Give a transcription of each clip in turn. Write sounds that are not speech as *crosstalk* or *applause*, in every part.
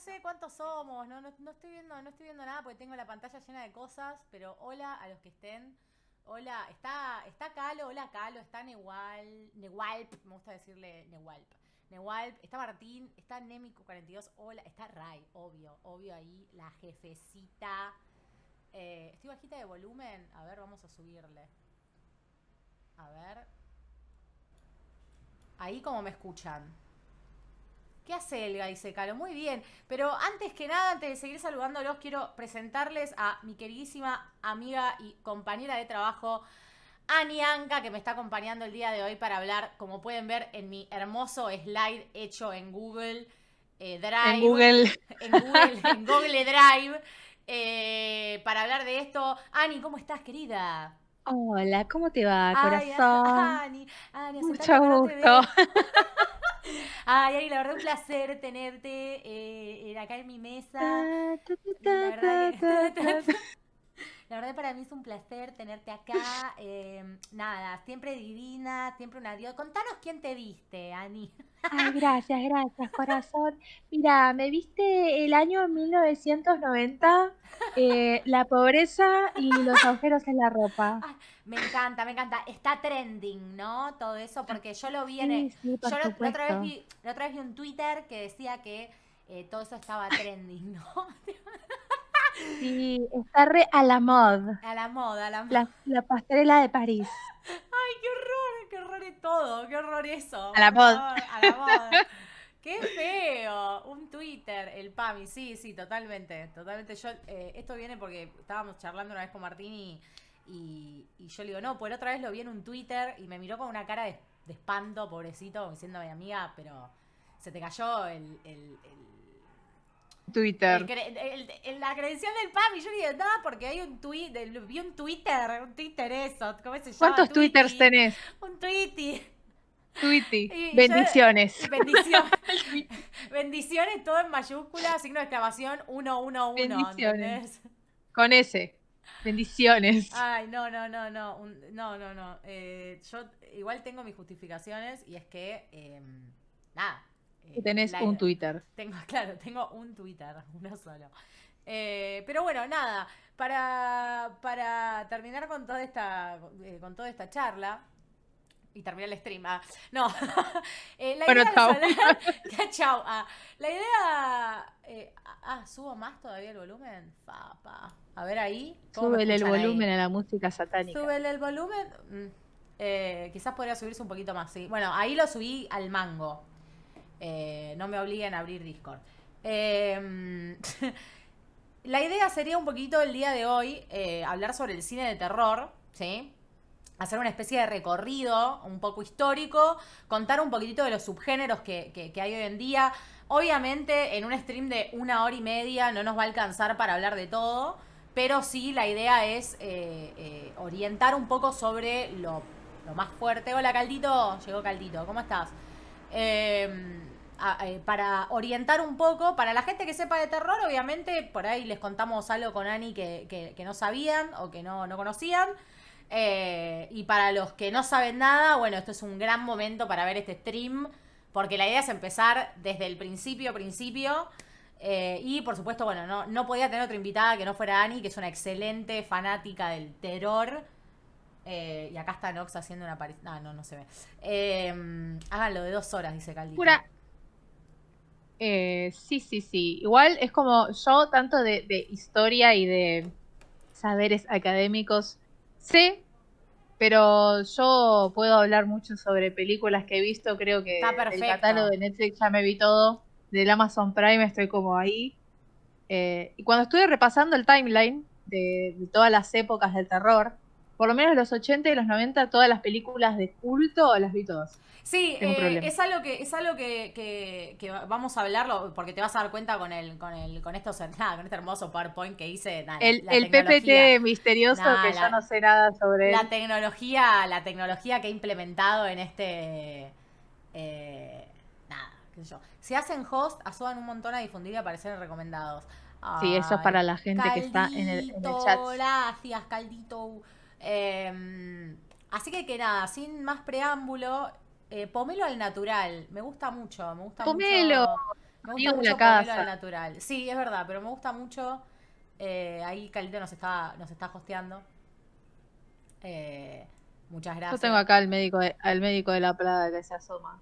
sé cuántos somos, no, estoy viendo, no estoy viendo nada porque tengo la pantalla llena de cosas, pero hola a los que estén. Hola, está, está Calo, hola Calo, está Newal, Newalp, me gusta decirle Newalp. Newalp, está Martín, está Nemico42, hola, está Ray, obvio, obvio ahí, la jefecita. Eh, estoy bajita de volumen, a ver, vamos a subirle. A ver. Ahí como me escuchan. ¿Qué hace Elga y Secalo? Muy bien. Pero antes que nada, antes de seguir saludándolos, quiero presentarles a mi queridísima amiga y compañera de trabajo, Ani Anka, que me está acompañando el día de hoy para hablar, como pueden ver en mi hermoso slide hecho en Google eh, Drive. En Google. En Google, Drive. Eh, para hablar de esto. Ani, ¿cómo estás, querida? Hola, ¿cómo te va, corazón? Ay, Ani, Ani, Mucho gusto. Ay, Ari, la verdad un placer tenerte eh, eh acá en mi mesa. Ah, la verdad *laughs* La verdad para mí es un placer tenerte acá. *laughs* Em, nada, siempre divina, siempre una diosa. Contanos quién te viste, Ani. Ay, *laughs* gracias, gracias, corazón. Mira, me viste el año 1990, eh, la pobreza y los agujeros en la ropa. *laughs* me encanta, me encanta. Está trending, ¿no? Todo eso, porque yo lo vi en... yo la, otra vez vi, otra vez vi un Twitter que decía que eh, todo eso estaba trending, ¿no? y estar a la mod. A la moda, a la moda. La, la, de París. *laughs* Ay, qué horror, qué horror es todo, qué horror eso. A la mod. A la moda. *laughs* Qué feo. Un Twitter, el PAMI. Sí, sí, totalmente. Totalmente. Yo, eh, esto viene porque estábamos charlando una vez con Martín y, yo le digo, no, por otra vez lo vi en un Twitter y me miró con una cara de, espanto, pobrecito, diciéndome, amiga, pero se te cayó el Twitter. El, la credencial del PAMI, yo dije, no, porque hay un tweet, vi un Twitter, un Twitter eso, ¿cómo se llama? ¿Cuántos Twitter Twitters tenés? Un Twitty. Twitty. *laughs* Bendiciones. *laughs* bendiciones. *laughs* bendiciones, todo en mayúscula, signo de exclamación 111. Bendiciones. Con ese. Bendiciones. Ay, no, no, no, no. no, no, no. Eh, yo igual tengo mis justificaciones y es que, em, nada, Tenés un Twitter. Tengo, *laughs* claro, tengo un Twitter, *laughs* uno solo. Eh, pero bueno, nada, para, terminar con toda esta, eh, con toda esta charla, y terminar el stream. Ah, no. la bueno, idea Chao. la idea. ah, ¿subo más todavía el volumen? Papa. A ver ahí. Súbele el volumen a la música satánica. Súbele el volumen. Mm, eh, quizás podría subirse un poquito más, sí. Bueno, ahí lo subí al mango. Eh, no me obliguen a abrir Discord. Em, *laughs* la idea sería un poquito el día de hoy eh, hablar sobre el cine de terror, ¿sí? Hacer una especie de recorrido un poco histórico, contar un poquitito de los subgéneros que, hay hoy en día. Obviamente en un stream de una hora y media no nos va a alcanzar para hablar de todo, pero sí la idea es eh, orientar un poco sobre lo, lo más fuerte. Hola Caldito, llegó Caldito, ¿cómo estás? Eh, eh, para orientar un poco, para la gente que sepa de terror, obviamente por ahí les contamos algo con Ani que, no sabían o que no, conocían. Eh, y para los que no saben nada, bueno, esto es un gran momento para ver este stream, porque la idea es empezar desde el principio, principio. Eh, y por supuesto, bueno, no, podía tener otra invitada que no fuera Ani, que es una excelente fanática del terror. y acá está Nox haciendo una aparición. Ah, no, no se ve. háganlo de dos horas, dice Caldita. Eh, sí, sí, sí. Igual es como yo, tanto de, historia y de saberes académicos, sé pero yo puedo hablar mucho sobre películas que he visto, creo que el catálogo de Netflix ya me vi todo, del Amazon Prime estoy como ahí. Eh, y cuando estuve repasando el timeline de, todas las épocas del terror, por lo menos los 80 y los 90, todas las películas de culto las vi todas. Sí, eh, es algo que es algo que, vamos a hablarlo porque te vas a dar cuenta con el con el con *laughs* con este hermoso PowerPoint que hice. el, PPT misterioso que yo no sé nada sobre. La tecnología, la tecnología que he implementado en este eh, nada, qué sé yo. Si hacen host, ayudan un montón a difundir y aparecer en recomendados. sí, eso es para la gente que está en el, en el chat. Gracias, Caldito. Eh, así que que nada, sin más preámbulo, eh, pomelo al natural, me gusta mucho, me gusta pomelo. Me gusta mucho pomelo natural. Sí, es verdad, pero me gusta mucho. Eh, ahí Calito nos está, nos está hosteando. Eh, muchas gracias. Yo tengo acá al médico de, al médico de la plaga que se asoma.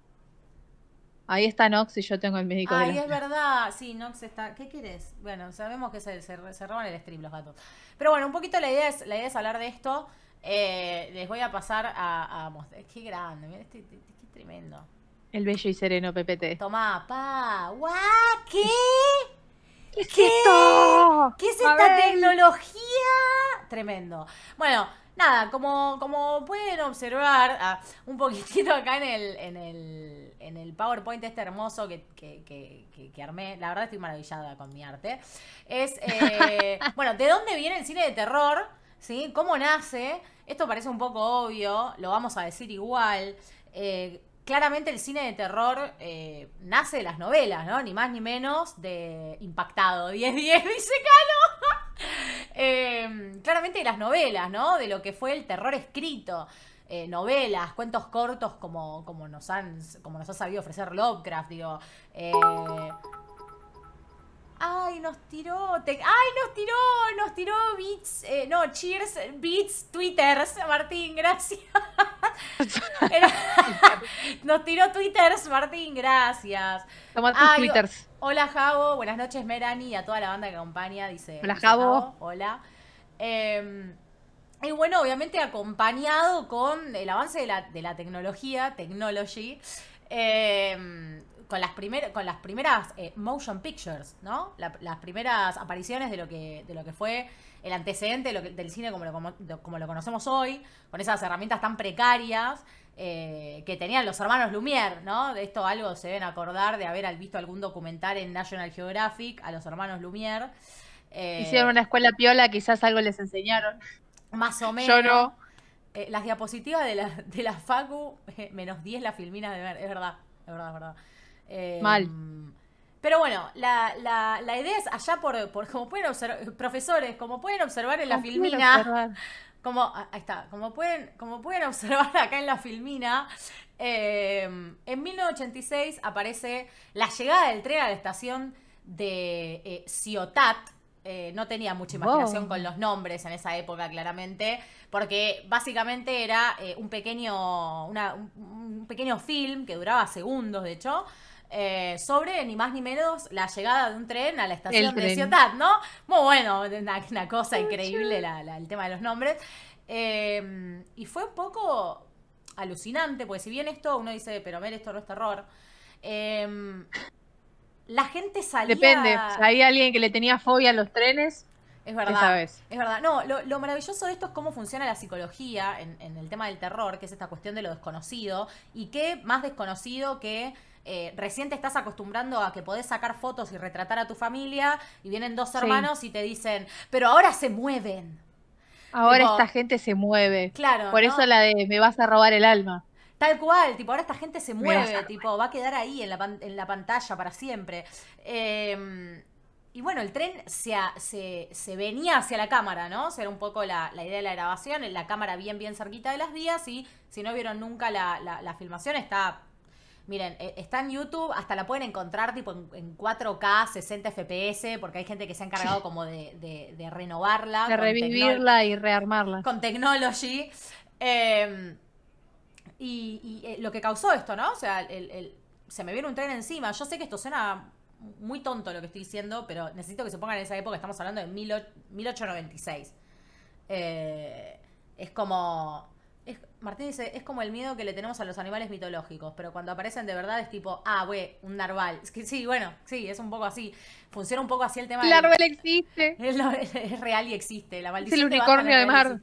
Ahí está Nox y yo tengo el médico. Ay, es verdad. Sí, Nox está. ¿Qué quieres? Bueno, sabemos que se, se, el stream los gatos. Pero bueno, un poquito la idea es, la idea es hablar de esto. Eh, les voy a pasar a, mostrar. Qué grande, mira, este, este, este, qué tremendo. El bello y sereno PPT. Tomá, pa. ¡Guau! ¿Qué? ¿Qué es esto? ¿Qué es esta tecnología? Tremendo. Bueno, nada, como, como pueden observar ah, un poquitito acá en el, en el, PowerPoint este hermoso que, que, armé, la verdad estoy maravillada con mi arte, es, eh, *laughs* bueno, ¿de dónde viene el cine de terror? ¿Sí? ¿Cómo nace? Esto parece un poco obvio, lo vamos a decir igual. Eh, claramente el cine de terror eh, nace de las novelas, ¿no? Ni más ni menos de Impactado. 10-10, *laughs* dice Calo. *laughs* Em, claramente las novelas, ¿no? De lo que fue el terror escrito. Eh, novelas, cuentos cortos como, como, nos han, como ha sabido ofrecer Lovecraft, digo. Eh, Ay, nos tiró. Ay, nos tiró, nos tiró Beats. Eh, no, Cheers, Beats, Twitters. Martín, gracias. *laughs* nos tiró Twitters, Martín, gracias. tus Hola, Javo. Buenas noches, Merani. Y a toda la banda que acompaña, dice. Hola, Javo. Hola. Em, y bueno, obviamente acompañado con el avance de la, tecnología, technology. Eh, con las, primer, con las primeras eh, motion pictures, ¿no? las primeras apariciones de lo que, de lo que fue el antecedente del cine como lo, como, lo conocemos hoy, con esas herramientas tan precarias eh, que tenían los hermanos Lumière, ¿no? De esto algo se deben acordar de haber visto algún documental en National Geographic a los hermanos Lumière. Eh, Hicieron una escuela piola, quizás algo les enseñaron. Más o menos. Yo no. las diapositivas de la, de la Facu, menos 10 la filmina de ver, es verdad, es verdad, es verdad. Mal. Em, pero bueno, la, idea es allá por, por como pueden observar, profesores, como pueden observar en la filmina, *laughs* como, ah, como pueden, como pueden observar acá en la filmina, em, en 1986 aparece la llegada del tren a la estación de eh, Ciotat. Eh, no tenía mucha imaginación con los nombres en esa época, claramente, porque básicamente era eh, un, pequeño, un pequeño film que duraba segundos, de hecho, eh, sobre ni más ni menos la llegada de un tren a la estación de Ciudad, ¿no? Muy bueno, una, cosa increíble el tema de los nombres. Em, y fue un poco alucinante, porque si bien esto uno dice, pero mire esto no es terror. Em, la gente salía. Depende, si hay alguien que le tenía fobia a los trenes. Es verdad. Es verdad. No, lo, maravilloso de esto es cómo funciona la psicología en, el tema del terror, que es esta cuestión de lo desconocido. Y qué más desconocido que eh, recién estás acostumbrando a que podés sacar fotos y retratar a tu familia y vienen dos hermanos y te dicen, pero ahora se mueven. Ahora esta gente se mueve. Claro. Por eso la de me vas a robar el alma. Tal cual, tipo, ahora esta gente se mueve, tipo, va a quedar ahí en la, pantalla para siempre. Em, y bueno, el tren se, se, venía hacia la cámara, ¿no? O era un poco la, la, idea de la grabación, la cámara bien, bien cerquita de las vías y si no vieron nunca la, la, la filmación, está Miren, eh, está en YouTube, hasta la pueden encontrar tipo en, 4K, 60 FPS, porque hay gente que se ha encargado como de, renovarla. De revivirla y rearmarla. Con technology. Em, y, eh, lo que causó esto, ¿no? O sea, se me viene un tren encima. Yo sé que esto suena muy tonto lo que estoy diciendo, pero necesito que se pongan en esa época. Estamos hablando de 1896. Eh, es como Martín dice, es como el miedo que le tenemos a los animales mitológicos, pero cuando aparecen de verdad es tipo, ah, güey, un narval. que, sí, bueno, sí, es un poco así. Funciona un poco así el tema. El narval existe. *laughs* Es, real y existe. La Es el unicornio de mar.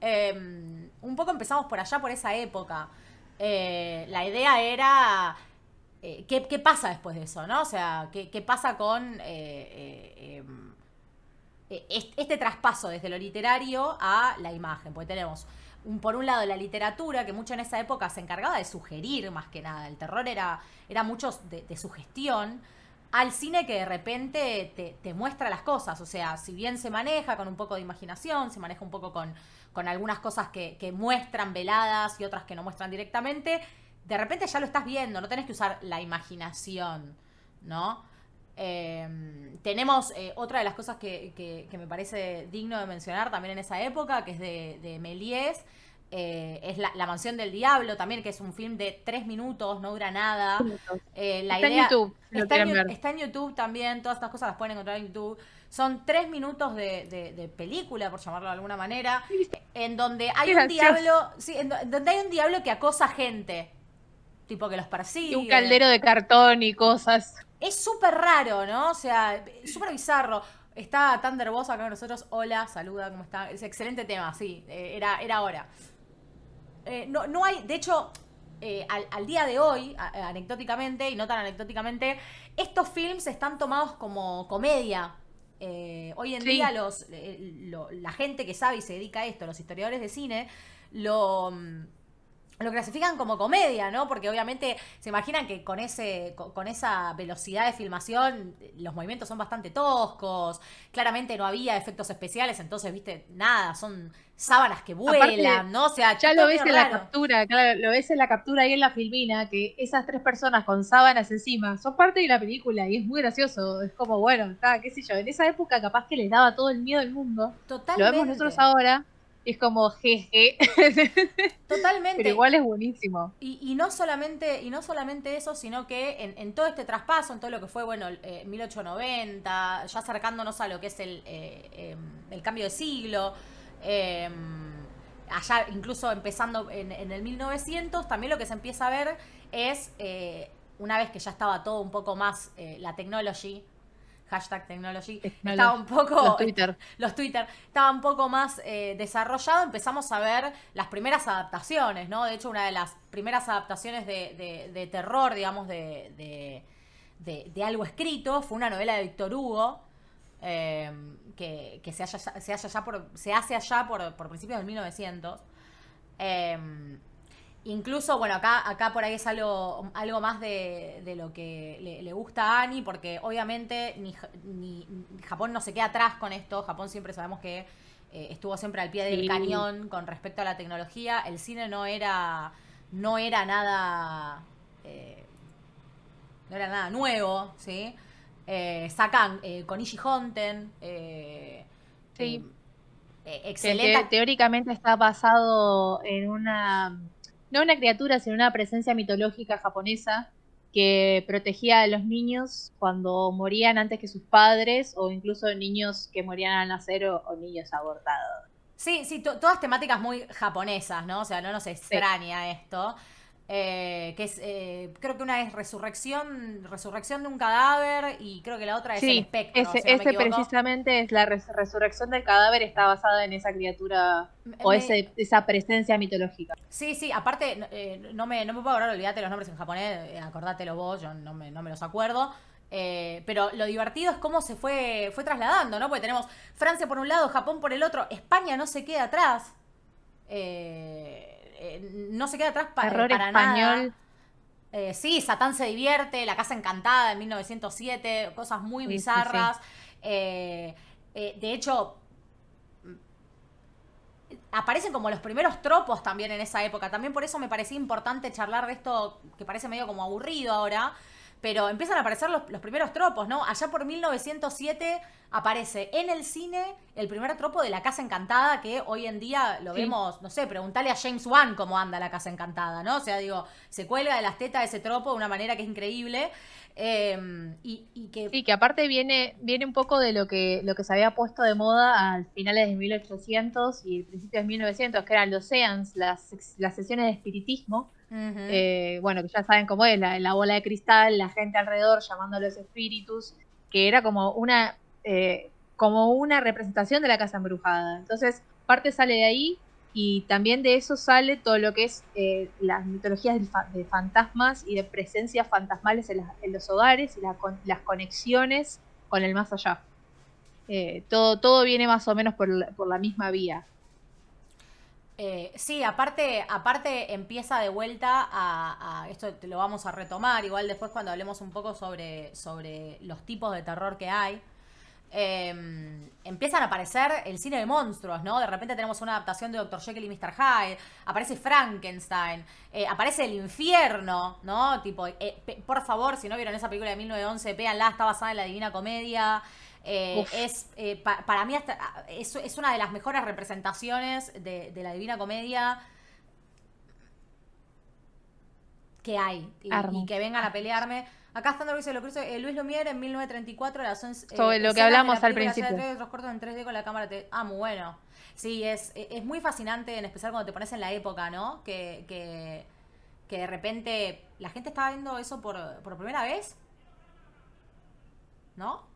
Em, un poco empezamos por allá, por esa época. Eh, la idea era eh, ¿qué, pasa después de eso, ¿no? O sea, ¿qué, pasa con este, este, traspaso desde lo literario a la imagen? Porque tenemos por un lado la literatura, que mucho en esa época se encargaba de sugerir más que nada, el terror era, era mucho de, de sugestión, al cine que de repente te, te, muestra las cosas, o sea, si bien se maneja con un poco de imaginación, se maneja un poco con, con algunas cosas que, que muestran veladas y otras que no muestran directamente, de repente ya lo estás viendo, no tenés que usar la imaginación, ¿no? Em, eh, tenemos otra de las cosas que, me parece digno de mencionar también en esa época, que es de, Méliès. Eh, es la, Mansión del Diablo también, que es un film de tres minutos, no dura nada. Eh, está en YouTube. Está en, YouTube también, todas estas cosas las pueden encontrar en YouTube. Son tres minutos de, película, por llamarlo de alguna manera, en donde hay un diablo, sí, en donde hay un diablo que acosa gente, tipo que los persigue. un caldero de cartón y cosas. Es súper raro, ¿no? O sea, súper bizarro. Está tan acá con nosotros. Hola, saluda, ¿cómo está? Es excelente tema, sí. Eh, era, era hora. Eh, no, no hay, de hecho, eh, al, día de hoy, anecdóticamente y no tan anecdóticamente, estos films están tomados como comedia. hoy en día los, la gente que sabe y se dedica a esto, los historiadores de cine, lo mm, lo clasifican como comedia, ¿no? Porque obviamente se imaginan que con ese con esa velocidad de filmación los movimientos son bastante toscos, claramente no había efectos especiales, entonces, viste, nada, son sábanas que vuelan, ¿no? O sea, ya lo ves en la captura, claro, lo ves en la captura ahí en la filmina, que esas tres personas con sábanas encima son parte de la película y es muy gracioso, es como, bueno, está, qué sé yo, en esa época capaz que les daba todo el miedo del mundo. Totalmente. Lo vemos nosotros ahora es como jeje. *laughs* Totalmente. Pero igual es buenísimo. Y, no, solamente, y no solamente eso, sino que en, todo este traspaso, en todo lo que fue, bueno, eh, 1890, ya acercándonos a lo que es el, eh, em, cambio de siglo, em, allá incluso empezando en, en, el 1900, también lo que se empieza a ver es, eh, una vez que ya estaba todo un poco más eh, la technology, hashtag technology, estaba un poco... Los Twitter. *laughs* Los Twitter, estaba un poco más eh, desarrollado, empezamos a ver las primeras adaptaciones, ¿no? De hecho, una de las primeras adaptaciones de, terror, digamos, de, de, algo escrito fue una novela de Víctor Hugo. Em, que, se, se, ya por, se hace allá por, por principios del 1900. Incluso, bueno, acá, acá por ahí es algo, más de, lo que le, gusta a Ani, porque obviamente ni, Japón no se queda atrás con esto. Japón siempre sabemos que eh, estuvo siempre al pie del cañón con respecto a la tecnología. El cine no era, no era nada. Eh, no era nada nuevo, ¿sí? Eh, sacan eh, Konishi Honten. sí. excelente. teóricamente está basado en una no una criatura, sino una presencia mitológica japonesa que protegía a los niños cuando morían antes que sus padres o incluso niños que morían al nacer o, niños abortados. Sí, sí, todas temáticas muy japonesas, ¿no? O sea, no nos extraña esto. Eh, que es, eh, creo que una es resurrección, resurrección de un cadáver y creo que la otra es el espectro. Ese, precisamente es la resurrección del cadáver, está basada en esa criatura o esa presencia mitológica. Sí, sí, aparte eh, no, me, no puedo hablar, olvídate los nombres en japonés, acordátelo vos, yo no me, los acuerdo. pero lo divertido es cómo se fue, fue trasladando, ¿no? Porque tenemos Francia por un lado, Japón por el otro, España no se queda atrás. Eh, eh, no se queda atrás para para español. Eh, sí, Satán se divierte, La Casa Encantada de 1907, cosas muy bizarras. Eh, de hecho, mm, aparecen como los primeros tropos también en esa época. También por eso me parecía importante charlar de esto que parece medio como aburrido ahora, pero empiezan a aparecer los, primeros tropos, ¿no? Allá por 1907 aparece en el cine el primer tropo de La Casa Encantada, que hoy en día lo vemos, no sé, preguntarle a James Wan cómo anda La Casa Encantada, ¿no? O sea, digo, se cuelga de las tetas ese tropo de una manera que es increíble. Em, y, que... Sí, que aparte viene, viene un poco de lo que, lo que se había puesto de moda a finales de 1800 y principios de 1900, que eran los seans, las, las sesiones de espiritismo eh, bueno, que ya saben cómo es, la, bola de cristal, la gente alrededor llamándolos espíritus, que era como una, eh, como una representación de la casa embrujada. Entonces, parte sale de ahí y también de eso sale todo lo que es eh, las mitologías de, fantasmas y de presencias fantasmales en, los hogares y las conexiones con el más allá. todo, todo viene más o menos por por la misma vía. Eh, sí, aparte, aparte empieza de vuelta a, esto lo vamos a retomar, igual después cuando hablemos un poco sobre, sobre los tipos de terror que hay. Em, empiezan a aparecer el cine de monstruos, ¿no? De repente tenemos una adaptación de Dr. Jekyll y Mr. Hyde, aparece Frankenstein, eh, aparece el infierno, ¿no? Tipo, eh, por favor, si no vieron esa película de 1911, véanla, está basada en la Divina Comedia. Eh, es, eh, para mí hasta, ah, es, una de las mejores representaciones de, la Divina Comedia que hay y, que vengan a pelearme. Acá está eh, Luis lo Luis Lumier en 1934 lo que hablamos al principio. otros cortos en 3D la cámara. Ah, muy bueno. Sí, e, es, muy fascinante, en especial cuando te pones en la época, ¿no? Que, que, de repente la gente estaba viendo eso por, por primera vez. ¿No?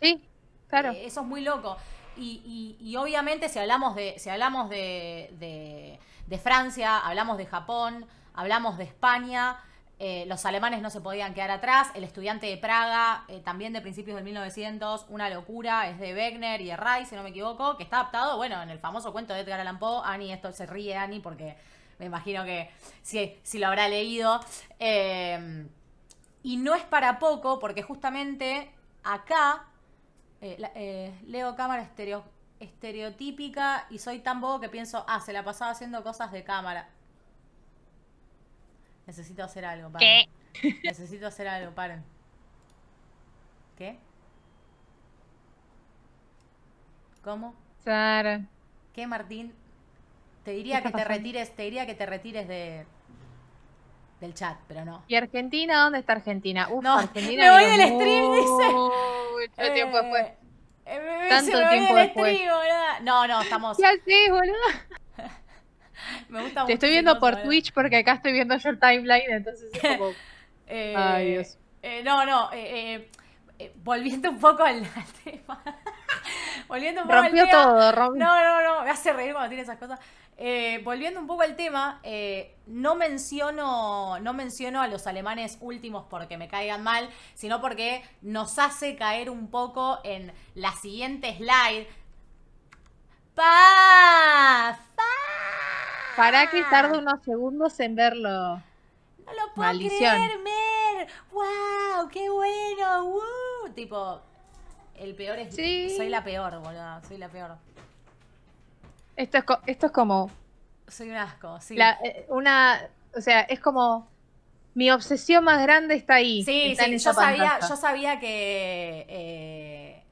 sí, claro. Eh, eso es muy loco. Y, obviamente si hablamos de, si hablamos de, Francia, hablamos de Japón, hablamos de España, eh, los alemanes no se podían quedar atrás, el estudiante de Praga, eh, también de principios del 1900, una locura, es de Wegner y de Ray, si no me equivoco, que está adaptado, bueno, en el famoso cuento de Edgar Allan Poe, Ani, esto se ríe Ani porque me imagino que si, si lo habrá leído. y no es para poco porque justamente acá, eh, eh, leo cámara estereotípica y soy tan bobo que pienso, ah, se la pasaba haciendo cosas de cámara. Necesito hacer algo, paren. ¿Qué? *laughs* Necesito hacer algo, paren. ¿Qué? ¿Cómo? Sara. ¿Qué, Martín? Te diría que te retires, te diría que te retires de, del chat, pero no. ¿Y Argentina? ¿Dónde está Argentina? Uf, no, Argentina. Me voy del stream, dice. Eh, eh, Tanto tiempo después. Tanto tiempo después. No, no, estamos. Ya sí boludo. *laughs* me gusta Te estoy viendo por Twitch porque acá estoy viendo el timeline, entonces es *laughs* como. Eh, Ay, Dios. no, no. eh, eh, volviendo un poco *laughs* al, tema. volviendo un poco al todo, No, no, no, me hace reír cuando tiene esas cosas. Eh, volviendo un poco al tema, eh, no, menciono, no menciono a los alemanes últimos porque me caigan mal, sino porque nos hace caer un poco en la siguiente slide. ¡Pa! ¡Pa! Para que tarde unos segundos en verlo. No lo puedo Maldición wow, qué bueno, uh". Tipo, el peor es, soy la peor, boludo, soy la peor. Esto es, esto es como... Soy un asco, eh, una, o sea, es como... Mi obsesión más grande está ahí. Sí, yo sabía, yo sabía que... Eh,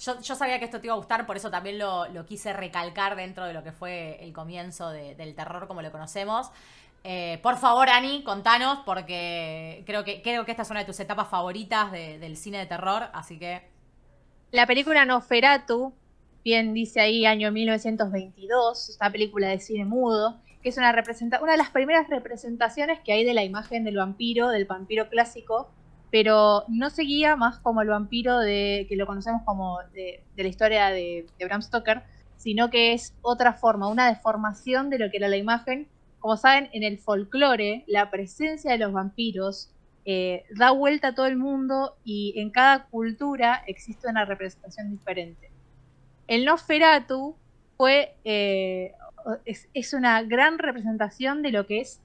yo, sabía que esto te iba a gustar, por eso también lo, quise recalcar dentro de lo que fue el comienzo del terror como lo conocemos. Eh, por favor, Ani, contanos, porque creo que, creo que esta es una de tus etapas favoritas del cine de terror, así que... La película Noferatu, bien dice ahí año 1922, esta película de cine mudo, que es una, una de las primeras representaciones que hay de la imagen del vampiro, del vampiro clásico, pero no seguía más como el vampiro de, que lo conocemos como de, la historia de, de Bram Stoker, sino que es otra forma, una deformación de lo que era la imagen como saben, en el folclore, la presencia de los vampiros eh, da vuelta a todo el mundo y en cada cultura existe una representación diferente. El Nosferatu fue, eh, es, una gran representación de lo que es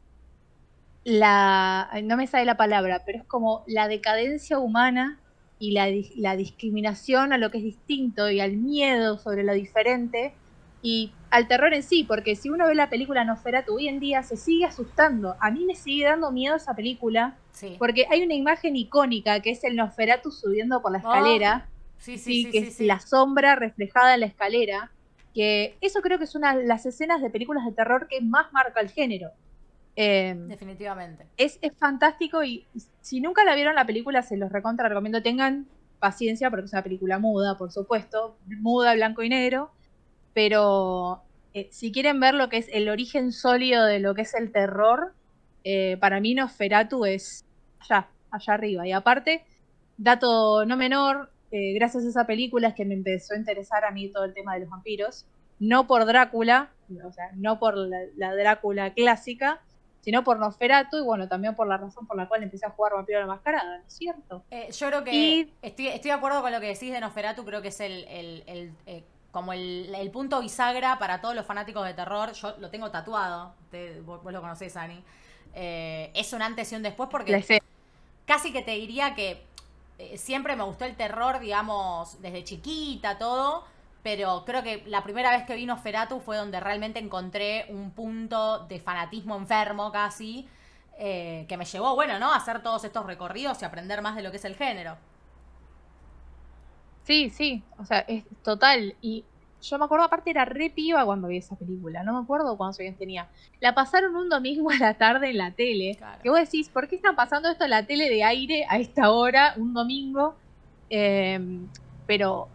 la, no me sale la palabra, pero es como la decadencia humana y la discriminación a lo que es distinto y al miedo sobre lo diferente y al terror en sí, porque si uno ve la película Nosferatu hoy en día se sigue asustando. A mí me sigue dando miedo esa película, porque hay una imagen icónica que es el Nosferatu subiendo por la ah. escalera, sí, sí, sí, que es la sombra reflejada en la escalera, que eso creo que es una de las escenas de películas de terror que más marca el género. Em, Definitivamente. Es, es fantástico y si nunca la vieron la película se los recontra recomiendo. Tengan paciencia porque es una película muda, por supuesto, muda, blanco y negro pero eh, si quieren ver lo que es el origen sólido de lo que es el terror, eh, para mí Nosferatu es allá, allá arriba. Y aparte, dato no menor, eh, gracias a esa película es que me empezó a interesar a mí todo el tema de los vampiros, no por Drácula, o sea, no por la, Drácula clásica, sino por Nosferatu y bueno, también por la razón por la cual empecé a jugar Vampiro a la Mascarada, ¿no es cierto? yo creo que estoy, de acuerdo con lo que decís de Nosferatu, creo que es el, como el, punto bisagra para todos los fanáticos de terror. Yo lo tengo tatuado, vos, lo conocés, Ani. Eh, es un antes y un después porque casi que te diría que eh, siempre me gustó el terror, digamos, desde chiquita, todo. Pero creo que la primera vez que vino Feratu fue donde realmente encontré un punto de fanatismo enfermo casi, eh, que me llevó, bueno, ¿no? A hacer todos estos recorridos y aprender más de lo que es el género. Sí, sí, o sea, es total. Y yo me acuerdo, aparte era re piba cuando vi esa película, no me acuerdo cuántos años tenía. La pasaron un domingo a la tarde en la tele. Que vos decís, ¿por qué están pasando esto en la tele de aire a esta hora, un domingo? Em, pero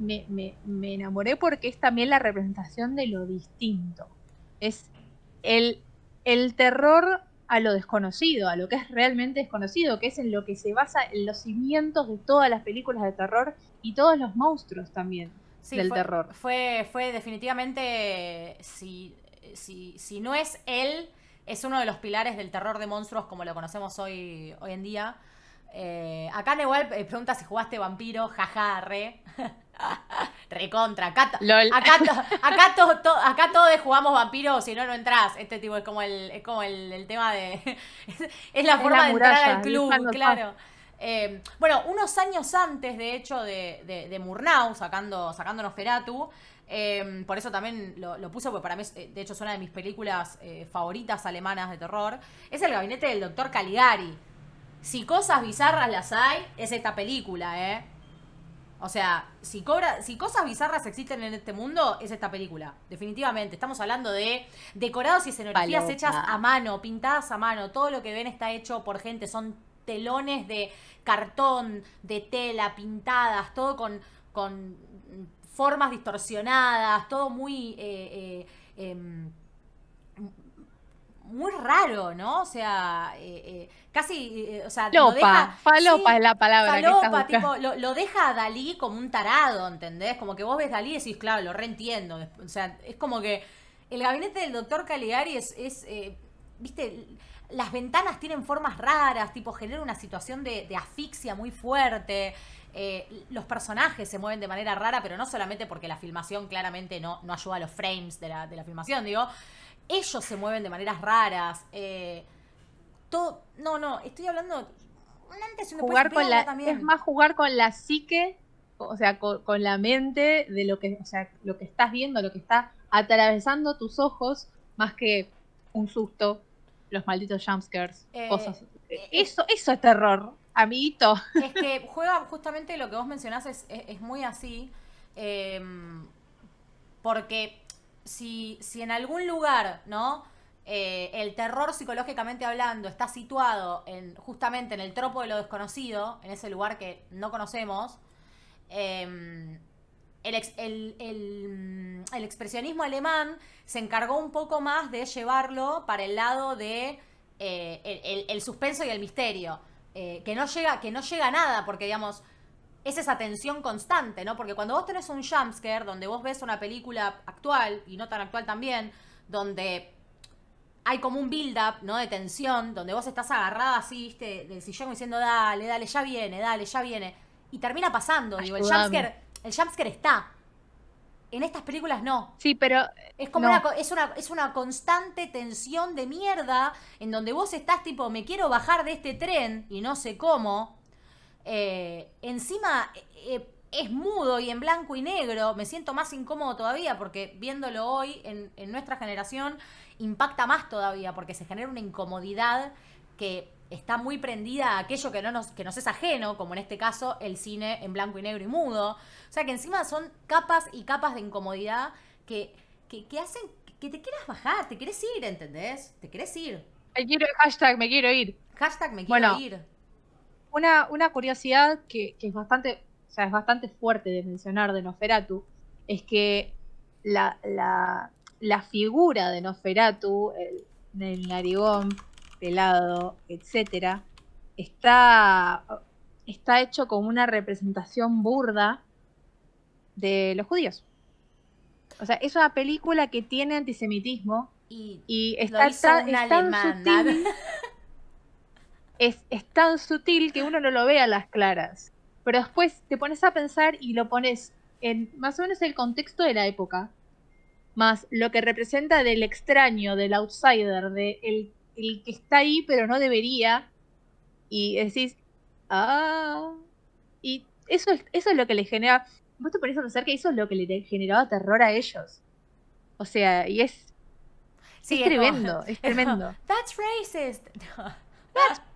me, me, me enamoré porque es también la representación de lo distinto. Es el, el terror a lo desconocido, a lo que es realmente desconocido, que es en lo que se basa en los cimientos de todas las películas de terror y todos los monstruos también del terror. Fue, fue definitivamente, si, si, si no es él, es uno de los pilares del terror de monstruos como lo conocemos hoy, hoy en día. Eh, acá igual, eh, pregunta si jugaste vampiro, jaja, re. *laughs* Recontra. Acá, *laughs* acá, todos jugamos vampiro, si no, no entras. Este tipo es como el, es como el, tema de. *laughs* Es, la forma de entrar al club, claro. Eh, bueno, unos años antes, de hecho, de, de, Murnau, sacando, sacando em, por eso también lo, puse, porque para mí, eh, de hecho, es una de mis películas favoritas alemanas de terror, es El Gabinete del Doctor Caligari si cosas bizarras las hay, es esta película, ¿eh? O sea, si, cosas bizarras existen en este mundo, es esta película. Definitivamente. Estamos hablando de decorados y escenografías hechas a mano, pintadas a mano. Todo lo que ven está hecho por gente. Son telones de cartón, de tela, pintadas, todo con, con formas distorsionadas, todo muy... Eh, eh, em, muy raro, ¿no? O sea, eh, eh casi, eh, o sea, falopa es la palabra. Falopa, tipo, lo, deja a Dalí como un tarado, ¿entendés? Como que vos ves Dalí y decís, claro, lo reentiendo. O sea, es como que el gabinete del doctor Caligari es, eh, viste, las ventanas tienen formas raras, tipo, genera una situación de, asfixia muy fuerte. los personajes se mueven de manera rara, pero no solamente porque la filmación claramente no, no ayuda a los frames de la, de la filmación, digo, ellos se mueven de maneras raras. Eh, todo, no, no, estoy hablando jugar con la, Es más jugar con la psique, o sea, con, la mente de lo que, sea, lo que estás viendo, lo que está atravesando tus ojos, más que un susto, los malditos jumpscares, eh, cosas. Eh, eso, eso es terror, amiguito. Es que *laughs* juega justamente lo que vos mencionás, es, muy así. porque si, en algún lugar, ¿no? Eh, el terror psicológicamente hablando está situado en, justamente en el tropo de lo desconocido, en ese lugar que no conocemos, em, el, mm, el, expresionismo alemán se encargó un poco más de llevarlo para el lado de eh, el, suspenso y el misterio. Eh, que no llega, que no llega a nada, porque digamos, es esa tensión constante, ¿no? Porque cuando vos tenés un jumpscare donde vos ves una película actual y no tan actual también, donde hay como un build-up, ¿no? De tensión, donde vos estás agarrada así, ¿viste? Del sillón diciendo, dale, dale, ya viene, dale, ya viene. Y termina pasando, digo, el jumpscare, el está. En estas películas no. Sí, pero. Es como una, es una, es una constante tensión de mierda en donde vos estás tipo, me quiero bajar de este tren y no sé cómo. Eh, encima eh, eh, es mudo y en blanco y negro. Me siento más incómodo todavía porque viéndolo hoy en, nuestra generación impacta más todavía porque se genera una incomodidad que está muy prendida a aquello que, no nos, que nos es ajeno, como en este caso el cine en blanco y negro y mudo. O sea que encima son capas y capas de incomodidad que, que, hacen que te quieras bajar, te quieres ir, ¿entendés? Te quieres ir. Me quiero, hashtag me quiero ir. Hashtag me quiero ir una, curiosidad que, es bastante, es bastante fuerte de mencionar de Noferatu, es que la, la, la figura de Noferatu, el, del narigón, pelado, etcétera, está, está hecho como una representación burda de los judíos. O sea, es una película que tiene antisemitismo y, está, tan sutil. *laughs* es, tan sutil que uno no lo ve a las claras. Pero después te pones a pensar y lo pones en más o menos el contexto de la época, más lo que representa del extraño, del outsider, del de el que está ahí pero no debería, y decís, ah, y eso es, eso es lo que le genera, vos te eso a pensar que eso es lo que le generaba terror a ellos. O sea, y es... es, tremendo, *laughs* es tremendo. That's racist. *laughs*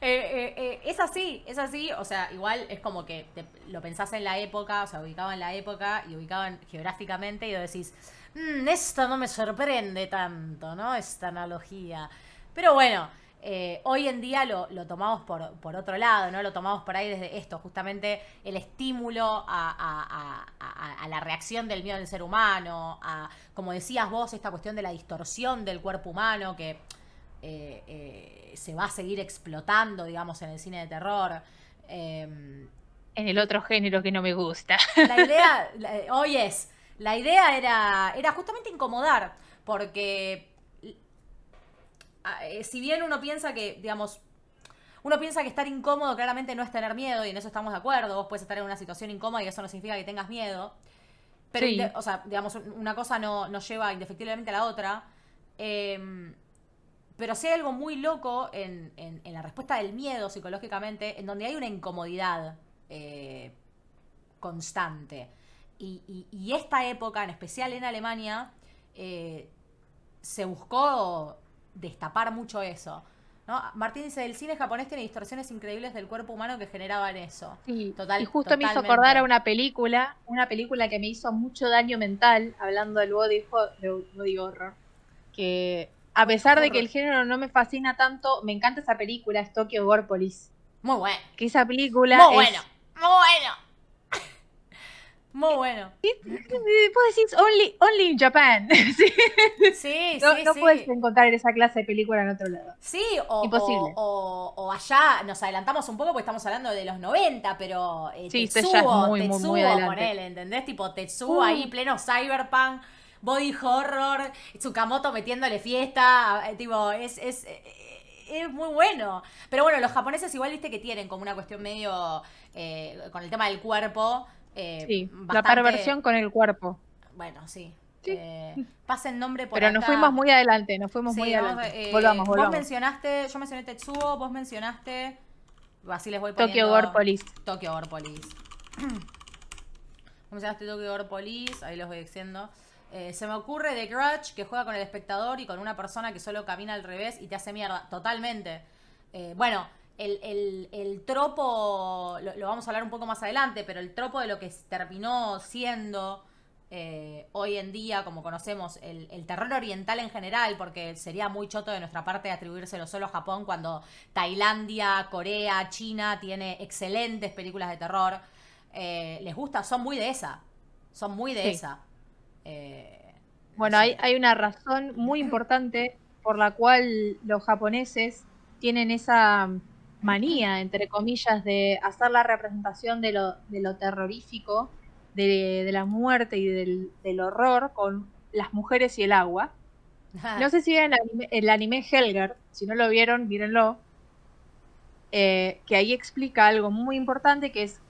Eh, eh, eh, es así, es así. O sea, igual es como que lo pensás en la época, o sea, ubicado en la época y ubicaban geográficamente y decís, mmm, esto no me sorprende tanto, ¿no? Esta analogía. Pero bueno, hoy en día lo, tomamos por, por, otro lado, ¿no? Lo tomamos por ahí desde esto, justamente el estímulo a, a, la reacción del miedo del ser humano, a, como decías vos, esta cuestión de la distorsión del cuerpo humano, que eh, eh, se va a seguir explotando, digamos, en el cine de terror. Em, en el otro género que no me gusta. La idea, *laughs* hoy es, la idea era, era justamente incomodar, porque eh, si bien uno piensa que, digamos, uno piensa que estar incómodo claramente no es tener miedo y en eso estamos de acuerdo. Vos puedes estar en una situación incómoda y eso no significa que tengas miedo. Pero, o sea, digamos, una cosa no, lleva indefectiblemente a la otra. Em, pero sí hay algo muy loco en, la respuesta del miedo psicológicamente, en donde hay una incomodidad eh, constante. Y, esta época, en especial en Alemania, eh, se buscó destapar mucho eso. Martín dice, el cine japonés tiene distorsiones increíbles del cuerpo humano que generaban eso. Sí, Total, y justo me hizo acordar a una película, una película que me hizo mucho daño mental, hablando del body, horror, body horror que a pesar de que el género no me fascina tanto, me encanta esa película, es Tokyo Gorpolis. Muy bueno. Que esa película. Muy bueno. Muy bueno. *laughs* Muy bueno. Puedes decís only, only in Japan. sí, *laughs* sí, sí, no puedes encontrar esa clase de película en otro lado. Sí, o, O, allá nos adelantamos un poco porque estamos hablando de los 90, pero eh, sí, Tetsuo, este muy, muy, con él, ¿entendés? Tipo Tetsuo ahí, mm. pleno cyberpunk body horror, Tsukamoto metiéndole fiesta, eh, tipo, es, es, eh, eh, es muy bueno. Pero bueno, los japoneses igual viste que tienen como una cuestión medio con el tema del cuerpo. la perversión con el cuerpo. Bueno, sí. sí. Eh, pasa el nombre por Pero nos fuimos muy adelante, nos fuimos muy adelante. volvamos, volvamos. Vos mencionaste, yo mencioné Tetsuo, vos mencionaste. Así les voy poniendo. Tokyo Gore Police. *clears throat* Tokyo Gore Police. mencionaste Tokyo Gore ahí los voy diciendo. Eh, se me ocurre The Grudge, que juega con el espectador y con una persona que solo camina al revés y te hace mierda. Totalmente. Eh, bueno, el, tropo, lo, vamos a hablar un poco más adelante, pero el tropo de lo que terminó siendo eh, hoy en día, como conocemos, el, terror oriental en general, porque sería muy choto de nuestra parte atribuírselo solo a Japón cuando Tailandia, Corea, China tiene excelentes películas de terror. les gusta, son muy de esa. Son muy de esa. Eh, bueno, hay, una razón muy importante por la cual los japoneses tienen esa manía, entre comillas, de hacer la representación de lo, terrorífico, de, la muerte y del, horror con las mujeres y el agua. Ah. No sé si ven el anime, Helger, si no lo vieron, mírenlo, eh, que ahí explica algo muy importante que es,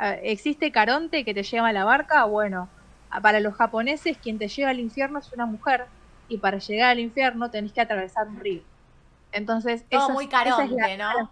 eh, ¿existe Caronte que te lleva a la barca? Bueno, para los japoneses, quien te lleva al infierno es una mujer, y para llegar al infierno tenés que atravesar un río. Entonces, todo muy caronte, ¿no?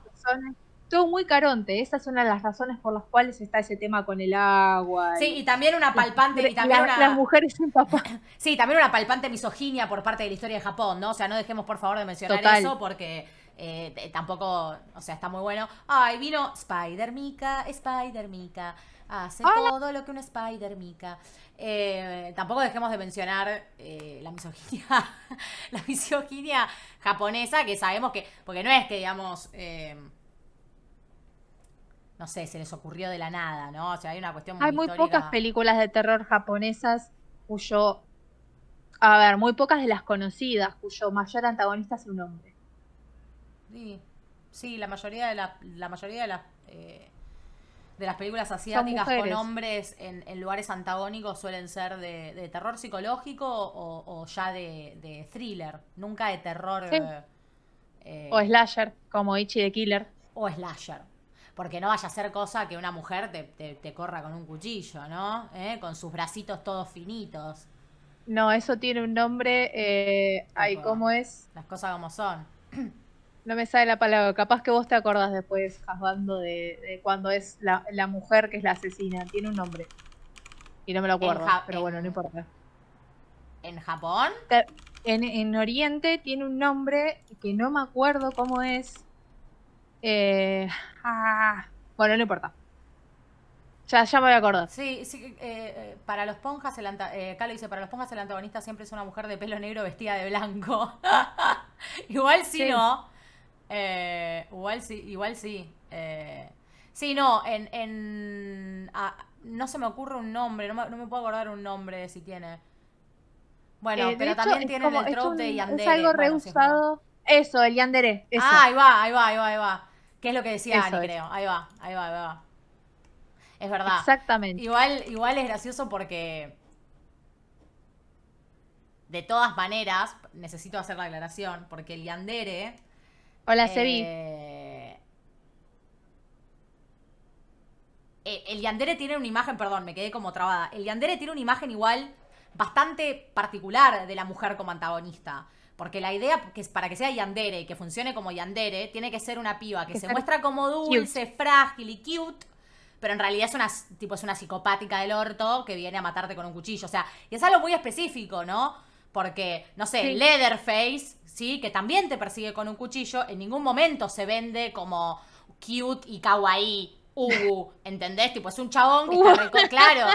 todo muy caronte. Esa es una de las razones por las cuales está ese tema con el agua. Sí, y, también una palpante. también las mujeres papá. *laughs* Sí, también una palpante misoginia por parte de la historia de Japón, ¿no? O sea, no dejemos por favor de mencionar eso porque. Eh, tampoco, o sea, está muy bueno. Ay, vino Spider Mika, Spider Mika hace todo lo que un spider Mika. Eh, tampoco dejemos de mencionar eh, la misoginia, *laughs* la misoginia japonesa, que sabemos que, porque no es que, digamos, eh, no sé, se les ocurrió de la nada, ¿no? O sea, hay una cuestión muy Hay muy pocas películas de terror japonesas cuyo, a ver, muy pocas de las conocidas, cuyo mayor antagonista es un hombre. Sí, sí la mayoría de, la, la mayoría de las de las películas asiáticas con hombres en, lugares antagónicos suelen ser de, terror psicológico o, ya de, thriller, nunca de terror. Eh, o slasher, como Ichi de Killer. O slasher. Porque no vaya a ser cosa que una mujer te, corra con un cuchillo, ¿no? Eh, con sus bracitos todos finitos. No, eso tiene un nombre. Eh, ay, ¿cómo es? Las cosas como son. *clears throat* no me sale la palabra. Capaz que vos te acordás después, jazbando de, cuando es la, mujer que es la asesina. Tiene un nombre. Y no me lo acuerdo. Pero bueno, no importa. ¿En Japón? En, Oriente tiene un nombre que no me acuerdo cómo es. Eh, ah, bueno, no importa. Ya, ya me voy a acordar. Sí, sí eh, eh, para los ponjas, el dice, para los ponjas el antagonista siempre es una mujer de pelo negro vestida de blanco. *laughs* Igual si no, eh, igual sí, igual sí. Eh, sí, no, en... en ah, no se me ocurre un nombre, no me, puedo acordar un nombre si tiene. Bueno, eh, pero también tiene el de Yandere. Es algo bueno, reusado. eso, el Yandere. Ah, ahí va, ahí va, ahí va, ahí va. Que es lo que decía Ani, creo. Ahí va, ahí va, ahí va. Es verdad. Exactamente. Igual, igual es gracioso porque. De todas maneras, necesito hacer la aclaración, porque el Yandere Hola, eh, Sebi. Eh, el Yandere tiene una imagen, perdón, me quedé como trabada. El Yandere tiene una imagen igual bastante particular de la mujer como antagonista. Porque la idea que es para que sea Yandere y que funcione como Yandere, tiene que ser una piba que se muestra como dulce, frágil y cute, pero en realidad es una, tipo, es una psicopática del orto que viene a matarte con un cuchillo. O sea, y es algo muy específico, ¿no? Porque, no sé, Leatherface que también te persigue con un cuchillo, en ningún momento se vende como cute y kawaii. Uh, ¿entendés? Tipo, es un chabón que claro.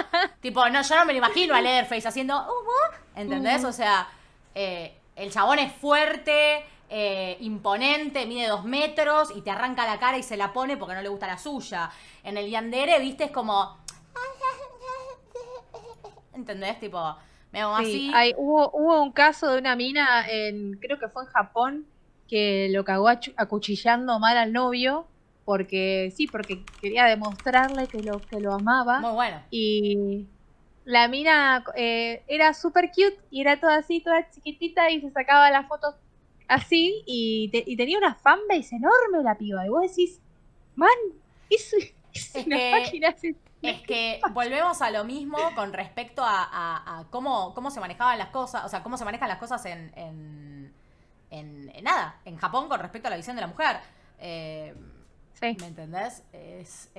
tipo, no, yo no me lo imagino a Leatherface haciendo ¿entendés? O sea, eh, el chabón es fuerte, eh, imponente, mide dos metros y te arranca la cara y se la pone porque no le gusta la suya. En el Yandere, viste, es como. ¿Entendés? Tipo sí, Hay, hubo, hubo un caso de una mina, en, creo que fue en Japón, que lo cagó acuchillando mal al novio porque sí, porque quería demostrarle que lo, que lo amaba. Muy bueno. Y la mina eh, era súper cute y era toda así, toda chiquitita y se sacaba las fotos así y, tenía una fanbase enorme la piba. Y vos decís, man, es, es, es una es que volvemos a lo mismo con respecto a, cómo, cómo se manejaban las cosas, o sea, cómo se manejan las cosas en, en, nada, en Japón con respecto a la visión de la mujer. Eh, sí. ¿Me entendés? Es,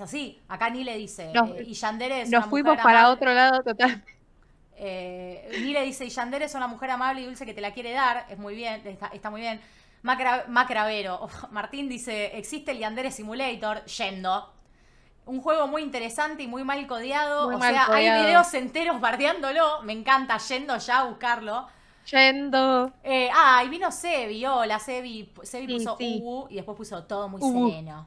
así. Acá ni le dice, nos, y eh, Yandere es Nos fuimos para otro lado total. Eh, ni le dice, y Yandere es una mujer amable y dulce que te la quiere dar, es muy bien, está, muy bien. Macra, Macravero, *laughs* Martín dice, existe el Yandere Simulator, yendo, un juego muy interesante y muy mal codeado. o sea, hay videos enteros bardeándolo. Me encanta, yendo ya a buscarlo. Yendo. Eh, ah, y vino Sebi, hola, Sebi. Sebi puso U y después puso todo muy sereno.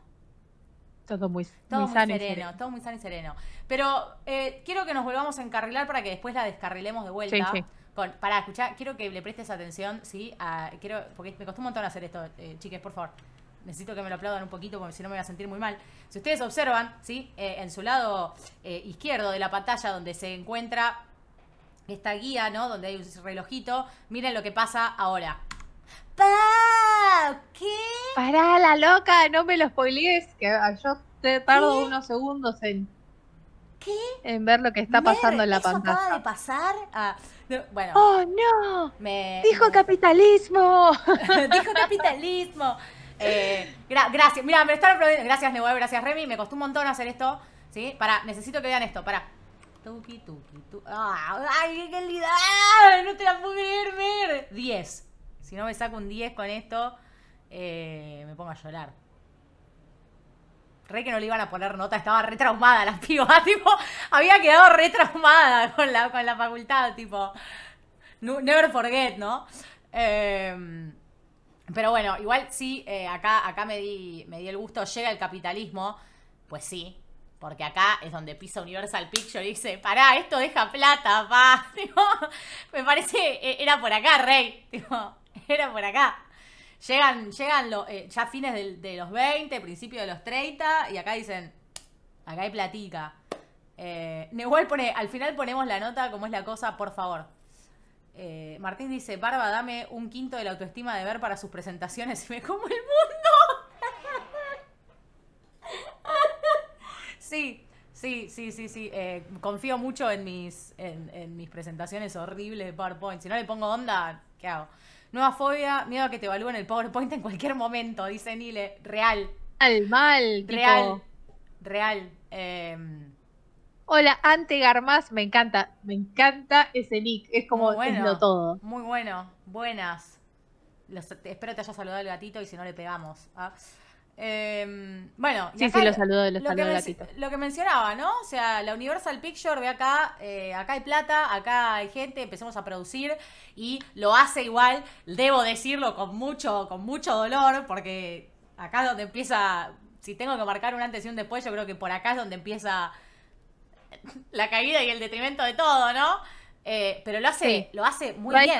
Todo muy, todo muy, sereno, Todo muy sano y sereno. Pero eh, quiero que nos volvamos a encarrilar para que después la descarrilemos de vuelta. Con, para escuchar, quiero que le prestes atención, ¿sí? quiero, porque me costó un montón hacer esto, eh, chiques, por favor necesito que me lo aplaudan un poquito porque si no me voy a sentir muy mal. Si ustedes observan, ¿sí? Eh, en su lado eh, izquierdo de la pantalla donde se encuentra esta guía, ¿no? Donde hay un relojito, miren lo que pasa ahora. ¡Pau! ¿Qué? Pará, la loca, no me lo spoilees, que ah, yo te tardo unos segundos en... ¿Qué? En ver lo que está pasando en la pantalla. acaba de pasar? Ah, bueno. ¡Oh, no! *laughs* Dijo capitalismo. Dijo capitalismo. Eh, gracias. Mira, me están aplaudiendo. Gracias, gracias, Remy. Me costó un montón hacer esto. ¿Sí? Para, necesito que vean esto. Para. Tuki, tuki, tuki. Ah, ¡Ay, qué calidad! No te la puedo creer, 10. Si no me saco un 10 con esto, eh, me pongo a llorar. Re que no le iban a poner nota, estaba re traumada la *laughs* piba, tipo, había quedado re con la, con la facultad, tipo. Never forget, ¿no? Eh, pero bueno, igual sí, eh, acá, acá me, di, me di el gusto, llega el capitalismo, pues sí, porque acá es donde pisa Universal Picture y dice, pará, esto deja plata, pa. *laughs* me parece, e, era por acá, Rey. Digo, *laughs* era por acá. Llegan, llegan eh, ya fines de, los 20, principio de los 30, y acá dicen, acá hay platica. Eh, igual pone, al final ponemos la nota, como es la cosa, por favor. Eh, Martín dice, Barba, dame un quinto de la autoestima de ver para sus presentaciones *laughs* y me como el mundo. sí, sí, sí, sí, sí. Eh, confío mucho en mis, en, mis presentaciones horribles de PowerPoint. Si no le pongo onda, ¿qué hago? Nueva fobia, miedo a que te evalúen el PowerPoint en cualquier momento, dice Nile. Real. Mal, mal. Real. Real. Eh, Hola, Ante Garmas, me encanta, me encanta ese nick, es como bueno, todo. Muy bueno, buenas. espero te haya saludado el gatito y si no le pegamos. ¿ah? Em, bueno, sí, sí, lo saludo, gatito. Lo que mencionaba, ¿no? O sea, la Universal Picture ve acá, eh, acá hay plata, acá hay gente, empecemos a producir y lo hace igual, debo decirlo con mucho, con mucho dolor, porque acá es donde empieza, si tengo que marcar un antes y un después, yo creo que por acá es donde empieza la caída y el detrimento de todo, ¿no? Eh, pero lo hace, lo hace muy bien.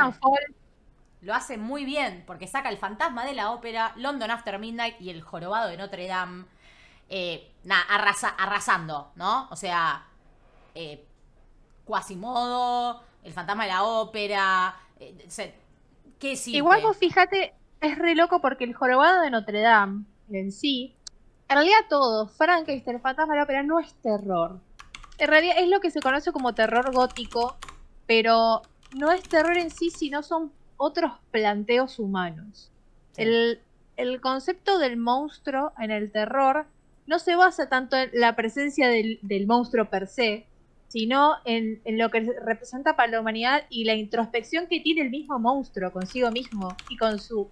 Lo hace muy bien, porque saca el fantasma de la ópera, London After Midnight y el jorobado de Notre Dame. Eh, arrasando, ¿no? O sea, eh, Quasimodo, el fantasma de la ópera. Eh, Igual vos fíjate, es re loco porque el jorobado de Notre Dame en sí, en realidad todo, Frankenstein, el fantasma de la ópera, no es terror. En realidad es lo que se conoce como terror gótico, pero no es terror en sí, sino son otros planteos humanos. El, concepto del monstruo en el terror no se basa tanto en la presencia del, monstruo per se, sino en, lo que representa para la humanidad y la introspección que tiene el mismo monstruo consigo mismo y con su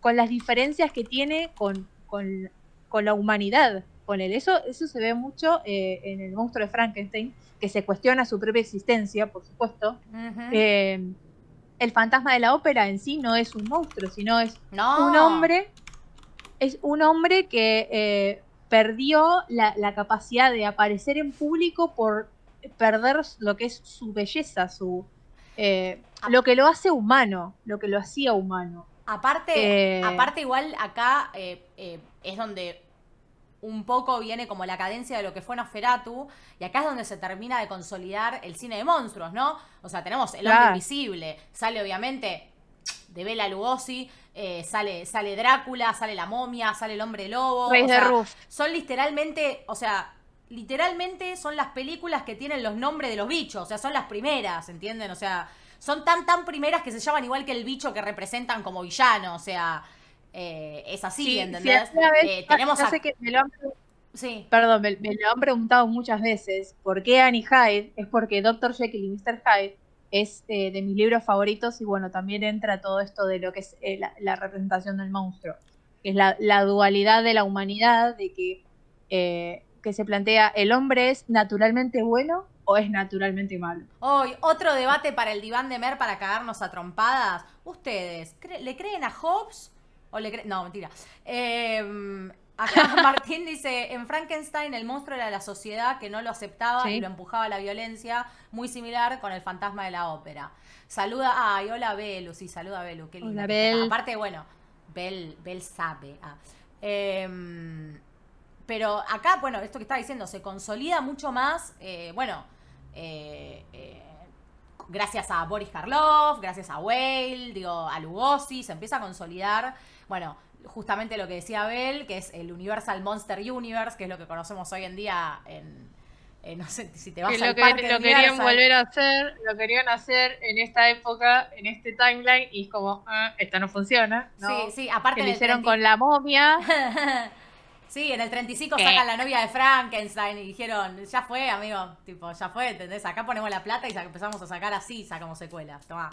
con las diferencias que tiene con, con la humanidad con eso, eso se ve mucho eh, en el monstruo de Frankenstein, que se cuestiona su propia existencia, por supuesto. Eh, el fantasma de la ópera en sí no es un monstruo, sino es un hombre. Es un hombre que eh, perdió la, capacidad de aparecer en público por perder lo que es su belleza, su ah. lo que lo hace humano, lo que lo hacía humano. Aparte, aparte igual acá es donde un poco viene como la cadencia de lo que fue Nosferatu, y acá es donde se termina de consolidar el cine de monstruos, ¿no? O sea, tenemos El Hombre Invisible, sale obviamente de Bela Lugosi, eh, sale, sale Drácula, sale la momia, sale el hombre lobo. Son literalmente, o sea, literalmente son las películas que tienen los nombres de los bichos, o sea, son las primeras, ¿entienden? O sea, son tan, tan primeras que se llaman igual que el bicho que representan como villano, o sea, eh, es así, sí, ¿entendés? Eh, tenemos que me lo han... Perdón, me, lo han preguntado muchas veces. ¿Por qué Annie Hyde? Es porque Dr. Jekyll y Mr. Hyde es eh, de mis libros favoritos y bueno, también entra todo esto de lo que es la, representación del monstruo, que es la, dualidad de la humanidad, de que, que se plantea el hombre es naturalmente bueno o es naturalmente malo. Hoy, otro debate para el diván de Mer para cagarnos a trompadas. ¿Ustedes le creen a Hobbes no, mentira. Em, acá *laughs* Martín dice, en Frankenstein el monstruo era la sociedad que no lo aceptaba y lo empujaba a la violencia, muy similar con el fantasma de la ópera. Saluda, ay, hola Belu, sí, saluda a Belu, qué linda Aparte, bueno, Bel, Bel sabe. Ah. Em, pero acá, bueno, esto que está diciendo, se consolida mucho más, eh, bueno, eh, eh, gracias a Boris Karloff, gracias a Whale, digo, a Lugosi, se empieza a consolidar bueno, justamente lo que decía Abel, que es el Universal Monster Universe, que es lo que conocemos hoy en día en, no sé si te vas a al lo que, lo querían volver a hacer lo querían hacer en esta época en este timeline y es como ah, esta no funciona sí sí aparte que lo hicieron con la momia *laughs* sí en el 35 eh. sacan la novia de Frankenstein y dijeron ya fue amigo tipo ya fue ¿entendés? acá ponemos la plata y empezamos a sacar así sacamos secuelas tomá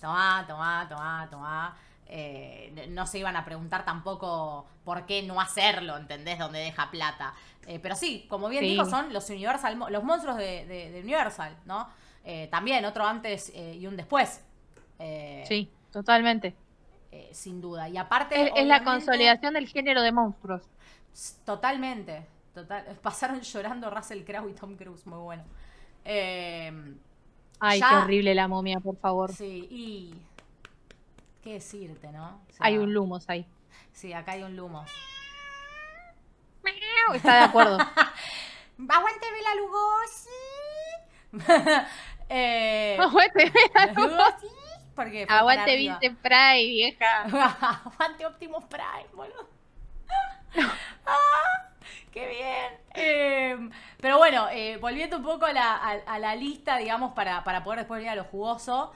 toma toma toma toma. Eh, no se iban a preguntar tampoco por qué no hacerlo, ¿entendés? Donde deja plata. Eh, pero sí, como bien dijo, son los Universal, los monstruos de, Universal, ¿no? Eh, también otro antes y un después. sí, totalmente. sin duda. Y aparte. Es, la consolidación del género de monstruos. Totalmente. *laughs* pasaron llorando Russell Crowe y Tom Cruise, muy bueno. Ay, qué horrible la momia, por favor. Sí, y qué decirte, ¿no? hay un Lumos ahí. Sí, acá hay un Lumos. Está de acuerdo. *laughs* Aguante Bela Lugosi. *laughs* eh, Aguante Bela Lugosi. Porque Aguante Vinte Prime, vieja. *laughs* Aguante Optimus Prime, boludo. Ah, ¡Qué bien! Em, pero bueno, eh, volviendo un poco a la, lista, digamos, para, para, poder después ir a lo jugoso.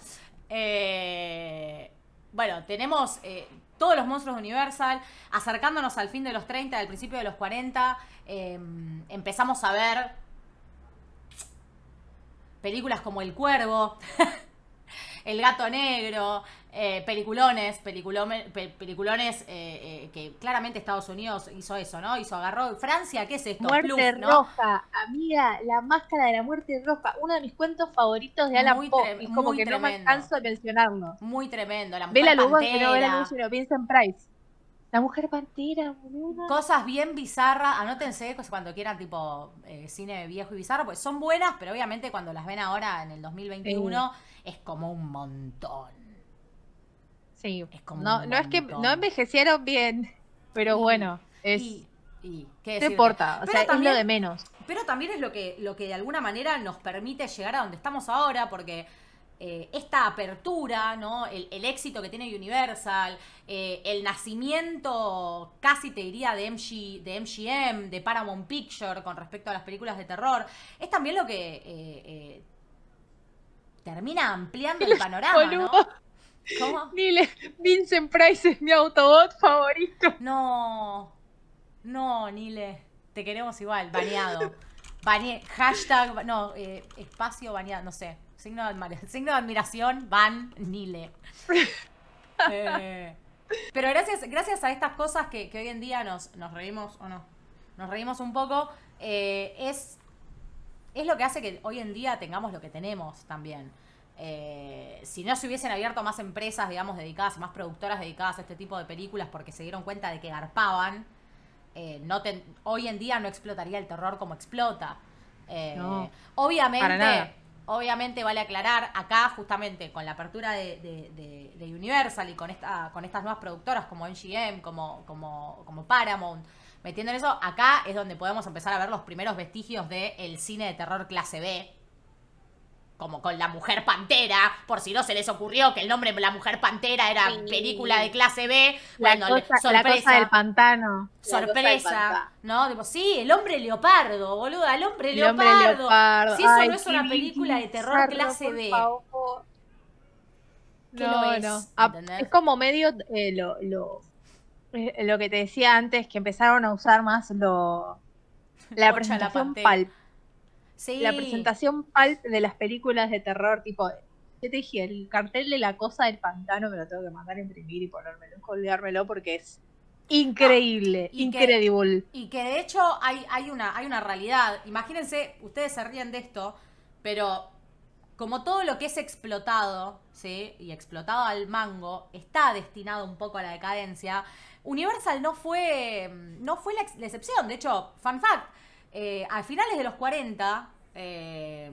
Eh, bueno, tenemos eh, todos los monstruos de Universal, acercándonos al fin de los 30, al principio de los 40, em, empezamos a ver películas como El Cuervo. *laughs* El Gato Negro, eh, peliculones, peliculones, eh, eh, que claramente Estados Unidos hizo eso, ¿no? Hizo, agarró Francia, ¿qué es esto? Muerte Roja, amiga, la máscara de la muerte roja, uno de mis cuentos favoritos de Alan muy Poe, es como que no me canso de mencionarlo. Muy tremendo, la mujer ve la luz, pero Price. La mujer pantera, boludo. Cosas bien bizarras, anótense cuando quieran, tipo eh, cine viejo y bizarro, pues son buenas, pero obviamente cuando las ven ahora en el 2021 es como un montón. Sí. Es como no, no es que no envejecieron bien, pero bueno, es. Y, ¿qué importa, o sea, también, es lo de menos. Pero también es lo que, lo que de alguna manera nos permite llegar a donde estamos ahora, porque eh, esta apertura, ¿no? El, éxito que tiene Universal, eh, el nacimiento casi te diría de, de MGM, de Paramount Picture con respecto a las películas de terror, es también lo que eh, termina ampliando el panorama, ¿no? ¿Cómo? Vincent Price es mi Autobot favorito. No, no, Nile. Te queremos igual, baneado. hashtag, no, espacio baneado, no sé. *laughs* Signo de, admiración, Van Nile. *laughs* Eh, pero gracias, gracias a estas cosas que, hoy en día nos, nos reímos o no, nos reímos un poco, eh, es, es lo que hace que hoy en día tengamos lo que tenemos también. Eh, si no se hubiesen abierto más empresas, digamos, dedicadas, más productoras dedicadas a este tipo de películas porque se dieron cuenta de que garpaban, hoy en día no explotaría el terror como explota. obviamente, Obviamente vale aclarar, acá justamente con la apertura de, Universal y con, esta, con estas nuevas productoras como MGM, como, como, como Paramount, metiendo en eso, acá es donde podemos empezar a ver los primeros vestigios del cine de terror clase B, como con La Mujer Pantera, por si no se les ocurrió que el nombre La Mujer Pantera era película de clase B. La bueno, sorpresa. del pantano. Sorpresa, ¿no? Digo, sí, El Hombre Leopardo, boluda, El Hombre, leopardo. hombre Si eso no es una película de terror clase B. No, es, no. Ah, es como medio eh, lo, lo, eh, lo que te decía antes, que empezaron a usar más lo la persona presentación la presentación de las películas de terror, tipo, yo te dije, el cartel de la cosa del pantano me lo tengo que mandar a imprimir y ponérmelo, colgármelo porque es increíble, ah, increíble. y que de hecho hay, hay, una, hay una realidad. Imagínense, ustedes se ríen de esto, pero como todo lo que es explotado, ¿sí? Y explotado al mango, está destinado un poco a la decadencia. Universal no fue, mm, no fue la, la excepción. De hecho, fun fact, eh, a finales de los 40, eh,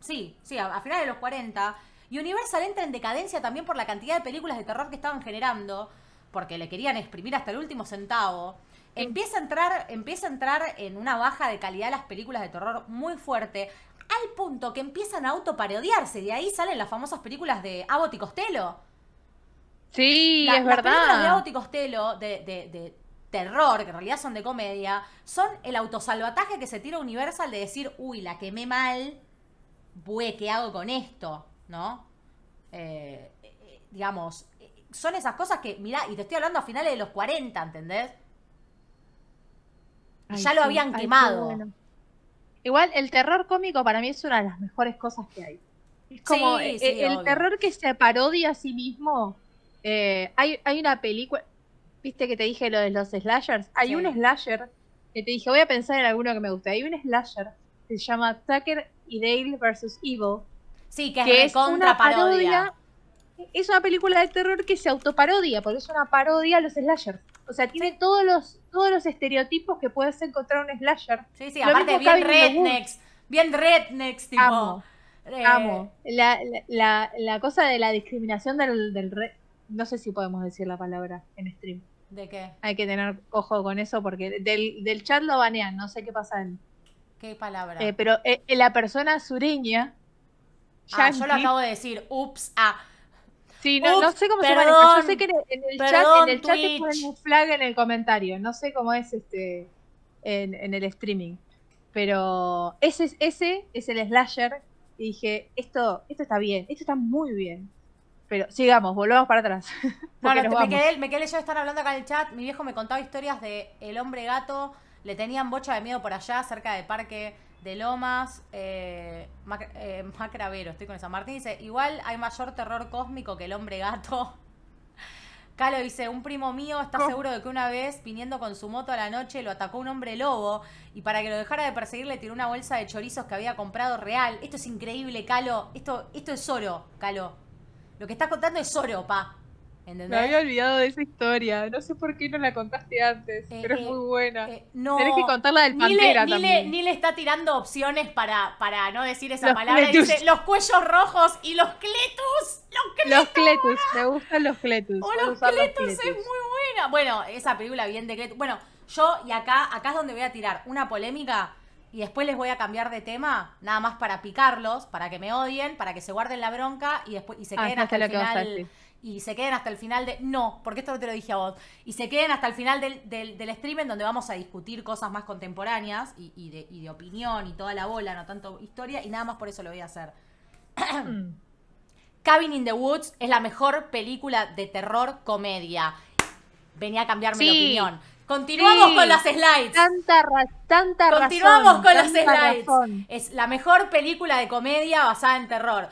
sí, sí, a, finales de los 40, Universal entra en decadencia también por la cantidad de películas de terror que estaban generando, porque le querían exprimir hasta el último centavo. Empieza a entrar, empieza a entrar en una baja de calidad las películas de terror muy fuerte, al punto que empiezan a autoparodiarse. De ahí salen las famosas películas de Abbott y Costello. Sí, es verdad. Las películas de Abbott y Costello, de, de, terror, que en realidad son de comedia, son el autosalvataje que se tira Universal de decir, uy, la quemé mal, bue, ¿qué hago con esto? ¿No? Eh, eh, eh, digamos, son esas cosas que, mirá, y te estoy hablando a finales de los 40, ¿entendés? ya lo habían quemado. Igual el terror cómico para mí es una de las mejores cosas que hay. Es como el, terror que se parodia a sí mismo. hay, hay una película, ¿Viste que te dije lo de los slashers? Hay un slasher que te dije, voy a pensar en alguno que me guste. Hay un slasher que se llama Tucker y Dale vs. Evil. Sí, que, es, una parodia. Es una película de terror que se autoparodia, porque es una parodia a los slashers. O sea, tiene todos los todos los estereotipos que puedes encontrar en un slasher. Sí, sí, aparte bien rednecks, bien rednecks, tipo. Amo, eh, amo. La, cosa de la discriminación del, del, no sé si podemos decir la palabra en stream. ¿De qué? Hay que tener ojo con eso porque del, chat lo banean, no sé qué pasa en... ¿Qué palabra? Eh, pero eh, eh, la persona sureña... Ah, yo lo acabo de decir, ups, ah. Sí, no, no sé cómo se maneja, yo sé que en el chat, en el chat ponen un flag en el comentario, no sé cómo es este en, en el streaming. Pero ese, ese es el slasher y dije, esto, esto está bien, esto está muy bien. Pero sigamos, volvamos para atrás. *laughs* no, me quedé, me quedé estar hablando acá en el chat. Mi viejo me contaba historias de el hombre gato, le tenían bocha de miedo por allá, cerca del parque de Lomas, eh, Macravero, eh, estoy con esa, San Martín, dice, igual hay mayor terror cósmico que el hombre gato. *laughs* Calo dice, un primo mío está oh. seguro de que una vez, viniendo con su moto a la noche, lo atacó un hombre lobo y para que lo dejara de perseguir le tiró una bolsa de chorizos que había comprado real. Esto es increíble, Calo. Esto, esto es oro, Calo. Lo que estás contando es oro, pa. Me había olvidado de esa historia. No sé por qué no la contaste antes, eh, pero es eh, muy buena. Eh, Tienes que contarla del Pantera ni también. Ni le, está tirando opciones para, para no decir esa palabra. Dice los cuellos rojos y los cletus. Los cletus. Los cletus. Me gustan los cletus. O los cletus, los cletus, es muy buena. Bueno, esa película bien de cletus. Bueno, yo y acá, acá es donde voy a tirar una polémica y después les voy a cambiar de tema, nada más para picarlos, para que me odien, para que se guarden la bronca y después y se ah, queden hasta, el final. de. No, porque esto te lo dije a vos. Y se queden hasta el final del, stream en donde vamos a discutir cosas más contemporáneas y, de, y de opinión y toda la bola, no tanto historia, y nada más por eso lo voy a hacer. *coughs* Cabin in the Woods es la mejor película de terror comedia. Venía a cambiarme de la opinión. Continuamos con las slides. Tanta, tanta Continuamos con las slides. Es la mejor película de comedia basada en terror.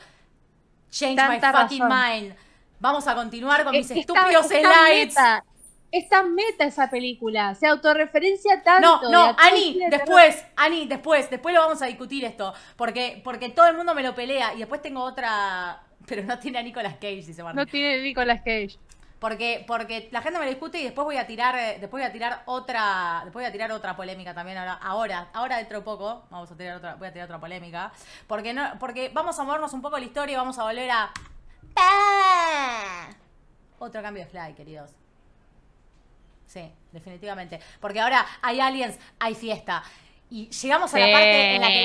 Change my fucking mind. Vamos a continuar con e-, mis estúpidos slides. Meta. Es tan meta esa película, se autorreferencia tanto. No, no, Ani, después, Ani, después, después lo vamos a discutir esto, porque, porque todo el mundo me lo pelea y después tengo otra, pero no tiene a Nicolas Cage, dice Martín. No tiene Nicolas Cage. Porque, la gente me lo discute y después voy a tirar, eh, después a tirar otra, voy a tirar otra polémica también ahora, ahora, ahora dentro de poco, vamos a tirar otra, voy a tirar otra polémica, porque no, porque vamos a movernos un poco la historia y vamos a volver a otro cambio de fly, queridos. Sí, definitivamente. Porque ahora hay aliens, hay fiesta. Y llegamos a la parte en la que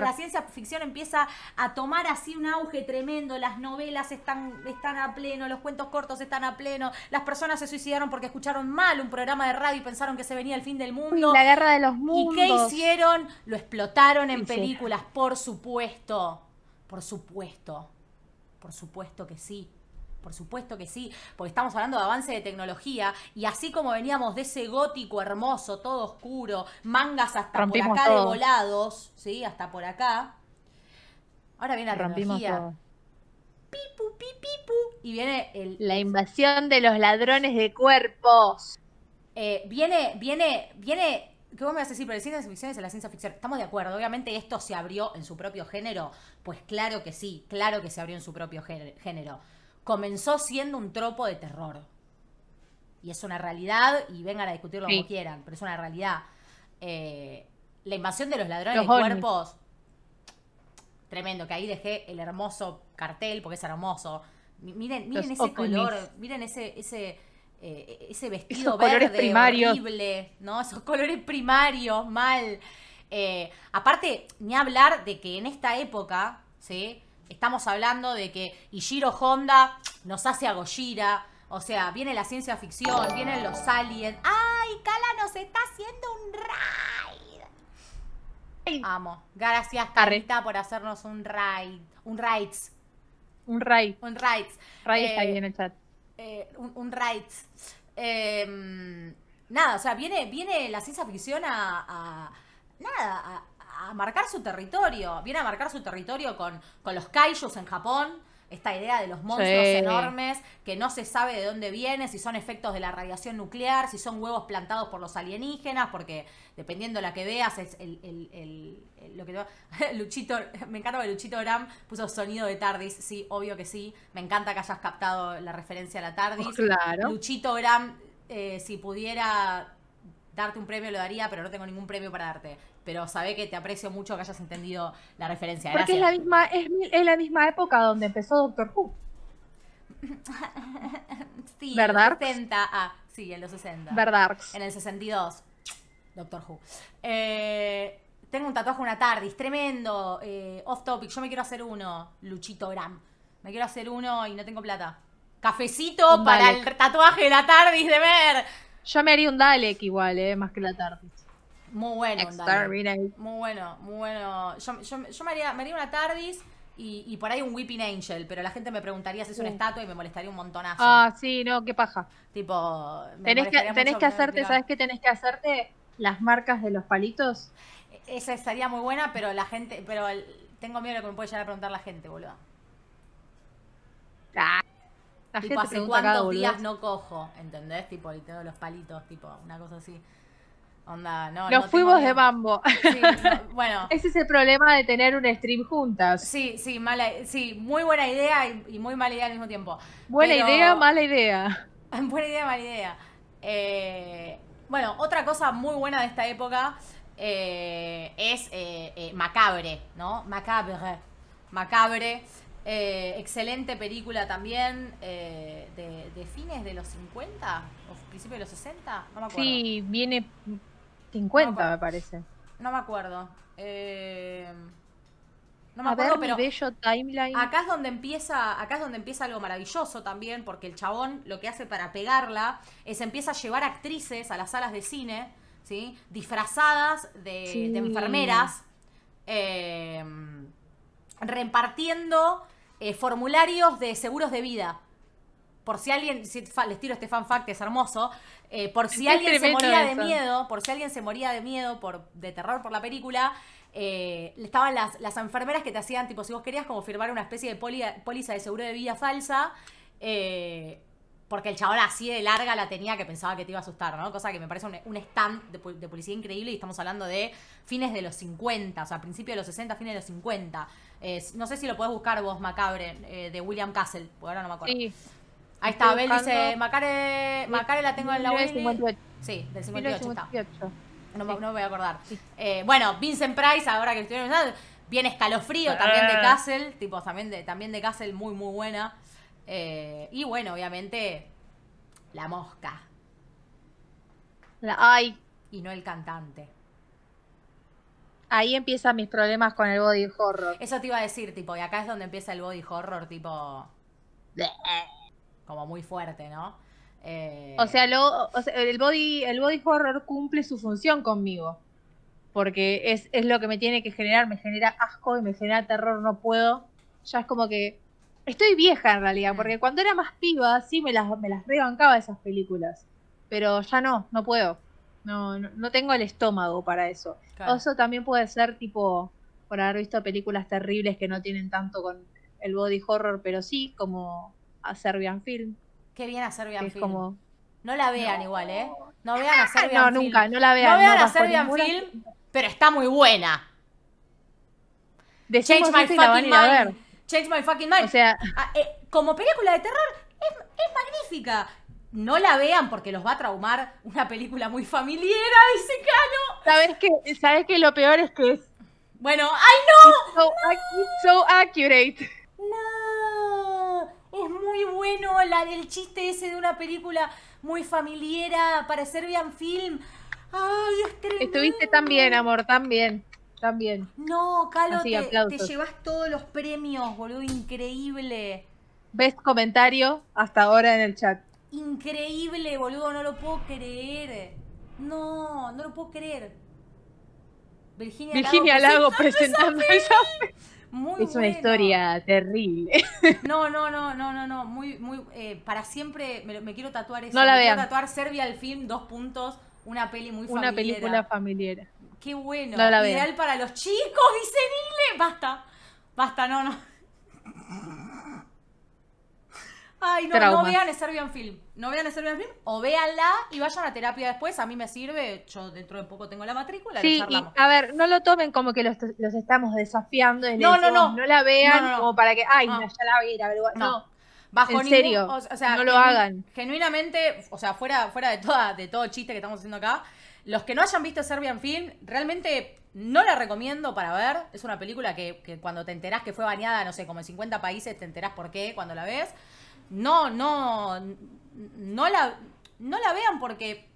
la, ciencia ficción empieza a tomar así un auge tremendo, las novelas están, están a pleno, los cuentos cortos están a pleno, las personas se suicidaron porque escucharon mal un programa de radio y pensaron que se venía el fin del mundo. la guerra de los mundos. ¿Y qué hicieron? Lo explotaron en películas, por supuesto, por supuesto, por supuesto que sí. Por supuesto que sí, porque estamos hablando de avance de tecnología y así como veníamos de ese gótico hermoso, todo oscuro, mangas hasta por acá de volados, ¿sí? Hasta por acá. Ahora viene la Pipu, pipu, pipu. Y viene el... La invasión de los ladrones de cuerpos. Eh, viene, viene, viene ¿Qué vos me vas a decir? Pero el ciencia de ficción es la ciencia ficción. Estamos de acuerdo. Obviamente esto se abrió en su propio género. Pues claro que sí, claro que se abrió en su propio género comenzó siendo un tropo de terror. Y es una realidad, y vengan a discutirlo como quieran, pero es una realidad. Eh, la invasión de los ladrones de cuerpos, tremendo, que ahí dejé el hermoso cartel, porque es hermoso. Miren, miren ese color, miren ese, ese, eh, ese vestido verde horrible, ¿no? Esos colores primarios, mal. Eh, aparte, ni hablar de que en esta época, ¿sí? estamos hablando de que Ishiro Honda nos hace a Gojira. O sea, viene la ciencia ficción, vienen los aliens. ¡Ay, Kala nos está haciendo un raid! Vamos, Gracias, Carita, por hacernos un raid. Un rides, Un raid. Un raid. está eh, ahí en el chat. Eh, un, un raid. Em, nada, o sea, viene, viene la ciencia ficción a, a nada, a, marcar su territorio. Viene a marcar su territorio con, los kaijus en Japón. Esta idea de los monstruos enormes, que no se sabe de dónde viene, si son efectos de la radiación nuclear, si son huevos plantados por los alienígenas, porque dependiendo la que veas, es el, lo que *laughs* Luchito, me encanta que Luchito Gram puso sonido de TARDIS, sí, obvio que sí. Me encanta que hayas captado la referencia a la TARDIS. Luchito Gram, eh, si pudiera darte un premio lo daría, pero no tengo ningún premio para darte pero sabe que te aprecio mucho que hayas entendido la referencia. Porque es la, misma, es, la misma época donde empezó Doctor Who. *laughs* sí, En los 60, ah, sí, en los 60. ¿verdad? En el 62, Doctor Who. Eh, tengo un tatuaje una tardis, tremendo, eh, off topic, yo me quiero hacer uno, Luchito Gram. Me quiero hacer uno y no tengo plata. Cafecito para el tatuaje de la tardis de ver. Yo me haría un Dalek igual, eh, más que la tardis. Muy bueno. Muy bueno, muy bueno. Yo, yo, yo me, haría, una tardis y, y, por ahí un Weeping Angel, pero la gente me preguntaría si es una estatua y me molestaría un montonazo. Ah, sí, no, qué paja. Tipo, tenés que, tenés que hacerte, ¿sabes qué tenés que hacerte? Las marcas de los palitos. Esa estaría muy buena, pero la gente, pero tengo miedo de lo que me puede llegar a preguntar la gente, ah, boludo. Tipo, ¿hace cuántos días no cojo? ¿Entendés? Tipo, y tengo los palitos, tipo, una cosa así. Nos fuimos de mambo. bueno. *laughs* Ese es el problema de tener un stream juntas. Sí, sí, mala, sí, muy buena idea y, muy mala idea al mismo tiempo. Buena idea, mala idea. *laughs* Buena idea, mala idea. Eh, bueno, otra cosa muy buena de esta época eh, es eh, Macabre, ¿no? Macabre. Macabre. excelente película también de, de fines de los 50 o principios de los 60, no me acuerdo. Sí, viene 50, me parece. No me acuerdo. Eh, no me acuerdo, pero Acá es donde empieza, acá es donde empieza algo maravilloso también, porque el chabón lo que hace para pegarla es empieza a llevar actrices a las salas de cine, Disfrazadas de, enfermeras, eh, repartiendo eh, formularios de seguros de vida por si alguien, les tiro este fan fact, es hermoso, eh, por si alguien se moría de miedo, por si alguien se moría de miedo, por, de terror por la película, eh, estaban las, las, enfermeras que te hacían, tipo, si vos querías como firmar una especie de póliza de seguro de vida falsa, eh, porque el chabón así de larga la tenía que pensaba que te iba a asustar, ¿no? Cosa que me parece un, stand de, policía increíble y estamos hablando de fines de los 50, o sea, principios de los 60, fines de los 50. no sé si lo podés buscar vos, Macabre, de William Castle, porque ahora no me acuerdo. Sí, Ahí está, Abel dice, Macare, la tengo en la web. Sí, del 58, está. No, me voy a acordar. Eh, bueno, Vincent Price, ahora que estuvieron viene escalofrío también de Castle, eh. tipo también de, también de Castle muy muy buena. Eh, y bueno, obviamente, la mosca. La ay. Y no el cantante. Ahí empiezan mis problemas con el body horror. Eso te iba a decir, tipo, y acá es donde empieza el body horror, tipo como muy fuerte, ¿no? Eh, o sea, el, body, el body horror cumple su función conmigo. Porque es, es lo que me tiene que generar. Me genera asco y me genera terror. No puedo. Ya es como que. Estoy vieja en realidad. Mm. Porque cuando era más piba, sí me las, me las rebancaba esas películas. Pero ya no, no puedo. No, no, tengo el estómago para eso. O Eso también puede ser tipo. Por haber visto películas terribles que no tienen tanto con el body horror, pero sí, como a Serbian Film. Qué bien a Serbian Film. Es como... No la vean igual, ¿eh? No vean a ah, Serbian Film. No, nunca, no la vean. No vean a Serbian Film, pero está muy buena. de Change my fucking mind. Change my fucking mind. O sea, ah, eh, como película de terror es, magnífica no la vean porque los va a traumar una película muy familiera, *laughs* dice Cano. ¿Sabes que ¿Sabes qué? Lo peor es que es... Bueno, ¡ay no! so, so accurate. Es muy bueno la, el chiste ese de una película muy familiera para Serbian Film. Ay, es tremendo. Estuviste tan bien, amor, tan También. No, Calo, te, llevas todos los premios, boludo, increíble. ves comentario hasta ahora en el chat. Increíble, boludo, no lo puedo creer. No, no lo puedo creer. Virginia, Lago, presentando *laughs* esa es una historia terrible. *laughs* No, no, no, no, no, no. Muy, muy. Eh, para siempre me, quiero tatuar eso. No la me tatuar Serbia al film, dos puntos. Una peli muy familiar. Una película familiar. Qué bueno. Ideal para los chicos, dice Nile. Basta. Basta, no, no no, no vean Serbian Film. No vean Serbian Film o véanla y vayan a terapia después. A mí me sirve, yo dentro de poco tengo la matrícula. Sí, y, a ver, no lo tomen como que los, estamos desafiando. no, no, no. No la vean como para que, ay, no, ya la voy a ir No. Bajo en serio, no lo hagan. Genuinamente, o sea, fuera, fuera de, toda, de todo chiste que estamos haciendo acá, los que no hayan visto Serbian Film, realmente no la recomiendo para ver. Es una película que, que cuando te enterás que fue bañada, no sé, como en 50 países, te enterás por qué cuando la ves no, no, no la, no la vean porque...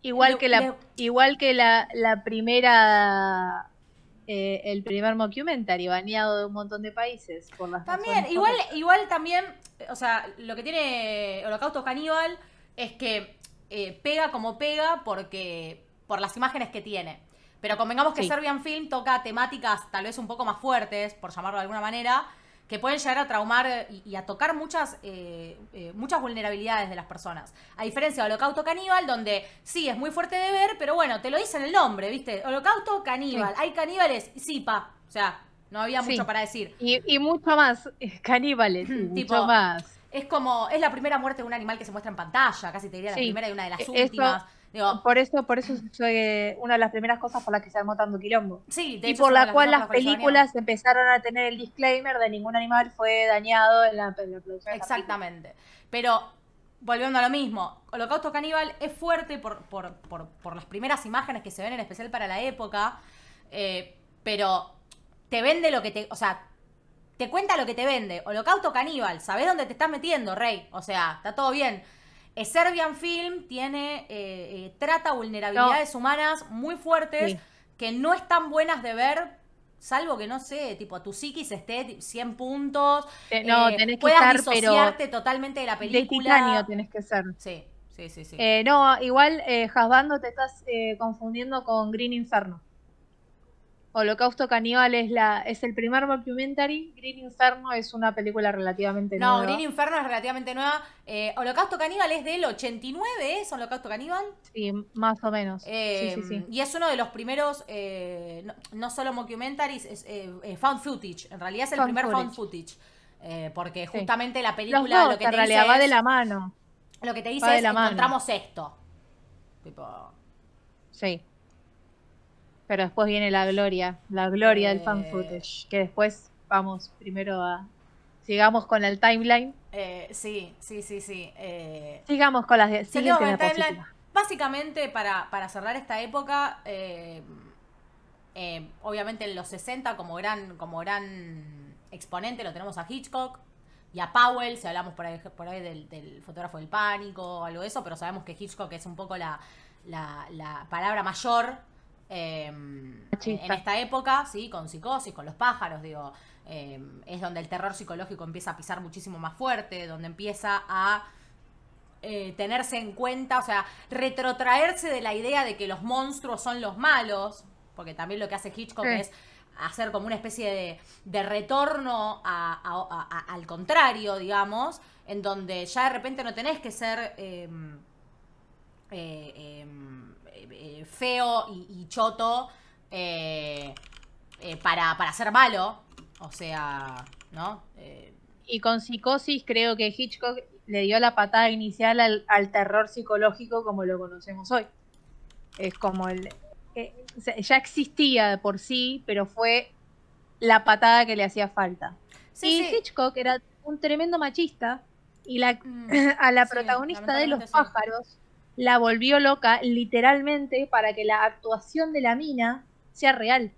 Igual que la, igual que la, primera eh, el primer mockumentary baneado de un montón de países por las también igual igual también o sea lo que tiene Holocausto Caníbal es que eh, pega como pega porque por las imágenes que tiene pero convengamos que Serbian Film toca temáticas tal vez un poco más fuertes por llamarlo de alguna manera que pueden llegar a traumar eh, y, a tocar muchas, eh, eh, muchas vulnerabilidades de las personas. A diferencia de Holocausto Caníbal, donde sí, es muy fuerte de ver, pero bueno, te lo dicen el nombre, ¿viste? Holocausto Caníbal. Hay caníbales, sí, pa. O sea, no había mucho para decir. Y, mucho más, caníbales, *clears throat* tipo, mucho más. Es como, es la primera muerte de un animal que se muestra en pantalla, casi te diría la primera y una de las e, últimas por eso, por eso soy eh, una de las primeras cosas por las que se armó tanto quilombo. Sí, y por la cual las películas empezaron a tener el disclaimer de ningún animal fue dañado en la, producción. Exactamente. Pero volviendo a lo mismo, Holocausto Caníbal es fuerte por, por, por, por las primeras imágenes que se ven en especial para la época. Eh, pero te vende lo que te. O sea, te cuenta lo que te vende. Holocausto caníbal, ¿sabés dónde te estás metiendo, rey? O sea, está todo bien. Serbian Film tiene, eh, eh, trata vulnerabilidades humanas muy fuertes que no están buenas de ver, salvo que no sé, tipo a tu psiquis esté 100 puntos, no, eh, tenés que puedas totalmente de la película. De que ser. Sí, sí, sí. no, igual, jazbando te estás confundiendo con Green Inferno. Holocausto Caníbal es, la, es el primer documentary, Green Inferno es una película relativamente nueva. No, Green Inferno es relativamente nueva. Eh, Holocausto Caníbal es del 89, ¿es Holocausto Caníbal? Sí, más o menos. sí, sí, eh, sí. Y es uno de los primeros, eh, no, solo mockumentaries, es found footage. En realidad es el primer found footage. porque justamente la película lo que te realidad, va de la mano. Lo que te dice encontramos esto. Tipo... Sí. Pero después viene la gloria, la gloria del fan eh. footage. Que después vamos primero a. Sigamos con el timeline. Eh, sí, sí, sí, sí. Eh. Sigamos con las. Sigamos con el Básicamente, para, cerrar esta época, obviamente en los 60, como gran, como gran exponente, lo tenemos a Hitchcock y a Powell, si hablamos por ahí, del, fotógrafo del pánico o algo de eso, pero sabemos que Hitchcock es un poco la palabra mayor Em, en esta época, sí, con psicosis, con los pájaros, digo, em, es donde el terror psicológico empieza a pisar muchísimo más fuerte, donde empieza a eh, tenerse en cuenta, o sea, retrotraerse de la idea de que los monstruos son los malos, porque también lo que hace Hitchcock es hacer como una especie de, retorno al contrario, digamos, en donde ya de repente no tenés que ser... Em, eh, eh, feo y, choto eh, eh, para, ser malo. O sea, ¿no? Y con psicosis creo que Hitchcock le dio la patada inicial al, terror psicológico como lo conocemos hoy. Es como el... ya existía de por sí, pero fue la patada que le hacía falta. y Hitchcock era un tremendo machista y la, mm. *clears throat* a la protagonista de los pájaros la volvió loca literalmente para que la actuación de la mina sea real.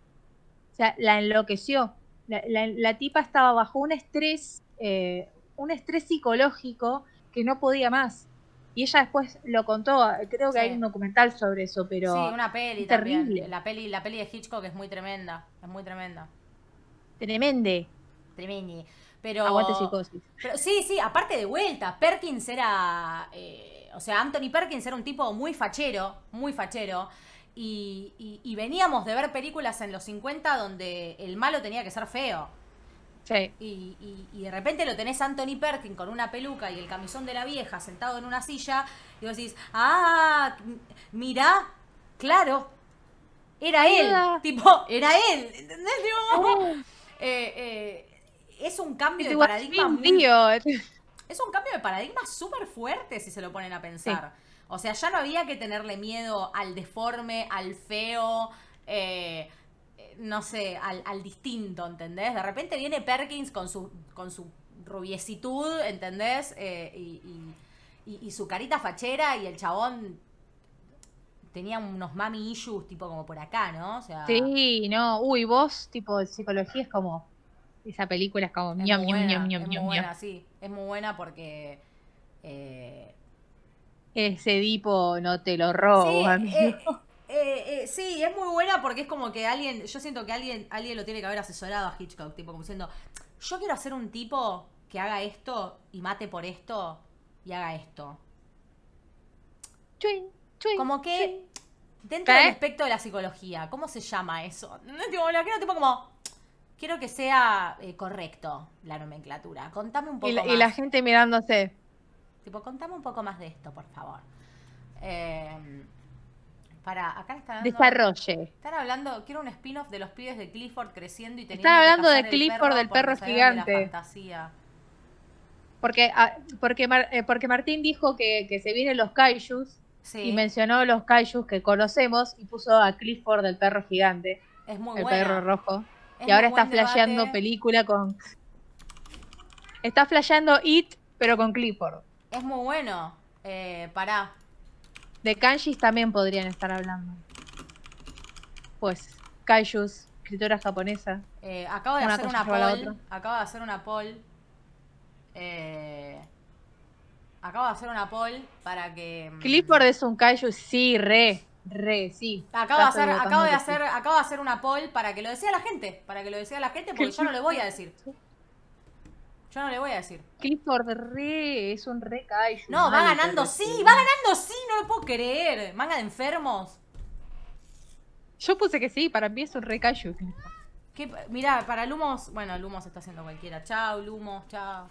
O sea, la enloqueció. La, tipa estaba bajo un estrés, eh, un estrés psicológico que no podía más. Y ella después lo contó, creo que hay un documental sobre eso, pero... Sí, una peli. Terrible. También. La peli, la peli de Hitchcock es muy tremenda, es muy tremenda. Tremende. Tremende. Pero, sí, sí, aparte de vuelta, Perkins era. Eh, o sea, Anthony Perkins era un tipo muy fachero, muy fachero. Y, veníamos de ver películas en los 50 donde el malo tenía que ser feo. Sí. Y, de repente lo tenés Anthony Perkins con una peluca y el camisón de la vieja sentado en una silla. Y vos decís, ah, mirá, claro, era él. Tipo, era él. ¿Entendés? Uh. *laughs* Eh, eh, es un cambio de paradigma eh. es un cambio de paradigma súper fuerte si se lo ponen a pensar. O sea, ya no había que tenerle miedo al deforme, al feo, eh, no sé, al, distinto, ¿entendés? De repente viene Perkins con su, con su rubiecitud, ¿entendés? Eh, y, su carita fachera y el chabón tenía unos mami issues tipo como por acá, ¿no? O Sí, no, uy, vos tipo de psicología es como, esa película es como es mío, muy buena, es muy buena, sí. Es muy buena porque. Eh, Ese Edipo no te lo robo, sí, eh, eh, sí, es muy buena porque es como que alguien. Yo siento que alguien, alguien lo tiene que haber asesorado a Hitchcock, tipo, como diciendo: Yo quiero hacer un tipo que haga esto y mate por esto y haga esto. como que. Dentro del aspecto de la psicología, ¿cómo se llama eso? No, *laughs* tipo, tipo como quiero que sea eh, correcto la nomenclatura. Contame un poco más. Y la gente mirándose. Tipo, contame un poco más de esto, por favor. Eh, para, acá están dando, Desarrolle. Están hablando, quiero un spin-off de los pibes de Clifford creciendo y teniendo Están hablando de Clifford, del perro gigante. Porque, ah, porque, eh, porque Martín dijo que, que se vienen los kaijus y mencionó los kaijus que conocemos y puso a Clifford, el perro gigante. Es muy bueno. el perro rojo y ahora está flasheando película con. Está flasheando It, pero con Clifford. Es muy bueno. Eh, pará. De kanjis también podrían estar hablando. Pues, kaijus, escritora japonesa. acaba eh, acabo, de hacer una poll, acaba de hacer una poll. Eh, acabo de hacer una poll para que. Mm, Clifford es un kaiju, sí, re. Re, sí. Acabo de, hacer, acabo de hacer, acabo de hacer una poll para que lo decía la gente, para que lo decía la gente, porque yo no le voy a decir. Yo no le voy a decir. Clifford re, es un re No, va ganando sí, va ganando sí, no lo puedo creer. Manga de enfermos. Yo puse que sí, para mí es un re Mirá, para Lumos, bueno, Lumos está haciendo cualquiera. Chao, Lumos, chao.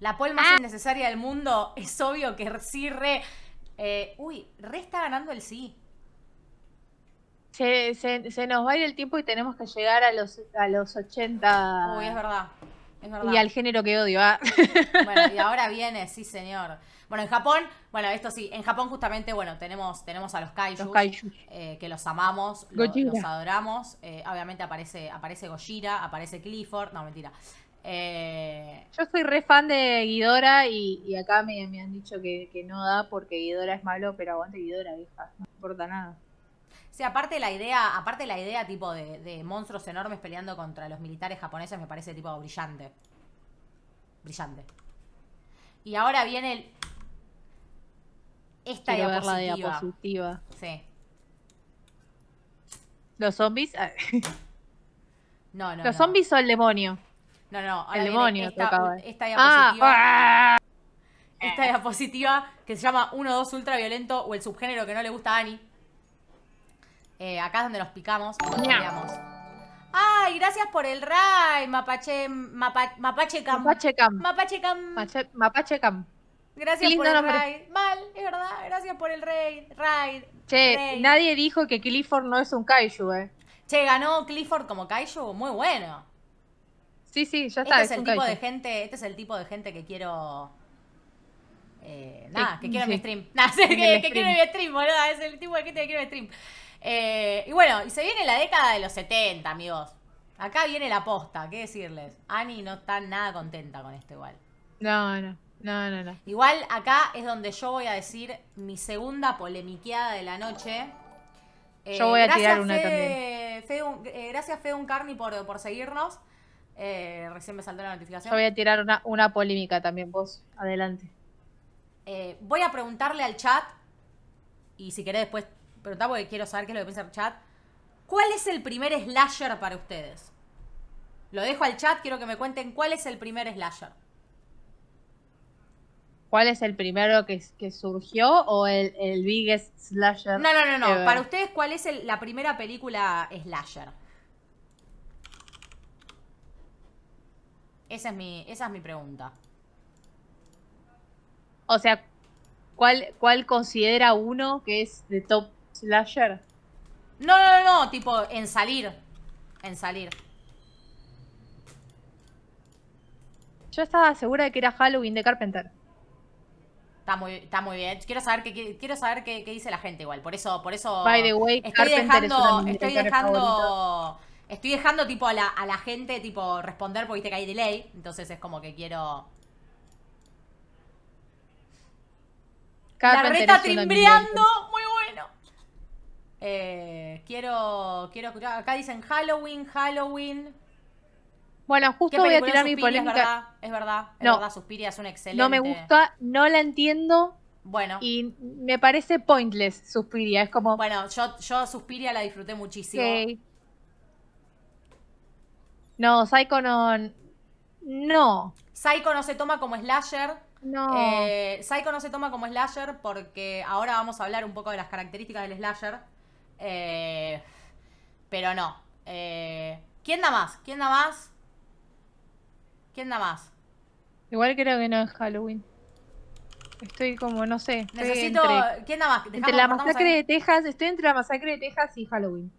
La poll más ah. innecesaria del mundo, es obvio que sí re. Eh, uy, re está ganando el sí. Se, se, se, nos va a ir el tiempo y tenemos que llegar a los, a los 80. Uy, es verdad. Y al género que odio. Ah. *laughs* Bueno, y ahora *laughs* viene, sí, señor. Bueno, en Japón, bueno, esto sí, en Japón justamente, bueno, tenemos, tenemos a los kaijus, eh, que los amamos, los adoramos. Eh, obviamente aparece, aparece Gojira, aparece Clifford, no, mentira. Eh, Yo soy re fan de Guidora y, acá me, han dicho que, no da porque Guidora es malo, pero aguante Guidora, vieja, no importa nada. Sí, aparte la idea, aparte la idea tipo de, monstruos enormes peleando contra los militares japoneses me parece tipo brillante. Brillante. Y ahora viene Esta diapositiva. Ver diapositiva. Sí. Los zombies... *laughs* no, no. Los zombies son el demonio. No, no, ahora el demonio esta, diapositiva. Ah. diapositiva que se llama 1-2 ultraviolento o el subgénero que no le gusta a Ani. Eh, acá es donde nos picamos. nos Ay, gracias por el raid, Mapache, Mapache Cam. Mapache Cam. Mapache Cam. Mapache, Gracias por el raid. Mal, es verdad. Gracias por el raid. che, nadie dijo que Clifford no es un kaiju, eh. Che, ganó Clifford como kaiju. Muy bueno. Sí, sí, ya este está. Este es, el tipo de gente, este es el tipo de gente que quiero. Eh, nada, eh, que quiero mi stream. *laughs* Nada, que, quiero mi stream, boludo. Es el tipo de gente que quiero mi stream. Eh, y bueno, y se viene la década de los 70, amigos. Acá viene la posta, ¿qué decirles? Ani no está nada contenta con esto igual. No, no, no, no, Igual acá es donde yo voy a decir mi segunda polemiqueada de la noche. yo voy a tirar una también. gracias Fede Uncarni por, por seguirnos. Eh, recién me saltó la notificación. voy a tirar una, polémica también, vos. Adelante. Eh, voy a preguntarle al chat, y si querés después preguntar, porque quiero saber qué es lo que piensa el chat. ¿Cuál es el primer slasher para ustedes? Lo dejo al chat, quiero que me cuenten cuál es el primer slasher. ¿Cuál es el primero que, que surgió o el, el, biggest slasher? No, no, no, no. Para ustedes, ¿cuál es la primera película slasher? Esa es mi, esa es mi pregunta. O sea, ¿cuál, ¿cuál considera uno que es de top slasher? No, no, no, tipo, en salir. En salir. Yo estaba segura de que era Halloween de Carpenter. Está muy, bien. Quiero saber qué saber qué, dice la gente igual. Por eso, por eso. By the way, estoy dejando Estoy dejando tipo a la, gente tipo responder porque viste que hay delay. Entonces es como que quiero... la reta timbreando! Muy bueno. Eh, quiero, quiero... Acá dicen Halloween, Halloween. Bueno, justo voy a tirar mi polémica. Es verdad, es verdad. no, verdad, Suspiria es un excelente. No me gusta, no la entiendo. Bueno. Y me parece pointless Suspiria. Es como. Bueno, yo, yo Suspiria la disfruté muchísimo. Sí. No, Psycho no. No. Psycho no se toma como slasher. No. Eh, Psycho no se toma como slasher porque ahora vamos a hablar un poco de las características del slasher. Eh, pero no. Eh, ¿Quién da más? ¿Quién da más? ¿Quién da más? Igual creo que no es Halloween. Estoy como, no sé. Necesito. ¿Quién da más? la masacre de Texas, estoy entre la masacre de Texas y Halloween.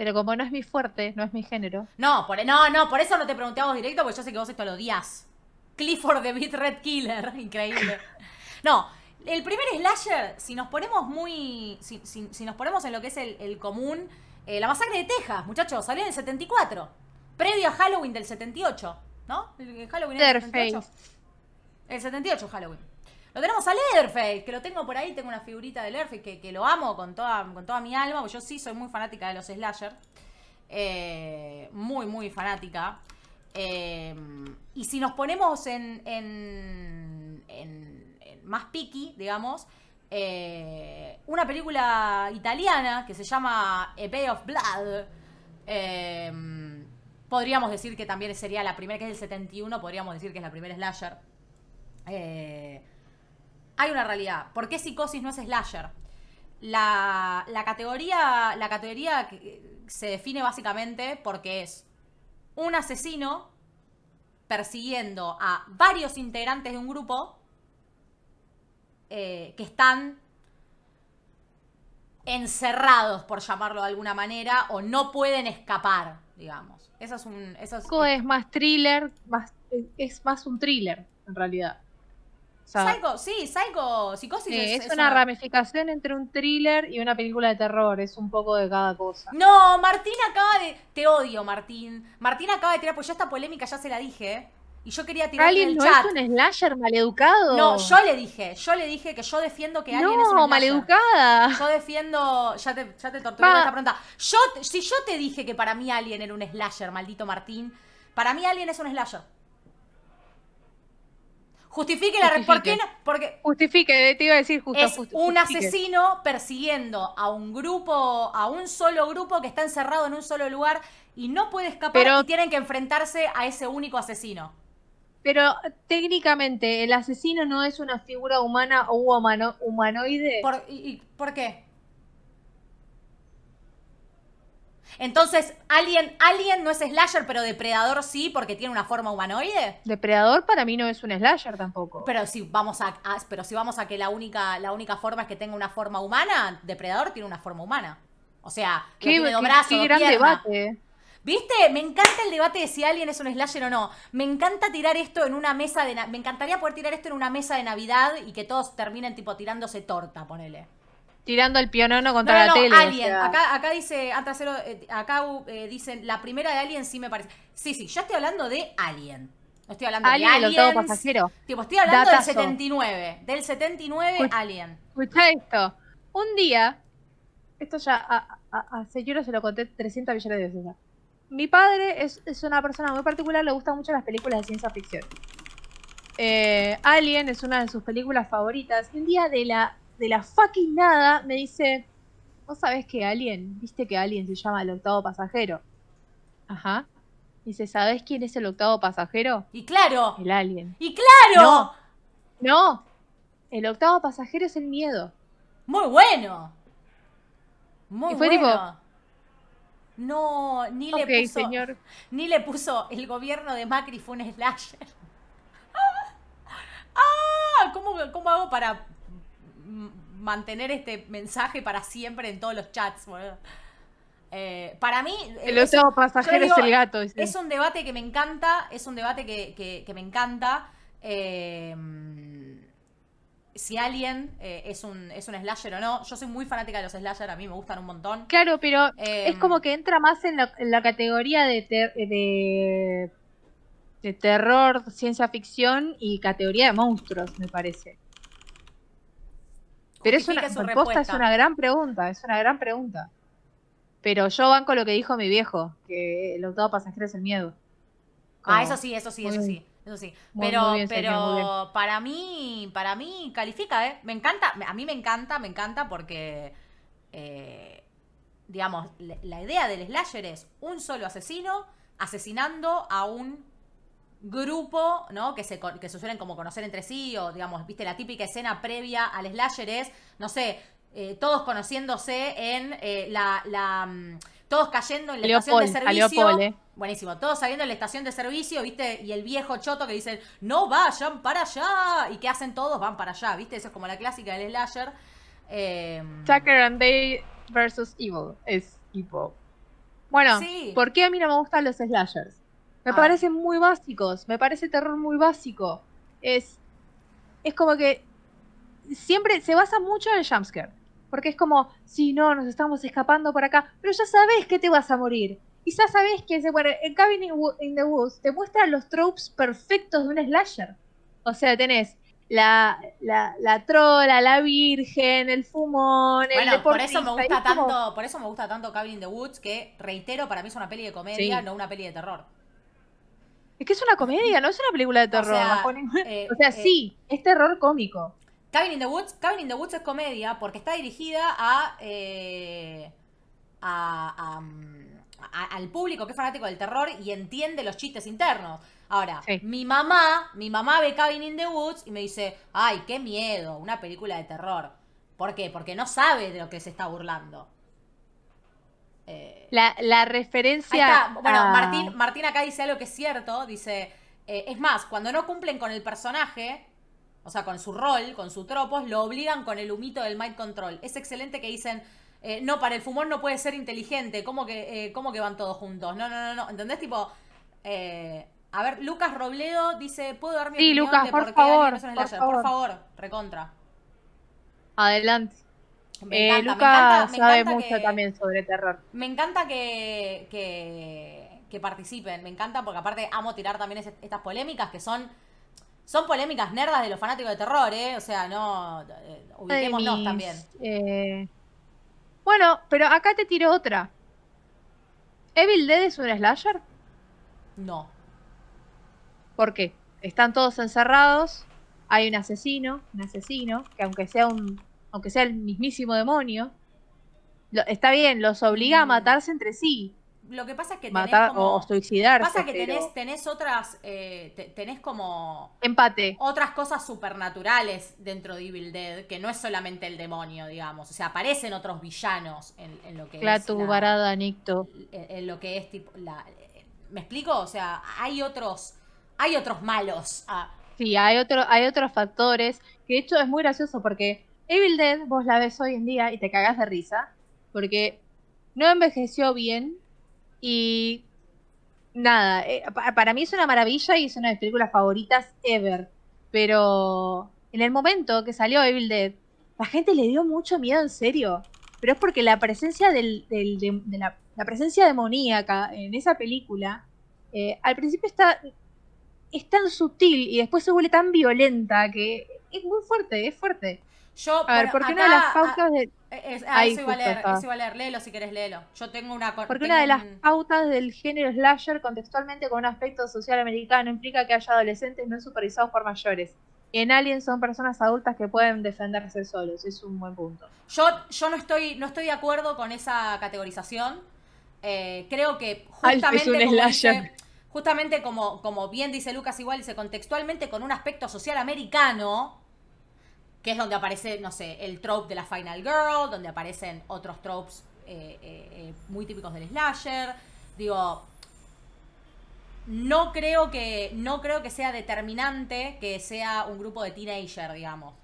Pero como no es mi fuerte, no es mi género. No, por, e, no, no, por eso no te pregunté directo, porque yo sé que vos esto lo odias. Clifford de Beat Red Killer, *laughs* increíble. No, el primer slasher, si nos ponemos muy. Si, si, nos ponemos en lo que es el, común, eh, la masacre de Texas, muchachos, salió en el 74. Previo a Halloween del 78, ¿no? El, Halloween del 78. El 78 Halloween. Lo tenemos a Leatherface, que lo tengo por ahí, tengo una figurita de Leatherface que, que lo amo con toda, con toda mi alma, porque yo sí soy muy fanática de los slasher. Eh, muy, muy fanática. Eh, y si nos ponemos en, más picky, digamos, eh, una película italiana que se llama A Bay of Blood, podríamos decir que también sería la primera, que es del 71, podríamos decir que es la primera slasher. Eh, hay una realidad. ¿Por qué psicosis no es slasher? La, categoría, la categoría que eh, se define básicamente porque es un asesino persiguiendo a varios integrantes de un grupo eh, que están encerrados, por llamarlo de alguna manera, o no pueden escapar, digamos. Eso es un. es, más thriller, es más un thriller, en realidad sí, Psycho, Psicosis. es, una ramificación entre un thriller y una película de terror, es un poco de cada cosa. No, Martín acaba de... Te odio, Martín. Martín acaba de tirar, pues ya esta polémica ya se la dije, ¿eh? Y yo quería tirar en el no es un slasher maleducado? No, yo le dije, yo le dije que yo defiendo que alguien es un maleducada. Yo defiendo, ya te, ya te torturé esta pregunta. Yo, si yo te dije que para mí alguien era un slasher, maldito Martín, para mí alguien es un slasher. Justifique la respuesta. Porque justifique, eh, te iba a decir justo. Es un asesino persiguiendo a un grupo, a un solo grupo que está encerrado en un solo lugar y no puede escapar y tienen que enfrentarse a ese único asesino. Pero técnicamente el asesino no es una figura humana o humanoide. ¿Por, ¿Por qué? Entonces, Alien, no es slasher, pero Depredador sí, porque tiene una forma humanoide. Depredador para mí no es un slasher tampoco. Pero si vamos a, pero si vamos a que la única, la única forma es que tenga una forma humana, Depredador tiene una forma humana. O sea, Qué, dos gran debate. ¿Viste? Me encanta el debate de si alguien es un slasher o no. Me encanta tirar esto en una mesa de... Me encantaría poder tirar esto en una mesa de Navidad y que todos terminen tipo tirándose torta, ponele tirando el pionono contra la tele. Alien. acá, acá, dice, eh, acá eh, dicen, la primera de Alien sí me parece. Sí, sí, yo estoy hablando de Alien. No estoy hablando de Alien. Alien pasajero. Tipo, estoy hablando del 79. Del 79 Alien. Escucha esto. Un día, esto ya a, a, se lo conté 300 millones de veces. Mi padre es, una persona muy particular, le gustan mucho las películas de ciencia ficción. Eh, Alien es una de sus películas favoritas. Un día de la de la fucking nada, me dice, vos sabés que alguien viste que alguien se llama el octavo pasajero. Ajá. Dice, ¿sabés quién es el octavo pasajero? Y claro. El alien. Y claro. No, El octavo pasajero es el miedo. Muy bueno. Muy bueno. no, ni le puso. Señor. Ni le puso el gobierno de Macri fue un slasher. *laughs* ah, ¿Cómo hago para mantener este mensaje para siempre en todos los chats, eh, para mí. Eh, el oso pasajero es el gato. Es un debate que me encanta. Es un debate que, me encanta. Eh, si alguien es, un, es un slasher o no. Yo soy muy fanática de los slasher, a mí me gustan un montón. Claro, pero es como em, que entra más en la, categoría de, de, de terror, ciencia ficción y categoría de monstruos, me parece. Pero es una, es una gran pregunta, es una gran pregunta. Pero yo banco lo que dijo mi viejo, que los dos pasajeros es el miedo. ah, eso sí, eso sí, eso sí. Eso sí. pero pero para mí, para mí califica, ¿eh? Me encanta, a mí me encanta, me encanta porque, eh, digamos, la idea del slasher es un solo asesino asesinando a un grupo, ¿no? Que se, que suelen como conocer entre sí, o digamos, viste, la típica escena previa al slasher es, no sé, eh, todos conociéndose en eh, la, mm, todos cayendo en la estación de servicio. Eh. Buenísimo, todos saliendo en la estación de servicio, ¿viste? Y el viejo choto que dice no vayan para allá. ¿Y que hacen todos? Van para allá, ¿viste? Eso es como la clásica del slasher. Em, Tucker and Day versus Evil es tipo. Bueno, ¿por qué a mí no me gustan los slashers? Me ah. parecen muy básicos, me parece terror muy básico. Es, es como que siempre se basa mucho en el jumpscare. Porque es como, si no, nos estamos escapando por acá, pero ya sabes que te vas a morir. Y ya sabes que bueno, En Cabin in the Woods te muestra los tropes perfectos de un slasher. O sea, tenés la, la, la trola, la virgen, el fumón, el bueno, por eso me gusta tanto, por eso me gusta tanto Cabin in the Woods, que reitero, para mí es una peli de comedia, no una peli de terror. Es que es una comedia, no es una película de terror. Eh, *laughs* o sea, eh, sí, es terror cómico. Cabin in the Woods, Cabin in the Woods es comedia porque está dirigida a, eh, al público que es fanático del terror y entiende los chistes internos. Ahora, mi mamá, mi mamá ve Cabin in the Woods y me dice, ay, qué miedo, una película de terror. ¿Por qué? Porque no sabe de lo que se está burlando. Eh, la, referencia. Bueno, Martín, Martín acá dice algo que es cierto. Dice: eh, Es más, cuando no cumplen con el personaje, o sea, con su rol, con su tropos, lo obligan con el humito del mind control. Es excelente que dicen. Eh, no, para el fumón no puede ser inteligente. ¿Cómo que, ¿Cómo que van todos juntos? No, no, no, no. ¿Entendés? Tipo. a ver, Lucas Robledo dice: ¿Puedo dormir sí, Lucas, por, favor, por favor, recontra. Adelante. Me eh, encanta, sabe mucho que, también sobre terror. Me encanta que, participen, me encanta porque aparte amo tirar también estas polémicas que son son polémicas nerdas de los fanáticos de terror, eh, O sea, no. Eh, ubiquémonos también. Bueno, pero acá te tiro otra. ¿Evil Dead es un slasher? No. ¿Por qué? Están todos encerrados. Hay un asesino, un asesino, que aunque sea un aunque sea el mismísimo demonio, está bien, los obliga a mm. matarse entre sí. Lo que pasa es que tenés como, o suicidarse. Pasa que tenés, tenés otras, eh, tenés como... Empate. Otras cosas supernaturales dentro de Evil Dead, que no es solamente el demonio, digamos. O sea, aparecen otros villanos en, lo que la es... Tubarada, Nicto. En, lo que es tipo... Eh, ¿Me explico? O sea, hay otros, hay otros malos. Ah. Sí, hay, otro, hay otros factores. Que de hecho es muy gracioso porque Evil Dead, vos la ves hoy en día y te cagas de risa, porque no envejeció bien y nada, eh, para mí es una maravilla y es una de mis películas favoritas ever, pero en el momento que salió Evil Dead, la gente le dio mucho miedo en serio, pero es porque la presencia la, presencia demoníaca en esa película, eh, al principio está es tan sutil y después se vuelve tan violenta que es muy fuerte, es fuerte. Yo, a ver, ¿por qué una de las pautas si Yo tengo una... Porque una de las pautas del género slasher contextualmente con un aspecto social americano implica que haya adolescentes no supervisados por mayores. en Alien son personas adultas que pueden defenderse solos, es un buen punto. Yo, yo no, estoy, no estoy de acuerdo con esa categorización. Eh, creo que justamente... un justamente como, como bien dice Lucas igual, dice contextualmente con un aspecto social americano que es donde aparece, no sé, el trope de la Final Girl, donde aparecen otros tropes eh, eh, eh, muy típicos del slasher. Digo, no creo, que, no creo que sea determinante que sea un grupo de teenager, digamos.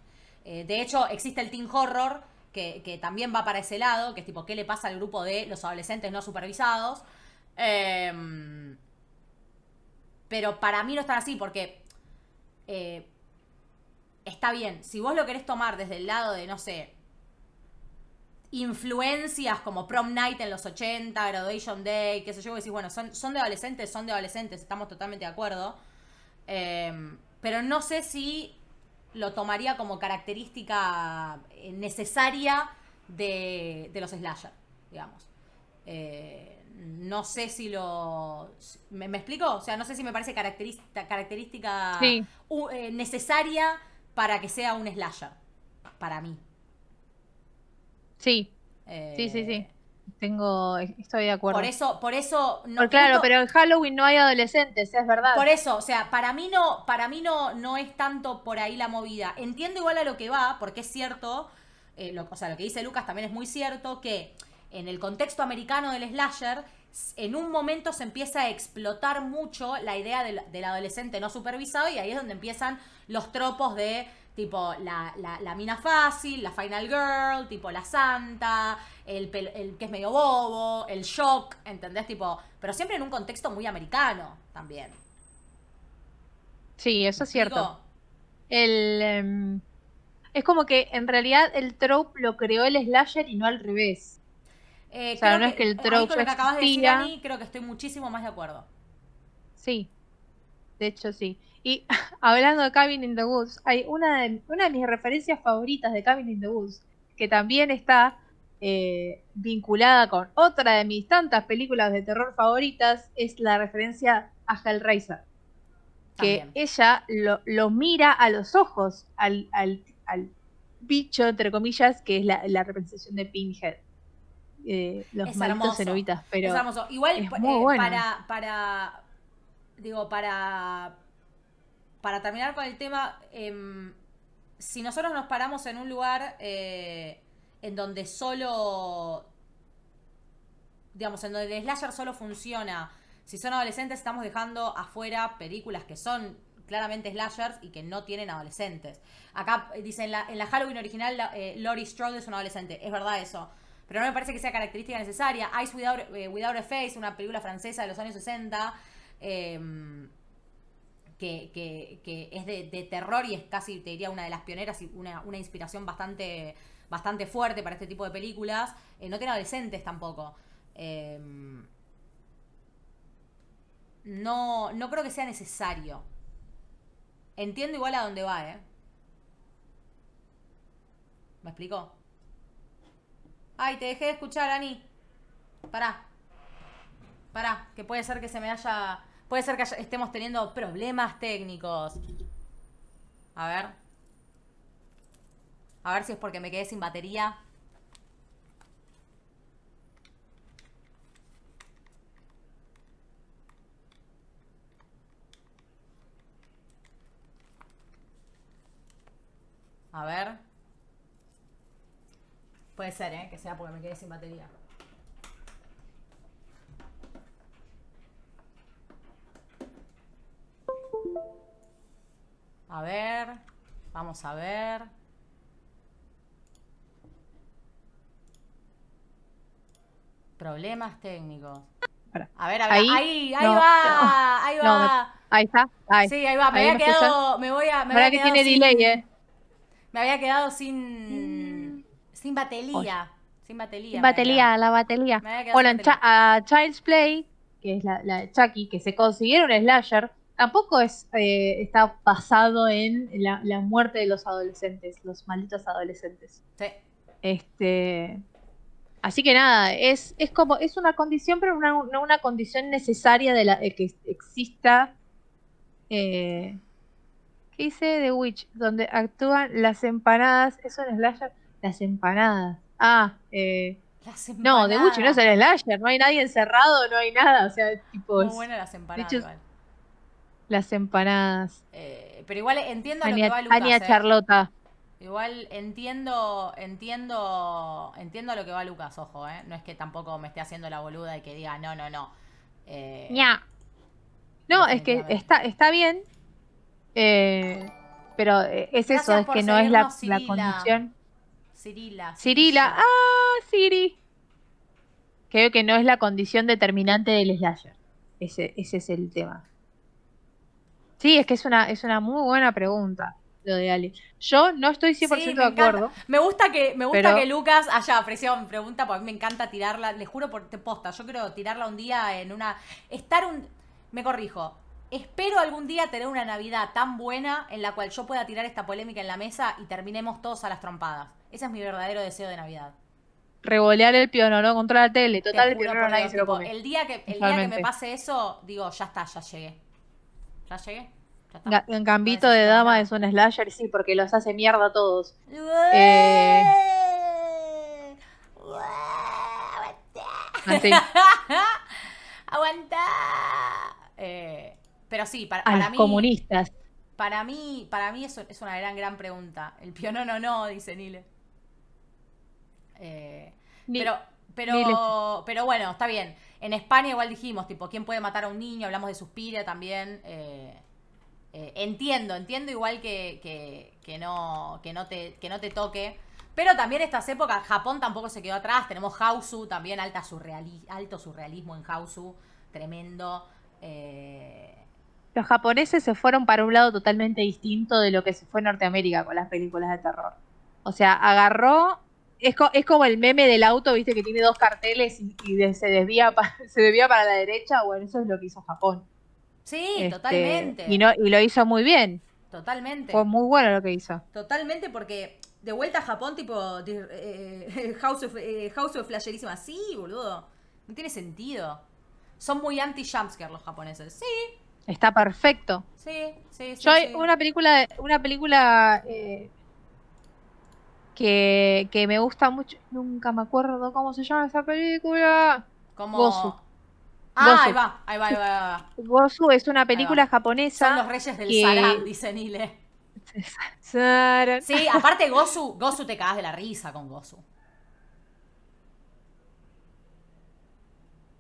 de hecho, existe el teen horror, que, que, también va para ese lado, que es tipo, ¿qué le pasa al grupo de los adolescentes no supervisados? Em, pero para mí no están así, porque está bien, si vos lo querés tomar desde el lado de, no sé, influencias como prom night en los 80, graduation day, qué sé yo, decís, bueno, son, de adolescentes, son de adolescentes, estamos totalmente de acuerdo. Em, pero no sé si lo tomaría como característica eh, necesaria de, de los slasher, digamos. Eh, no sé si lo... ¿me, explico? O sea, no sé si me parece característica, característica eh, necesaria para que sea un slasher, para mí. Sí. Sí, sí, sí. Eh, Tengo, estoy de acuerdo. Por eso, por eso no. claro, pero en Halloween no hay adolescentes, es verdad. Por eso, o sea, para mí no, para mí no, no es tanto por ahí la movida. Entiendo igual a lo que va, porque es cierto, eh, lo, o sea, lo que dice Lucas también es muy cierto que en el contexto americano del slasher en un momento se empieza a explotar mucho la idea del, adolescente no supervisado y ahí es donde empiezan los tropos de tipo la, la, la mina fácil, la final girl, tipo la santa, el, que es medio bobo, el shock, ¿entendés? Tipo, pero siempre en un contexto muy americano también. Sí, eso es cierto. el, em, es como que en realidad el trope lo creó el slasher y no al revés. Eh, no es que el trozo lo creo que estoy muchísimo más de acuerdo. Sí, de hecho sí. Y *laughs* hablando de Cabin in the Woods, hay una de, una de mis referencias favoritas de Cabin in the Woods, que también está eh, vinculada con otra de mis tantas películas de terror favoritas, es la referencia a Hellraiser. Que ella lo, mira a los ojos al, bicho, entre comillas, que es la, la representación de Pinhead. Eh, los es pero. Igual eh, para, para. Digo, para. Para terminar con el tema. Em, si nosotros nos paramos en un lugar eh, en donde solo. Digamos, en donde el slasher solo funciona. Si son adolescentes, estamos dejando afuera películas que son claramente slashers y que no tienen adolescentes. Acá dice en la, Halloween original, Laurie Lori Strode es un adolescente. Es verdad eso pero no me parece que sea característica necesaria. Ice Without, eh, a Face, una película francesa de los años 60, em, que, es de, terror y es casi, te diría, una de las pioneras y una, inspiración bastante, bastante fuerte para este tipo de películas. Eh, no tiene adolescentes tampoco. Em, no, no creo que sea necesario. Entiendo igual a dónde va, ¿eh? ¿Me explico? Ay, te dejé de escuchar, Ani. Pará. Pará, que puede ser que se me haya... Puede ser que estemos teniendo problemas técnicos. A ver. A ver si es porque me quedé sin batería. A ver. Puede ser, ¿eh? Que sea porque me quedé sin batería. A ver, vamos a ver. Problemas técnicos. A ver, a ver, ahí, ahí, va, ahí va. ahí está, Sí, ahí va, me había quedado, me voy a... que tiene eh. Me había quedado sin... Sin batería. Sin batería. Sin batería, la batería. Bueno, a Child's Play, que es la, la Chucky, que se consiguió un slasher, tampoco es, eh, está basado en la, muerte de los adolescentes, los malditos adolescentes. Sí. Este. Así que nada, es, es como, es una condición, pero una, no una condición necesaria de la que exista. Eh, ¿Qué dice The Witch? Donde actúan las empanadas. ¿Es un slasher? Las empanadas. Ah, eh. No, de Gucci no es el slasher, no hay nadie encerrado, no hay nada. O sea, tipo. Muy buenas las empanadas. Las eh, empanadas. pero igual entiendo a lo que va Lucas. Ania eh. Charlota. Igual entiendo, entiendo, entiendo a lo que va Lucas, ojo, ¿eh? No es que tampoco me esté haciendo la boluda y que diga, no, no, no. Eh, No, es que está, está bien. Eh, pero es eso, es que no es la, la condición. Cirila. Cirila. Ah, Siri. Creo que no es la condición determinante del slasher. Ese, es el tema. Sí, es que es una, es una muy buena pregunta lo de Ali. Yo no estoy 100% de acuerdo. Me gusta que, me gusta que Lucas ah, pregunta, porque a mí me encanta tirarla, Le juro por te posta, yo quiero tirarla un día en una estar un me corrijo. Espero algún día tener una Navidad tan buena en la cual yo pueda tirar esta polémica en la mesa y terminemos todos a las trompadas. Ese es mi verdadero deseo de Navidad. Revolear el pionono contra la tele. Total, el nadie se El día, que, me pase eso, digo, ya está, ya llegué. Ya llegué. En gambito de dama es un slasher, sí, porque los hace mierda a todos. Eh. *laughs* eh... pero sí, para, a los comunistas. Para mí, para mí es, es una gran, gran pregunta. El pionono no, dice Nile. Eh, pero, pero, pero bueno, está bien. En España igual dijimos, tipo, ¿quién puede matar a un niño? Hablamos de Suspiria también. Eh, eh, entiendo, entiendo igual que, no, que, no te, que no te toque. Pero también estas épocas, Japón tampoco se quedó atrás. Tenemos Hausu también, alto surrealismo en Hausu, tremendo. Los japoneses se fueron para un lado totalmente distinto de lo que se fue en Norteamérica con las películas de terror. O sea, agarró es, es, como el meme del auto, viste, que tiene dos carteles y, se, desvía *laughs* se desvía para la derecha. Bueno, eso es lo que hizo Japón. Sí, este, totalmente. Y, no, y lo hizo muy bien. Totalmente. Fue muy bueno lo que hizo. Totalmente, porque de vuelta a Japón, tipo eh, eh, *laughs* House, of, eh, House Flasherísima. Sí, boludo. No tiene sentido. Son muy anti-jumpscare los japoneses. Sí. Está perfecto. Sí, sí, Yo, Una película, una película que, me gusta mucho. Nunca me acuerdo cómo se llama esa película. Como... Gozu. Ah, Ahí, va, ahí va, ahí va, Gozu es una película japonesa. Son los reyes del que... dice Nile. *laughs* Sí, aparte Gozu, Gozu te cagas de la risa con Gozu.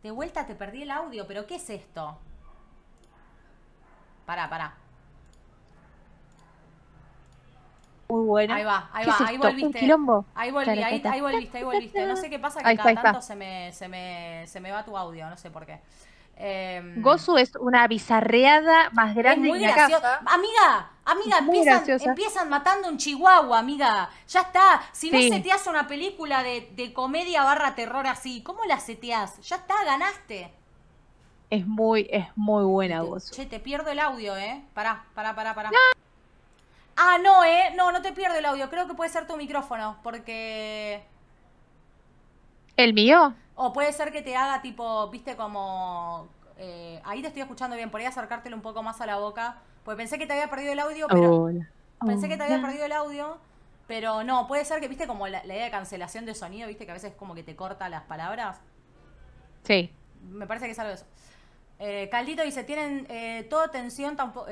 De vuelta te perdí el audio, pero ¿qué es esto? Pará, pará. muy buena. Ahí va, ahí va, ahí volviste. Ahí volví, ahí, volviste, ahí volviste. No sé qué pasa que cada tanto Se, me, se, me, se me va tu audio, no sé por qué. Eh, Gozu es una bizarreada más grande es muy graciosa. Amiga, amiga, empiezan, empiezan, matando un chihuahua, amiga. Ya está. Si no seteás seteas una película de, de, comedia barra terror así, ¿cómo la seteas? Ya está, ganaste. Es muy, es muy buena Gozu. Che, te pierdo el audio, eh. Pará, pará, pará, pará. Ah, no, ¿eh? No, no te pierdo el audio. Creo que puede ser tu micrófono, porque... ¿El mío? O puede ser que te haga tipo, viste, como... Eh, ahí te estoy escuchando bien, por ahí acercártelo un poco más a la boca. Pues pensé que te había perdido el audio, pero... Pensé que te había perdido el audio, pero no, puede ser que, viste, como la, idea de cancelación de sonido, viste, que a veces como que te corta las palabras. Sí. Me parece que es algo de eso. Eh, Caldito dice, tienen toda eh, todo tensión, tampoco,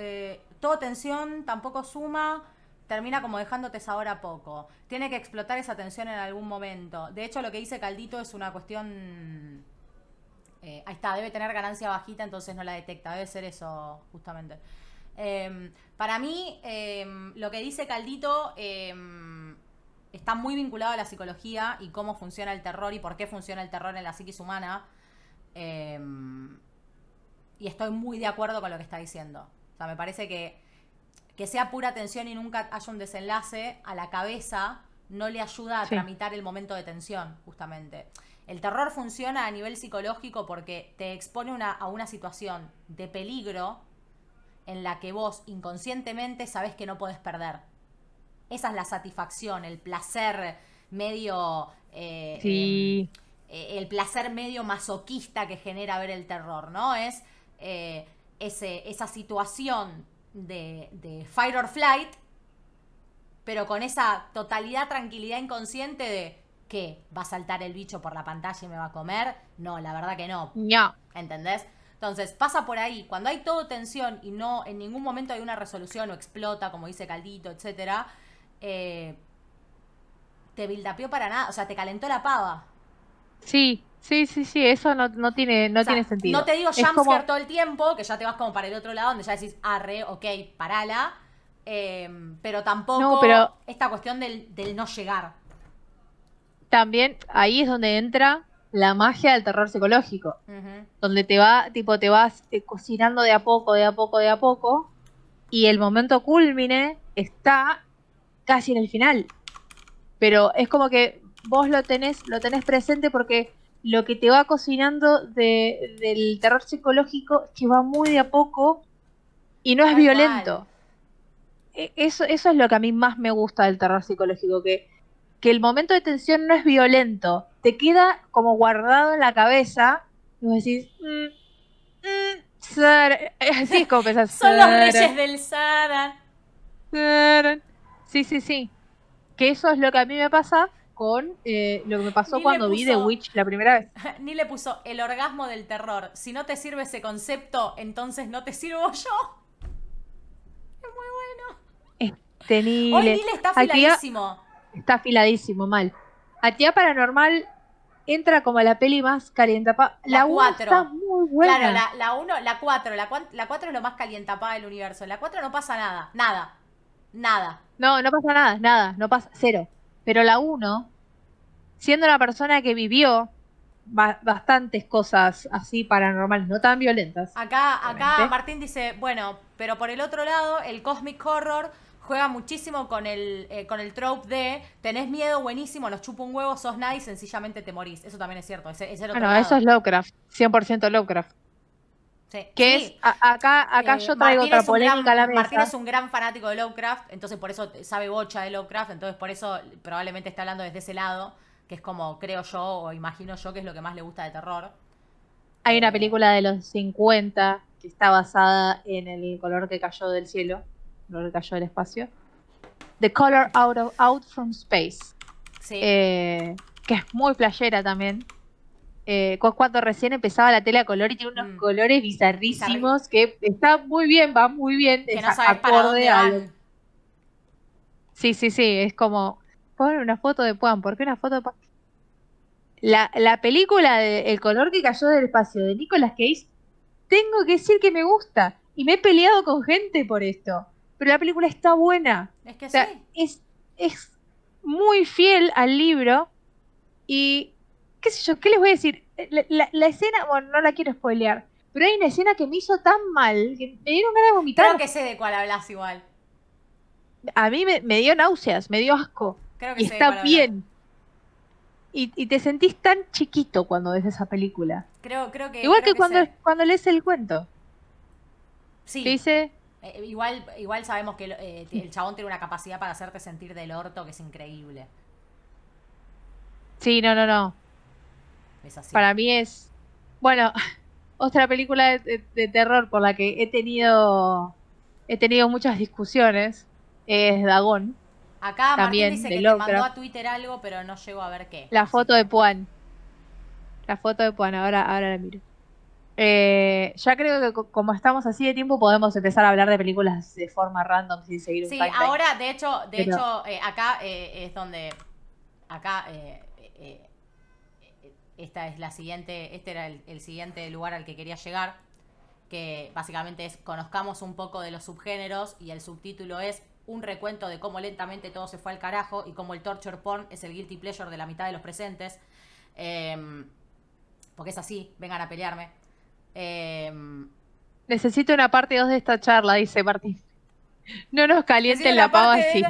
Toda tensión tampoco suma, termina como dejándote sabor poco. Tiene que explotar esa tensión en algún momento. De hecho, lo que dice Caldito es una cuestión... Eh, ahí está, debe tener ganancia bajita, entonces no la detecta. Debe ser eso, justamente. Em, para mí, em, lo que dice Caldito em, está muy vinculado a la psicología y cómo funciona el terror y por qué funciona el terror en la psiquis humana. y estoy muy de acuerdo con lo que está diciendo. O sea, me parece que que sea pura tensión y nunca haya un desenlace a la cabeza no le ayuda a tramitar el momento de tensión, justamente. El terror funciona a nivel psicológico porque te expone a una situación de peligro en la que vos inconscientemente sabes que no podés perder. Esa es la satisfacción, el placer medio... Eh, sí. Em, eh, el placer medio masoquista que genera ver el terror, ¿no? Es... Eh, esa situación de, de or flight, pero con esa totalidad, tranquilidad inconsciente de que va a saltar el bicho por la pantalla y me va a comer. No, la verdad que no. No. ¿Entendés? Entonces, pasa por ahí. Cuando hay todo tensión y no en ningún momento hay una resolución o explota, como dice Caldito, etcétera, eh, te bildapeó para nada. O sea, te calentó la pava. Sí. Sí, sí, sí, eso no, tiene, no tiene sentido. No te digo jumpscare todo el tiempo, que ya te vas como para el otro lado, donde ya decís, arre, ok, parala. Em, pero tampoco pero... esta cuestión del, no llegar. También ahí es donde entra la magia del terror psicológico, donde te va, tipo, te vas eh, cocinando de a poco, de a poco, de a poco, y el momento culmine está casi en el final. Pero es como que vos lo tenés, lo tenés presente porque lo que te va cocinando de, del terror psicológico es que va muy de a poco y no es violento. E, eso, eso es lo que a mí más me gusta del terror psicológico, que, que el momento de tensión no es violento, te queda como guardado en la cabeza y vos decís, mm, mm, *laughs* *laughs* Son los reyes del Saran. Sí, sí, sí. Que eso es lo que a mí me pasa con eh, lo que me pasó cuando vi The Witch la primera vez. *laughs* Ni le puso el orgasmo del terror. Si no te sirve ese concepto, entonces no te sirvo yo. Es muy bueno. Este está afiladísimo. está afiladísimo, mal. A tía paranormal entra como la peli más calientapada. La 4. Claro, la 1, la 4. La es lo más Para del universo. La 4 no pasa nada. Nada. Nada. No, no pasa nada, nada. No pasa. Cero. Pero la uno, siendo una persona que vivió bastantes cosas así paranormales, no tan violentas. Acá, acá Martín dice, bueno, pero por el otro lado, el cosmic horror juega muchísimo con el, eh, con el trope de tenés miedo, buenísimo, los chupa un huevo, sos nadie, sencillamente te morís. Eso también es cierto. eso es Lovecraft, 100% Lovecraft. Que es, acá, acá eh, yo traigo otra polémica la Martín es un gran fanático de Lovecraft, entonces por eso sabe bocha de Lovecraft, entonces por eso probablemente está hablando desde ese lado, que es como creo yo o imagino yo que es lo que más le gusta de terror. Hay una eh, película de los 50 que está basada en el color que cayó del cielo, el color que cayó del espacio. The Color Out, from Space. Sí. Eh, que es muy playera también. Eh, cuando recién empezaba la tele a color y tiene unos mm. colores bizarrísimos que está muy bien, va muy bien. Que no sabes para dónde Sí, sí, sí, es como, pon una foto de Juan. Porque una foto de La, película de El color que cayó del espacio de Nicolas Cage, tengo que decir que me gusta y me he peleado con gente por esto, pero la película está buena. Es que es muy fiel al libro y qué yo, ¿qué les voy a decir? Eh, la, escena, bueno, no la quiero spoilear, pero hay una escena que me hizo tan mal que me dieron ganas de vomitar. Creo que sé de cuál hablas igual. A mí me, dio náuseas, me dio asco. Creo que y está bien. Y, te sentís tan chiquito cuando ves esa película. Creo, creo que. Igual que, cuando, cuando lees el cuento. Sí. dice, eh, igual, igual sabemos que eh, el chabón tiene una capacidad para hacerte sentir del orto que es increíble. Sí, no, no, no. Para mí es, bueno, *laughs* otra película de, terror por la que he tenido, he tenido muchas discusiones es Dagón. Acá También Martín dice que mandó a Twitter algo, pero no llego a ver qué. La foto de Puan. La foto de Puan, ahora, ahora la miro. Eh, ya creo que como estamos así de tiempo podemos empezar a hablar de películas de forma random sin seguir un Sí, ahora de hecho, de hecho eh, acá eh, es donde acá esta es la siguiente, este era el, siguiente lugar al que quería llegar, que básicamente es conozcamos un poco de los subgéneros y el subtítulo es un recuento de cómo lentamente todo se fue al carajo y cómo el torture porn es el guilty pleasure de la mitad de los presentes. Em, porque es así, vengan a pelearme. Em, Necesito una parte 2 de esta charla, dice Martín. No nos calienten la, la pava eh, así.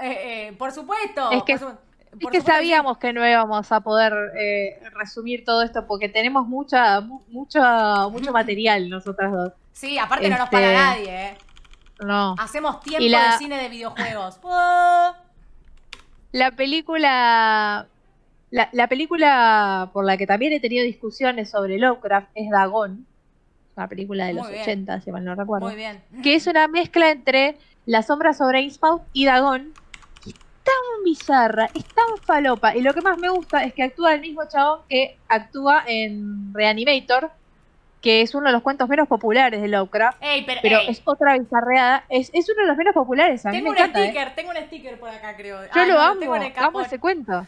Eh, por supuesto. por supuesto es que sabíamos que no íbamos a poder eh, resumir todo esto porque tenemos mucha, mucha, mucho material nosotras dos. Sí, aparte no nos paga este, nadie, eh. Hacemos tiempo de cine de videojuegos. *laughs* la película. La, película por la que también he tenido discusiones sobre Lovecraft es Dagon, una película de los 80, si mal no recuerdo. Muy bien. Que es una mezcla entre La sombra sobre Innsmouth y Dagon, tan bizarra, es tan falopa. Y lo que más me gusta es que actúa el mismo chabón que actúa en Reanimator, que es uno de los cuentos menos populares de Lovecraft. pero, es otra bizarreada. Es, uno de los menos populares. A tengo un ¿eh? sticker, tengo un sticker por acá, creo. Yo ah, lo amo, amo ese cuento.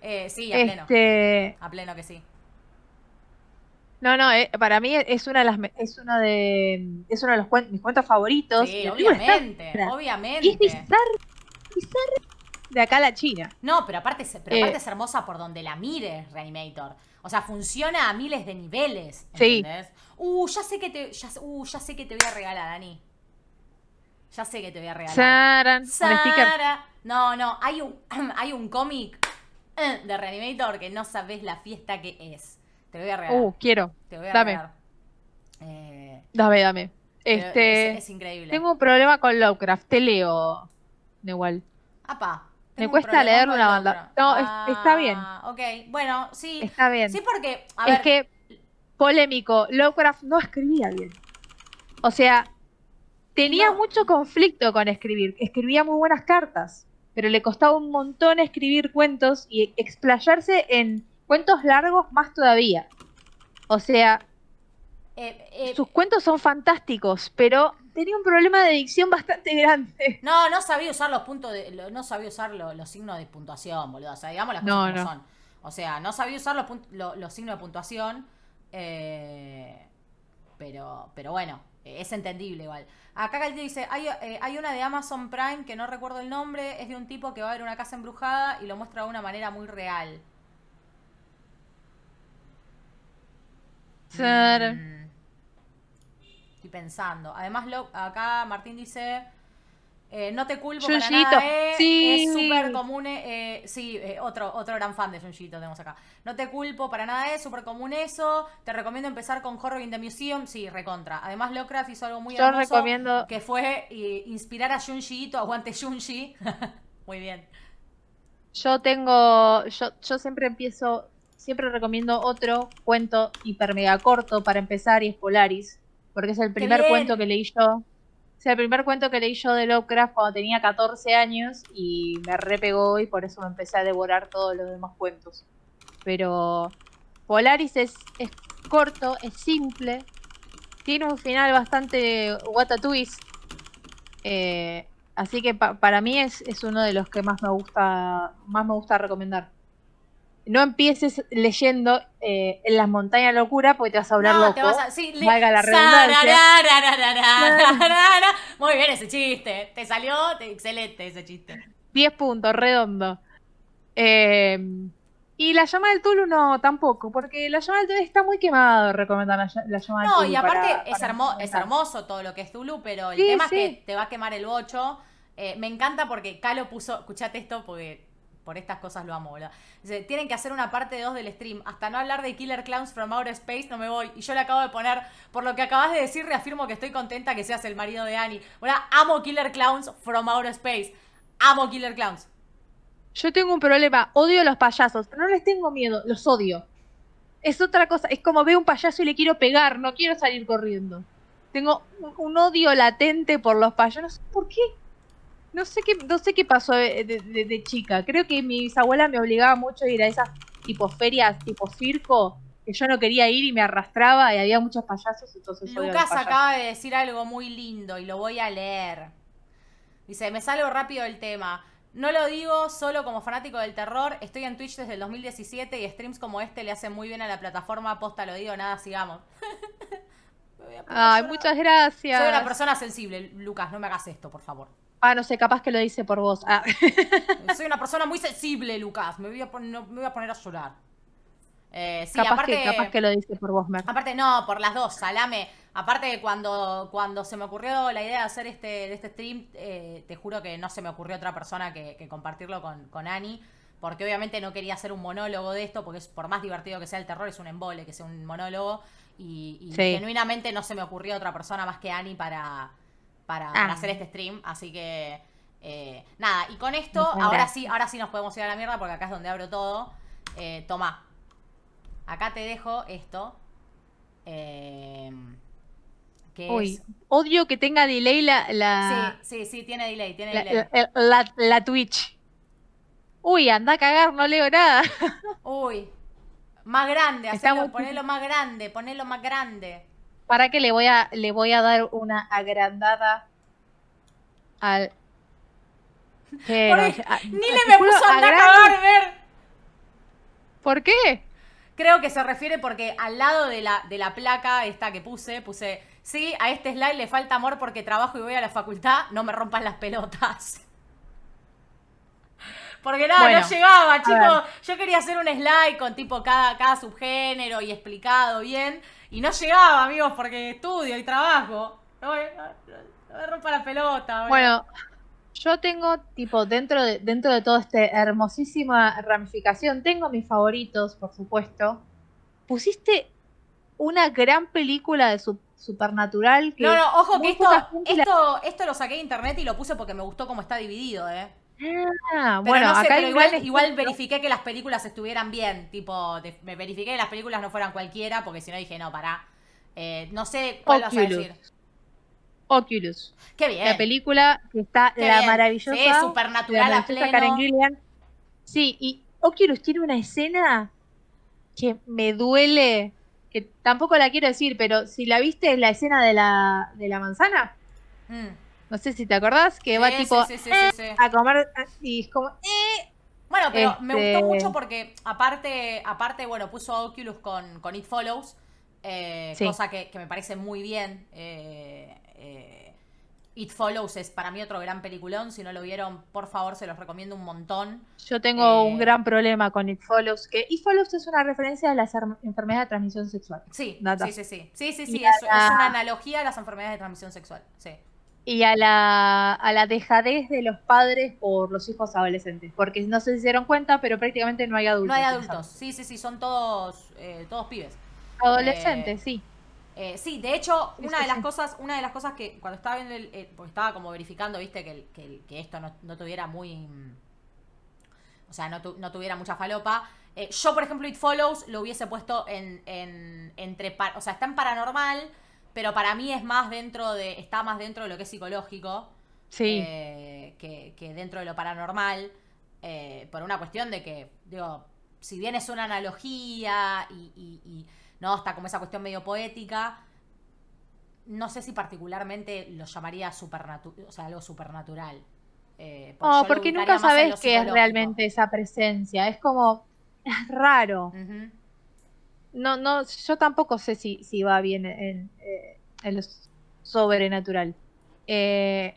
Eh, sí, a pleno. Este, a pleno que sí. No, no, eh, para mí es una de las es uno de es uno de los mis cuentos favoritos. Sí, obviamente, obviamente. es bizarro de acá a la China. No, pero aparte, eh. es hermosa por donde la mires, Reanimator. O sea, funciona a miles de niveles. Sí. Uh, ya sé que te. Ya, uh, ya sé que te voy a regalar, Dani. Ya sé que te voy a regalar. Sara, No, no, hay un, *clears throat* hay un cómic eh, de Reanimator que no sabes la fiesta que es. Te voy a regalar. Uh, quiero. Te voy a regalar. Eh, dame, dame. Este, es, increíble. Tengo un problema con Lovecraft. Te leo igual. Apa. Me cuesta leer una banda. No, ah, está bien. Ok, bueno, sí. Está bien. Sí, porque. es que, polémico, Lovecraft no escribía bien. O sea, tenía mucho conflicto con escribir. Escribía muy buenas cartas, pero le costaba un montón escribir cuentos y explayarse en cuentos largos más todavía. O sea, eh, eh, sus cuentos son fantásticos, pero tenía un problema de adicción bastante grande. No, no sabía usar los puntos de, no sabía usar los, signos de puntuación, boludo. O sea, digamos las cosas no, son. O sea, no sabía usar los, signos de puntuación. Eh, pero, pero bueno, es entendible igual. Acá tío dice, eh, hay, una de Amazon Prime que no recuerdo el nombre, es de un tipo que va a ver una casa embrujada y lo muestra de una manera muy real. Mm y pensando. Además, lo, acá Martín dice, eh, no te culpo para nada, eh, es súper común, eh, eh sí, otro, otro gran fan de Junjito tenemos acá. No te culpo para nada, es súper común eso, te recomiendo empezar con Horror in the Museum, sí, recontra. Además Lovecraft hizo algo muy Yo recomiendo... que fue inspirar a Junjiito, aguante Junji. *laughs* muy bien. Yo tengo, yo, yo siempre empiezo, siempre recomiendo otro cuento hiper mega corto para empezar y es Polaris porque es el primer cuento que leí yo. Es el primer cuento que leí yo de Lovecraft cuando tenía 14 años y me repegó y por eso me empecé a devorar todos los demás cuentos. Pero Polaris es, corto, es simple, tiene un final bastante what a twist. Eh, así que para mí es, es uno de los que más me gusta más me gusta recomendar no empieces leyendo eh, en las montañas locura porque te vas a hablar no, Te vas a, sí, la Muy bien ese chiste. Te salió excelente ese chiste. 10 puntos, redondo. y la llama del Tulu no, tampoco, porque la llama del Tulu está muy quemado recomendar la, llama del Tulu. No, y aparte es, hermoso todo lo que es Tulu, pero el tema es que te va a quemar el bocho. Eh, me encanta porque Calo puso, escuchate esto porque por estas cosas lo amo, ¿verdad? tienen que hacer una parte 2 del stream. Hasta no hablar de Killer Clowns from Outer Space no me voy. Y yo le acabo de poner, por lo que acabas de decir, reafirmo que estoy contenta que seas el marido de Annie. Bueno, amo Killer Clowns from Outer Space. Amo Killer Clowns. Yo tengo un problema, odio a los payasos, pero no les tengo miedo, los odio. Es otra cosa, es como veo un payaso y le quiero pegar, no quiero salir corriendo. Tengo un, odio latente por los payasos, por qué. No sé qué, no sé qué pasó de, chica. Creo que mi bisabuela me obligaba mucho a ir a esas tipo ferias, tipo circo, que yo no quería ir y me arrastraba y había muchos payasos. Entonces Lucas acaba de decir algo muy lindo y lo voy a leer. Dice, me salgo rápido del tema. No lo digo solo como fanático del terror, estoy en Twitch desde el 2017 y streams como este le hacen muy bien a la plataforma, posta lo digo, nada, sigamos. *laughs* Ay, muchas gracias. Soy una persona sensible, Lucas, no me hagas esto, por favor. Ah, no sé, capaz que lo dice por vos. Ah. *laughs* Soy una persona muy sensible, Lucas. Me voy a, a poner a llorar. Eh, sí, capaz, aparte, que, lo dice por vos, Mer. Aparte, no, por las dos, salame. Aparte, cuando, cuando se me ocurrió la idea de hacer este, este stream, eh, te juro que no se me ocurrió otra persona que, compartirlo con, con Ani. Porque obviamente no quería hacer un monólogo de esto, porque es, por más divertido que sea el terror, es un embole que sea un monólogo. Y, genuinamente no se me ocurrió otra persona más que Ani para, Ah. para, hacer este stream. Así que eh, nada, y con esto, ahora sí, ahora sí nos podemos ir a la mierda porque acá es donde abro todo. Eh, toma. Acá te dejo esto. Eh, Uy, odio que tenga delay la, la... Sí, sí, sí, tiene delay, tiene La, Twitch. Uy, anda a cagar, no leo nada. Uy. Más grande, Estamos... ponelo más grande, ponelo más grande. Para que le voy a, le voy a dar una agrandada al... Ah, ni le ah, me puso a ver. ¿Por qué? Creo que se refiere porque al lado de la, de la placa esta que puse, puse, sí, a este slide le falta amor porque trabajo y voy a la facultad, no me rompan las pelotas. *laughs* Porque nada, no llegaba, chicos. Yo quería hacer un slide con tipo cada, cada subgénero y explicado bien. Y no llegaba, amigos, porque estudio y trabajo. No, voy a romper la pelota. Bueno, yo tengo, tipo, dentro de, dentro de toda esta hermosísima ramificación, tengo mis favoritos, por supuesto. Pusiste una gran película de Supernatural. Que no, no, ojo que esto, esto, esto lo saqué de internet y lo puse porque me gustó cómo está dividido, ¿eh? Ah, bueno, acá igual, igual verifiqué que las películas estuvieran bien, tipo, me verifiqué que las películas no fueran cualquiera, porque si no dije, no, pará. Eh, no sé cuál Oculus. vas a decir. Oculus. Qué bien. La película que está la maravillosa. Sí, supernatural Sí, y Oculus tiene una escena que me duele, que tampoco la quiero decir, pero si la viste es la escena de la, de la manzana. Mm. No sé si te acordás que va tipo eh", a comer así eh". Bueno, pero me gustó este, mucho porque aparte, aparte bueno, puso Oculus con, con It Follows, eh, cosa que, me parece muy bien. It Follows es para mí otro gran peliculón. Si no lo vieron, por favor, se los recomiendo un montón. Yo tengo un gran problema con It Follows, que It Follows es una referencia a las enfermedades de transmisión sexual. Sí, sí, sí, sí. Sí, sí, es, una analogía a las enfermedades de transmisión sexual. Sí y a la, a la dejadez de los padres por los hijos adolescentes, porque no se hicieron cuenta, pero prácticamente no hay adultos. No hay adultos, sí, sí, sí, son todos, eh, todos pibes. Adolescentes, eh, sí. Eh, sí, de hecho, una de las cosas, una de las cosas que cuando estaba viendo porque estaba como verificando, viste, que, que, esto no, no, tuviera muy, o sea, no, no tuviera mucha falopa. yo, por ejemplo, It Follows lo hubiese puesto en, en entre, o sea, está en paranormal, pero para mí es más dentro de. está más dentro de lo que es psicológico. Eh, que, dentro de lo paranormal. Eh, por una cuestión de que, digo, si bien es una analogía y, no, está como esa cuestión medio poética. No sé si particularmente lo llamaría o sea, algo supernatural. Eh, porque no, oh, porque nunca sabes qué es realmente esa presencia. Es como, raro no, no, yo tampoco sé si, va bien en, eh, lo sobrenatural. Eh,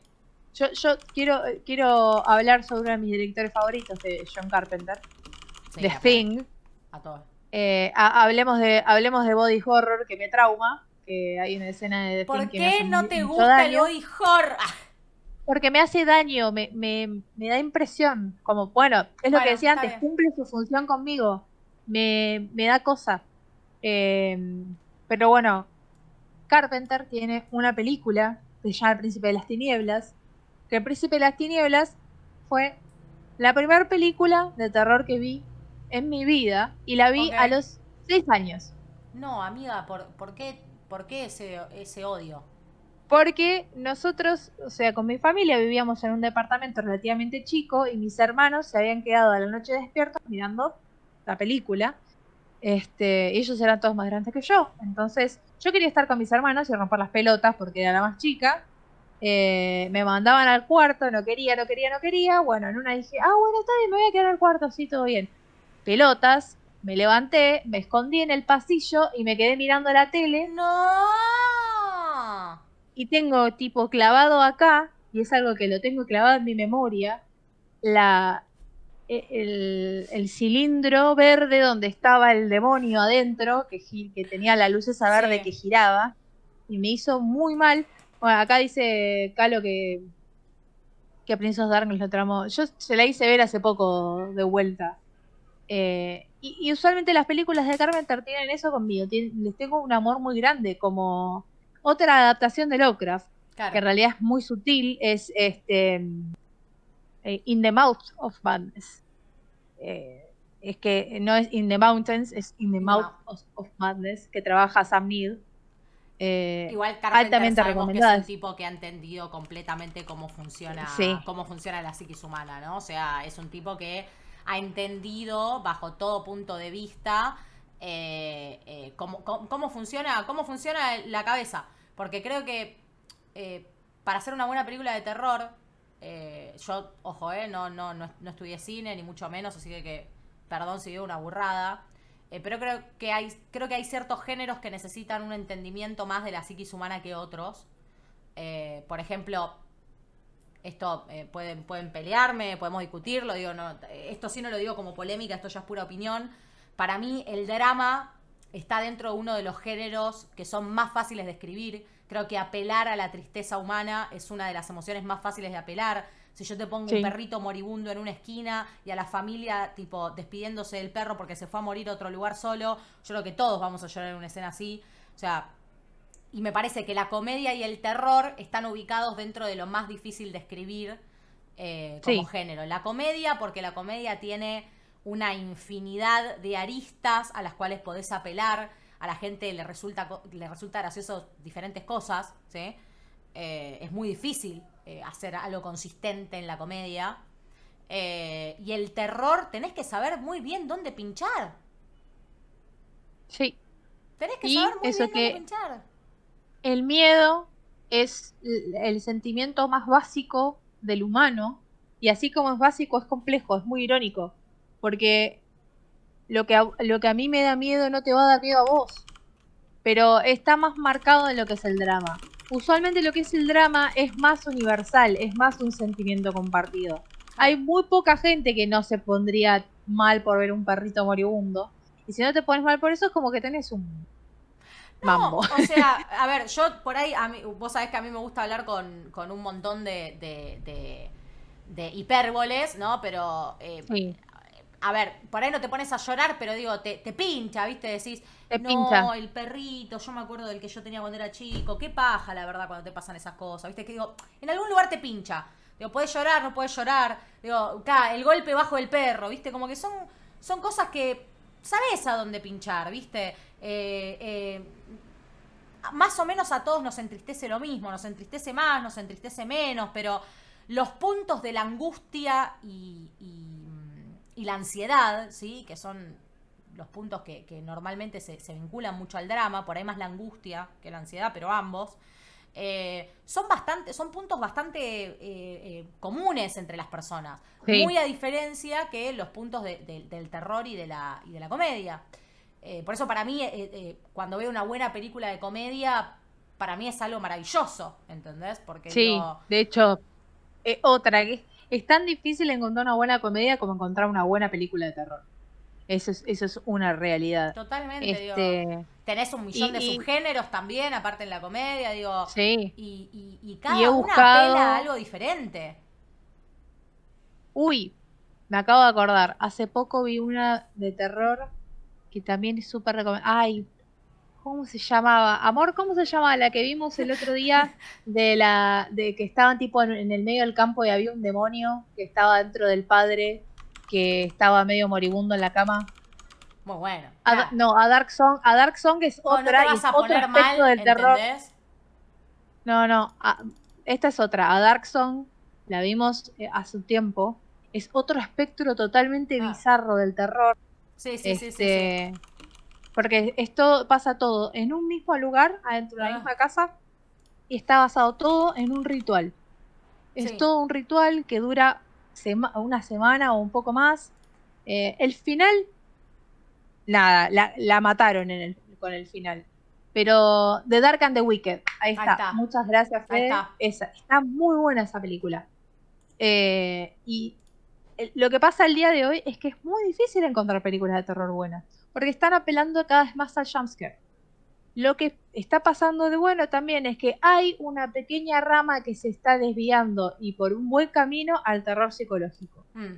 yo, quiero, eh, quiero hablar sobre uno de mis directores favoritos, de John Carpenter, de Thing. A todos. hablemos, de, hablemos de body horror que me trauma, que hay una escena de... ¿Por qué no te gusta el body horror? Ah. Porque me hace daño, me, da impresión, como, bueno, es lo que decía antes, cumple su función conmigo, me, me da cosa. Em, pero bueno, Carpenter tiene una película que se llama El Príncipe de las Tinieblas, que El Príncipe de las Tinieblas fue la primera película de terror que vi en mi vida y la vi a los 6 años. No, amiga, ¿por, por qué, por qué ese, ese odio? Porque nosotros, o sea, con mi familia vivíamos en un departamento relativamente chico y mis hermanos se habían quedado a la noche despiertos mirando la película. Este, ellos eran todos más grandes que yo. Entonces, yo quería estar con mis hermanos y romper las pelotas porque era la más chica. Eh, me mandaban al cuarto, no quería, no quería, no quería. Bueno, en una dije, ah, bueno, está bien, me voy a quedar al cuarto, sí, todo bien. Pelotas, me levanté, me escondí en el pasillo y me quedé mirando la tele. ¡No! Y tengo tipo clavado acá, y es algo que lo tengo clavado en mi memoria, la, eh, el, cilindro verde donde estaba el demonio adentro, que, tenía la luz esa verde que giraba, y me hizo muy mal. acá dice Calo que, que Prince of Darkness lo tramó. Yo se la hice ver hace poco de vuelta. Eh, y, usualmente las películas de Carpenter tienen eso conmigo. les tengo un amor muy grande, como otra adaptación de Lovecraft, que en realidad es muy sutil, es este eh, in the Mouth of Madness. Eh, es que no es In the Mountains, es In the Mouth of, Madness, que trabaja Sam Neill. Eh, Igual altamente recomendada. Que es un tipo que ha entendido completamente cómo funciona, cómo funciona la psiquis humana, ¿no? O sea, es un tipo que ha entendido bajo todo punto de vista cómo, funciona, cómo funciona la cabeza. Porque creo que para hacer una buena película de terror, eh, yo, ojo, eh, no, no, estudié cine, ni mucho menos, así que, perdón si digo una burrada. Eh, pero creo que, hay, creo que hay ciertos géneros que necesitan un entendimiento más de la psiquis humana que otros. por ejemplo, esto pueden, pueden pelearme, podemos discutirlo, digo, esto sí no lo digo como polémica, esto ya es pura opinión. Para mí el drama está dentro de uno de los géneros que son más fáciles de escribir, Creo que apelar a la tristeza humana es una de las emociones más fáciles de apelar. Si yo te pongo un perrito moribundo en una esquina y a la familia, tipo, despidiéndose del perro porque se fue a morir a otro lugar solo, yo creo que todos vamos a llorar en una escena así. O sea, y me parece que la comedia y el terror están ubicados dentro de lo más difícil de escribir eh, como género. La comedia, porque la comedia tiene una infinidad de aristas a las cuales podés apelar a la gente le resulta, le resulta gracioso diferentes cosas, ¿sí? Eh, es muy difícil eh, hacer algo consistente en la comedia. Eh, y el terror, tenés que saber muy bien dónde pinchar. Sí. Tenés que saber muy bien dónde pinchar. El miedo es el sentimiento más básico del humano. Y así como es básico, es complejo, es muy irónico. Porque lo que, a, lo que a mí me da miedo no te va a dar miedo a vos. Pero está más marcado en lo que es el drama. Usualmente lo que es el drama es más universal, es más un sentimiento compartido. Hay muy poca gente que no se pondría mal por ver un perrito moribundo. Y si no te pones mal por eso, es como que tenés un no, O sea, *laughs* a ver, yo por ahí, a vos sabés que a mí me gusta hablar con, un montón de, de, de, hipérboles, ¿no? Pero eh, a ver, por ahí no te pones a llorar, pero digo, te, pincha, ¿viste? Decís, no, el perrito, yo me acuerdo del que yo tenía cuando era chico, qué paja, la verdad, cuando te pasan esas cosas, ¿viste? Que digo, en algún lugar te pincha. Digo, podés llorar, no podés llorar. Digo, el golpe bajo el perro, ¿viste? Como que son, son cosas que sabes a dónde pinchar, ¿viste? Eh, eh, más o menos a todos nos entristece lo mismo, nos entristece más, nos entristece menos, pero los puntos de la angustia y y la ansiedad, ¿sí? que son los puntos que, normalmente se, vinculan mucho al drama, por ahí más la angustia que la ansiedad, pero ambos, eh, son, bastante, son puntos bastante eh, eh, comunes entre las personas, muy a diferencia que los puntos del terror y de la, y de la comedia. por eso para mí, cuando veo una buena película de comedia, para mí es algo maravilloso, ¿entendés? Porque sí, de hecho, otra que es tan difícil encontrar una buena comedia como encontrar una buena película de terror. Eso es, eso es una realidad. Totalmente, digo. Este, tenés un millón de subgéneros también, aparte en la comedia, digo. Sí. Y, y cada una algo diferente. Uy, me acabo de acordar. Hace poco vi una de terror que también es súper recomendable. Ay, ¿Cómo se llamaba? Amor, ¿cómo se llamaba la que vimos el otro día de la de que estaban tipo en, el medio del campo y había un demonio que estaba dentro del padre que estaba medio moribundo en la cama? Muy bueno. no, a Dark Song, a Dark Song es otra, no es otro mal, del terror. ¿entendés? No, no, esta es otra. A Dark Song la vimos eh, hace un tiempo. Es otro espectro totalmente ah. bizarro del terror. Sí, sí, sí. sí. Este, porque esto pasa todo en un mismo lugar, adentro de la ah. misma casa, y está basado todo en un ritual. Es todo un ritual que dura una semana o un poco más. Eh, el final, nada, la, mataron con el final. Pero The Dark and the Wicked, ahí está. Muchas gracias, Fede. Está. está muy buena esa película. Eh, y lo que pasa el día de hoy es que es muy difícil encontrar películas de terror buenas porque están apelando cada vez más al jumpscare. Lo que está pasando de bueno también es que hay una pequeña rama que se está desviando y por un buen camino al terror psicológico. Mm,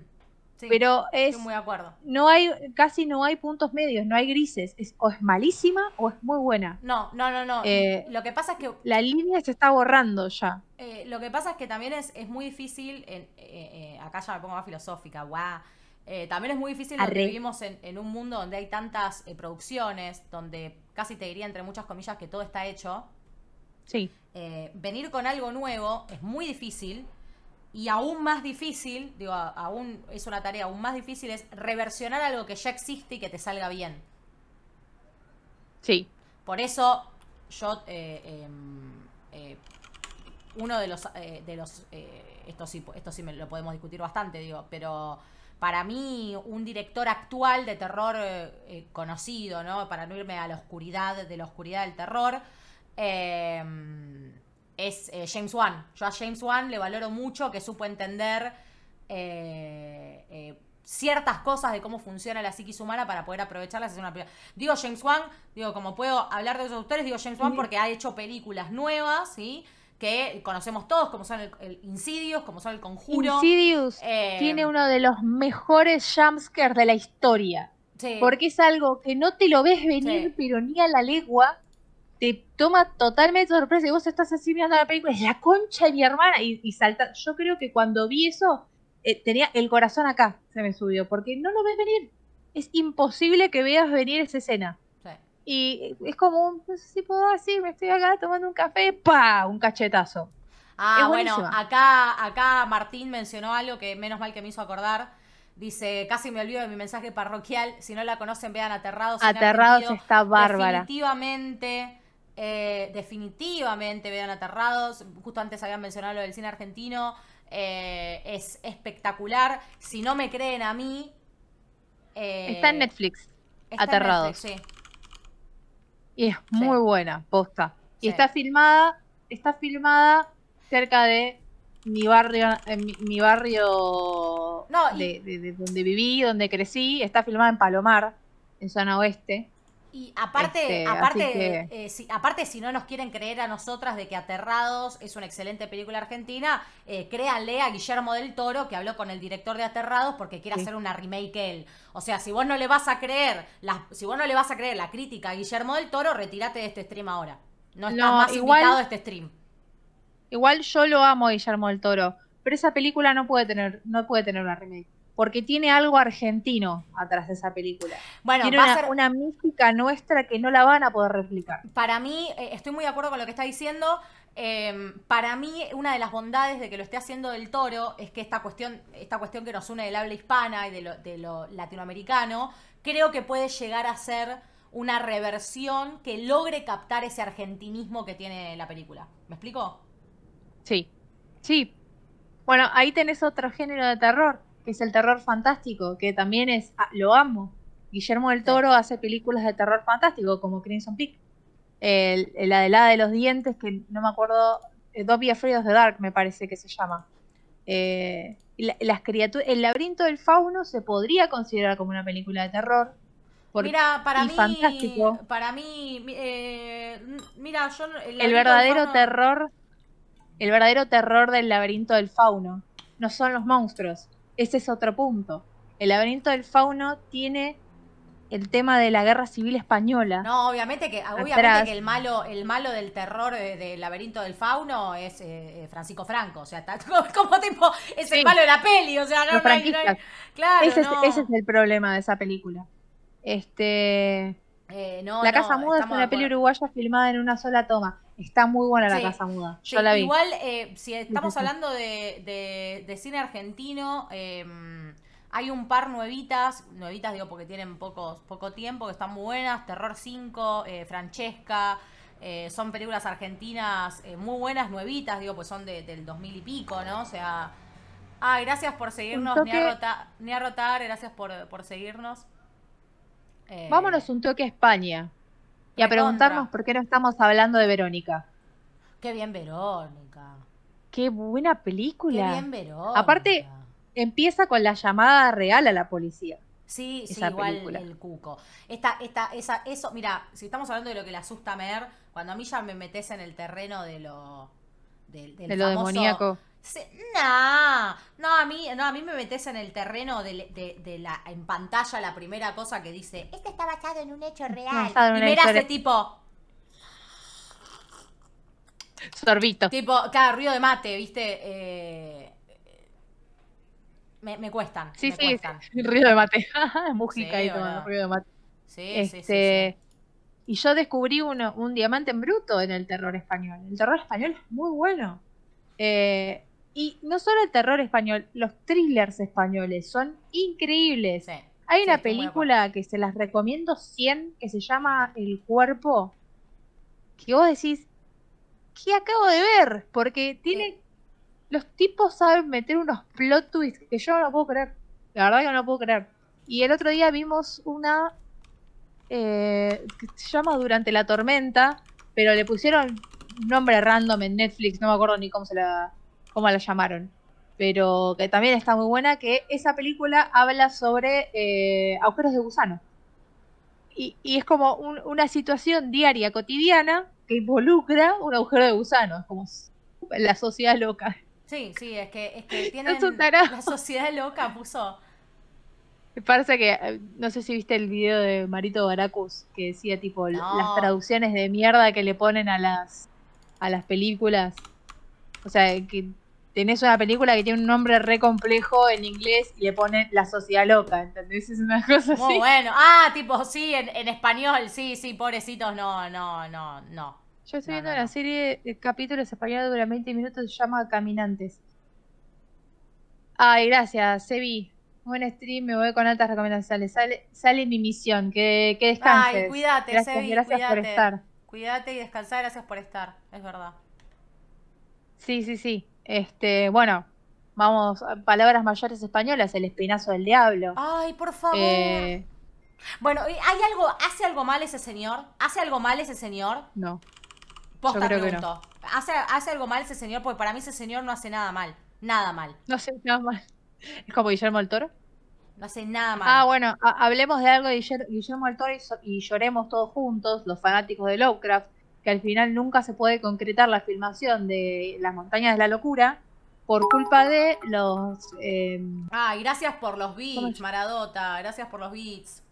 Pero es muy acuerdo. no hay casi no hay puntos medios, no hay grises, es o es malísima o es muy buena. No, no, no, no. Eh, lo que pasa es que la línea se está borrando ya. Eh, lo que pasa es que también es, es muy difícil en, eh, acá ya me pongo más filosófica, guau. Wow eh, también es muy difícil porque vivimos en, un mundo donde hay tantas eh, producciones, donde casi te diría entre muchas comillas que todo está hecho. Sí. Eh, venir con algo nuevo es muy difícil y aún más difícil, digo, aún es una tarea aún más difícil, es reversionar algo que ya existe y que te salga bien. Sí. Por eso yo em, uno de los de los esto sí esto sí lo podemos discutir bastante digo pero para mí un director actual de terror eh, eh, conocido, ¿no? Para no irme a la oscuridad, de la oscuridad del terror, em, es eh, James Wan. Yo a James Wan le valoro mucho que supo entender ciertas cosas de cómo funciona la psiquis humana para poder aprovecharlas. una digo James Wan, digo, como puedo hablar de los autores, digo James Wan mm. porque ha hecho películas nuevas, ¿sí? que conocemos todos, como son el, como son el Conjuro. Insidious eh, tiene uno de los mejores jumpscares de la historia. Porque es algo que no te lo ves venir, pero ni a la legua. Te toma totalmente sorpresa y vos estás así mirando la película, es la concha de mi hermana y, salta. Yo creo que cuando vi eso, eh, tenía el corazón acá, se me subió, porque no lo ves venir. Es imposible que veas venir esa escena. Y es como, un, no sé si puedo así me estoy acá tomando un café, pa, un cachetazo. Ah, bueno, acá, acá Martín mencionó algo que menos mal que me hizo acordar. Dice, casi me olvido de mi mensaje parroquial. Si no la conocen, vean Aterrados. Aterrados está bárbara. Definitivamente, eh, definitivamente vean Aterrados. Justo antes habían mencionado lo del cine argentino. Eh, es espectacular. Si no me creen a mí. Eh, está en Netflix. Aterrados. sí. Y es muy buena, posta. Y está filmada, está filmada cerca de mi barrio, eh, mi, barrio no, de donde viví, donde crecí, está filmada en Palomar, en zona oeste. Y aparte, este, aparte, eh, si, aparte, si no nos quieren creer a nosotras de que Aterrados es una excelente película argentina, eh, créanle a Guillermo del Toro que habló con el director de Aterrados porque quiere hacer una remake él. O sea, si vos no le vas a creer, la, si vos no le vas a creer la crítica a Guillermo del Toro, retírate de este stream ahora. No estás más a este stream. Igual yo lo amo a Guillermo del Toro, pero esa película no puede tener, no puede tener una remake porque tiene algo argentino atrás de esa película. Bueno, va una, a ser... una mística nuestra que no la van a poder replicar. Para mí, eh, estoy muy de acuerdo con lo que está diciendo. Em, para mí, una de las bondades de que lo esté haciendo del toro es que esta cuestión, esta cuestión que nos une del habla hispana y de lo, de lo latinoamericano, creo que puede llegar a ser una reversión que logre captar ese argentinismo que tiene la película. ¿Me explico? Sí, sí. Bueno, ahí tenés otro género de terror, que es el terror fantástico, que también es, ah, lo amo. Guillermo del Toro hace películas de terror fantástico, como Crimson Peak. El, la de de los dientes, que no me acuerdo, eh, Dos vía Afraid de Dark, me parece que se llama. Eh, las criaturas, el laberinto del fauno se podría considerar como una película de terror. Porque, mira, para mí, fantástico. para mí, eh, mira, yo el, verdadero terror, el verdadero terror del laberinto del fauno, no son los monstruos, ese es otro punto. El laberinto del fauno tiene el tema de la guerra civil española. No, obviamente que, obviamente que el malo, el malo del terror del laberinto del fauno es eh, eh, Francisco Franco. O sea, *laughs* como tipo, es el malo de la peli. O sea, claro, ese, Es, el problema de esa película. Este. Eh, la Casa Muda es una peli uruguaya filmada en una sola toma. Está muy buena la Casa Muda. Yo la Igual, eh, si estamos hablando de, cine argentino, em, hay un par nuevitas, nuevitas digo porque tienen poco tiempo, que están muy buenas, Terror 5, eh, Francesca, eh, son películas argentinas muy buenas, nuevitas, digo, pues son del del 2000 y pico, ¿no? O sea, ah, gracias por seguirnos, ni a, gracias por, por seguirnos. Vámonos un toque a España. Y a preguntarnos por qué no estamos hablando de Verónica. Qué bien Verónica. Qué buena película. Qué bien Verónica. Aparte, empieza con la llamada real a la policía. Sí, sí, igual el cuco. Esta, esta, esa, eso, mira, si estamos hablando de lo que le asusta a Mer, cuando a mí ya me metes en el terreno de lo, de lo demoníaco no, a mí, no, a mí me metes en el terreno de, la, en pantalla la primera cosa que dice, este está basado en un hecho real. y me hace tipo... Sorbito. Tipo, claro, ruido de mate, viste. Eh, me, cuestan. Sí, sí, cuestan. *laughs* río de mate. Música y todo de mate. Sí, sí, este, Y yo descubrí un diamante en bruto en el terror español. El terror español es muy bueno. Eh, y no solo el terror español, los thrillers españoles son increíbles. Hay una película que se las recomiendo 100 que se llama El cuerpo, que vos decís, ¿qué acabo de ver? Porque tiene... Los tipos saben meter unos plot twists que yo no puedo creer. La verdad que no puedo creer. Y el otro día vimos una eh, que se llama Durante la Tormenta, pero le pusieron nombre random en Netflix, no me acuerdo ni cómo se la como la llamaron. Pero que también está muy buena, que esa película habla sobre eh, agujeros de gusano. Y, es como una situación diaria, cotidiana, que involucra un agujero de gusano. Es como la sociedad loca. Sí, sí, es que, es *laughs* tienen, la sociedad loca puso... Me parece que, eh, no sé si viste el video de Marito Baracus, que decía tipo las traducciones de mierda que le ponen a las, a las películas. O sea, que tenés una película que tiene un nombre re complejo en inglés y le ponen La Sociedad Loca, ¿entendés? Es una cosa así. Muy bueno. Ah, tipo, sí, en, español, sí, sí, pobrecitos, no, no, no, no. Yo estoy viendo una la serie, de eh, capítulos españoles dura 20 minutos, se llama Caminantes. Ay, gracias, Sebi. Buen stream, me voy con altas recomendaciones. Sale, sale mi misión, que, que descanses. Ay, cuídate, Sebi, gracias por estar. Cuídate y descansar, gracias por estar, es verdad. Sí, sí, sí. Este, bueno, vamos, palabras mayores españolas, el espinazo del diablo. Ay, por favor. Eh, bueno, ¿hay algo, hace algo mal ese señor? ¿Hace algo mal ese señor? No. Posta ¿Hace, algo mal ese señor? Porque para mí ese señor no hace nada mal. Nada mal. No hace nada mal. ¿Es como Guillermo el Toro? No hace nada mal. Ah, bueno, hablemos de algo de Guillermo el Toro y lloremos todos juntos, los fanáticos de Lovecraft que al final nunca se puede concretar la filmación de Las Montañas de la Locura por culpa de los... Ah, gracias por los beats, Maradota, gracias por los beats.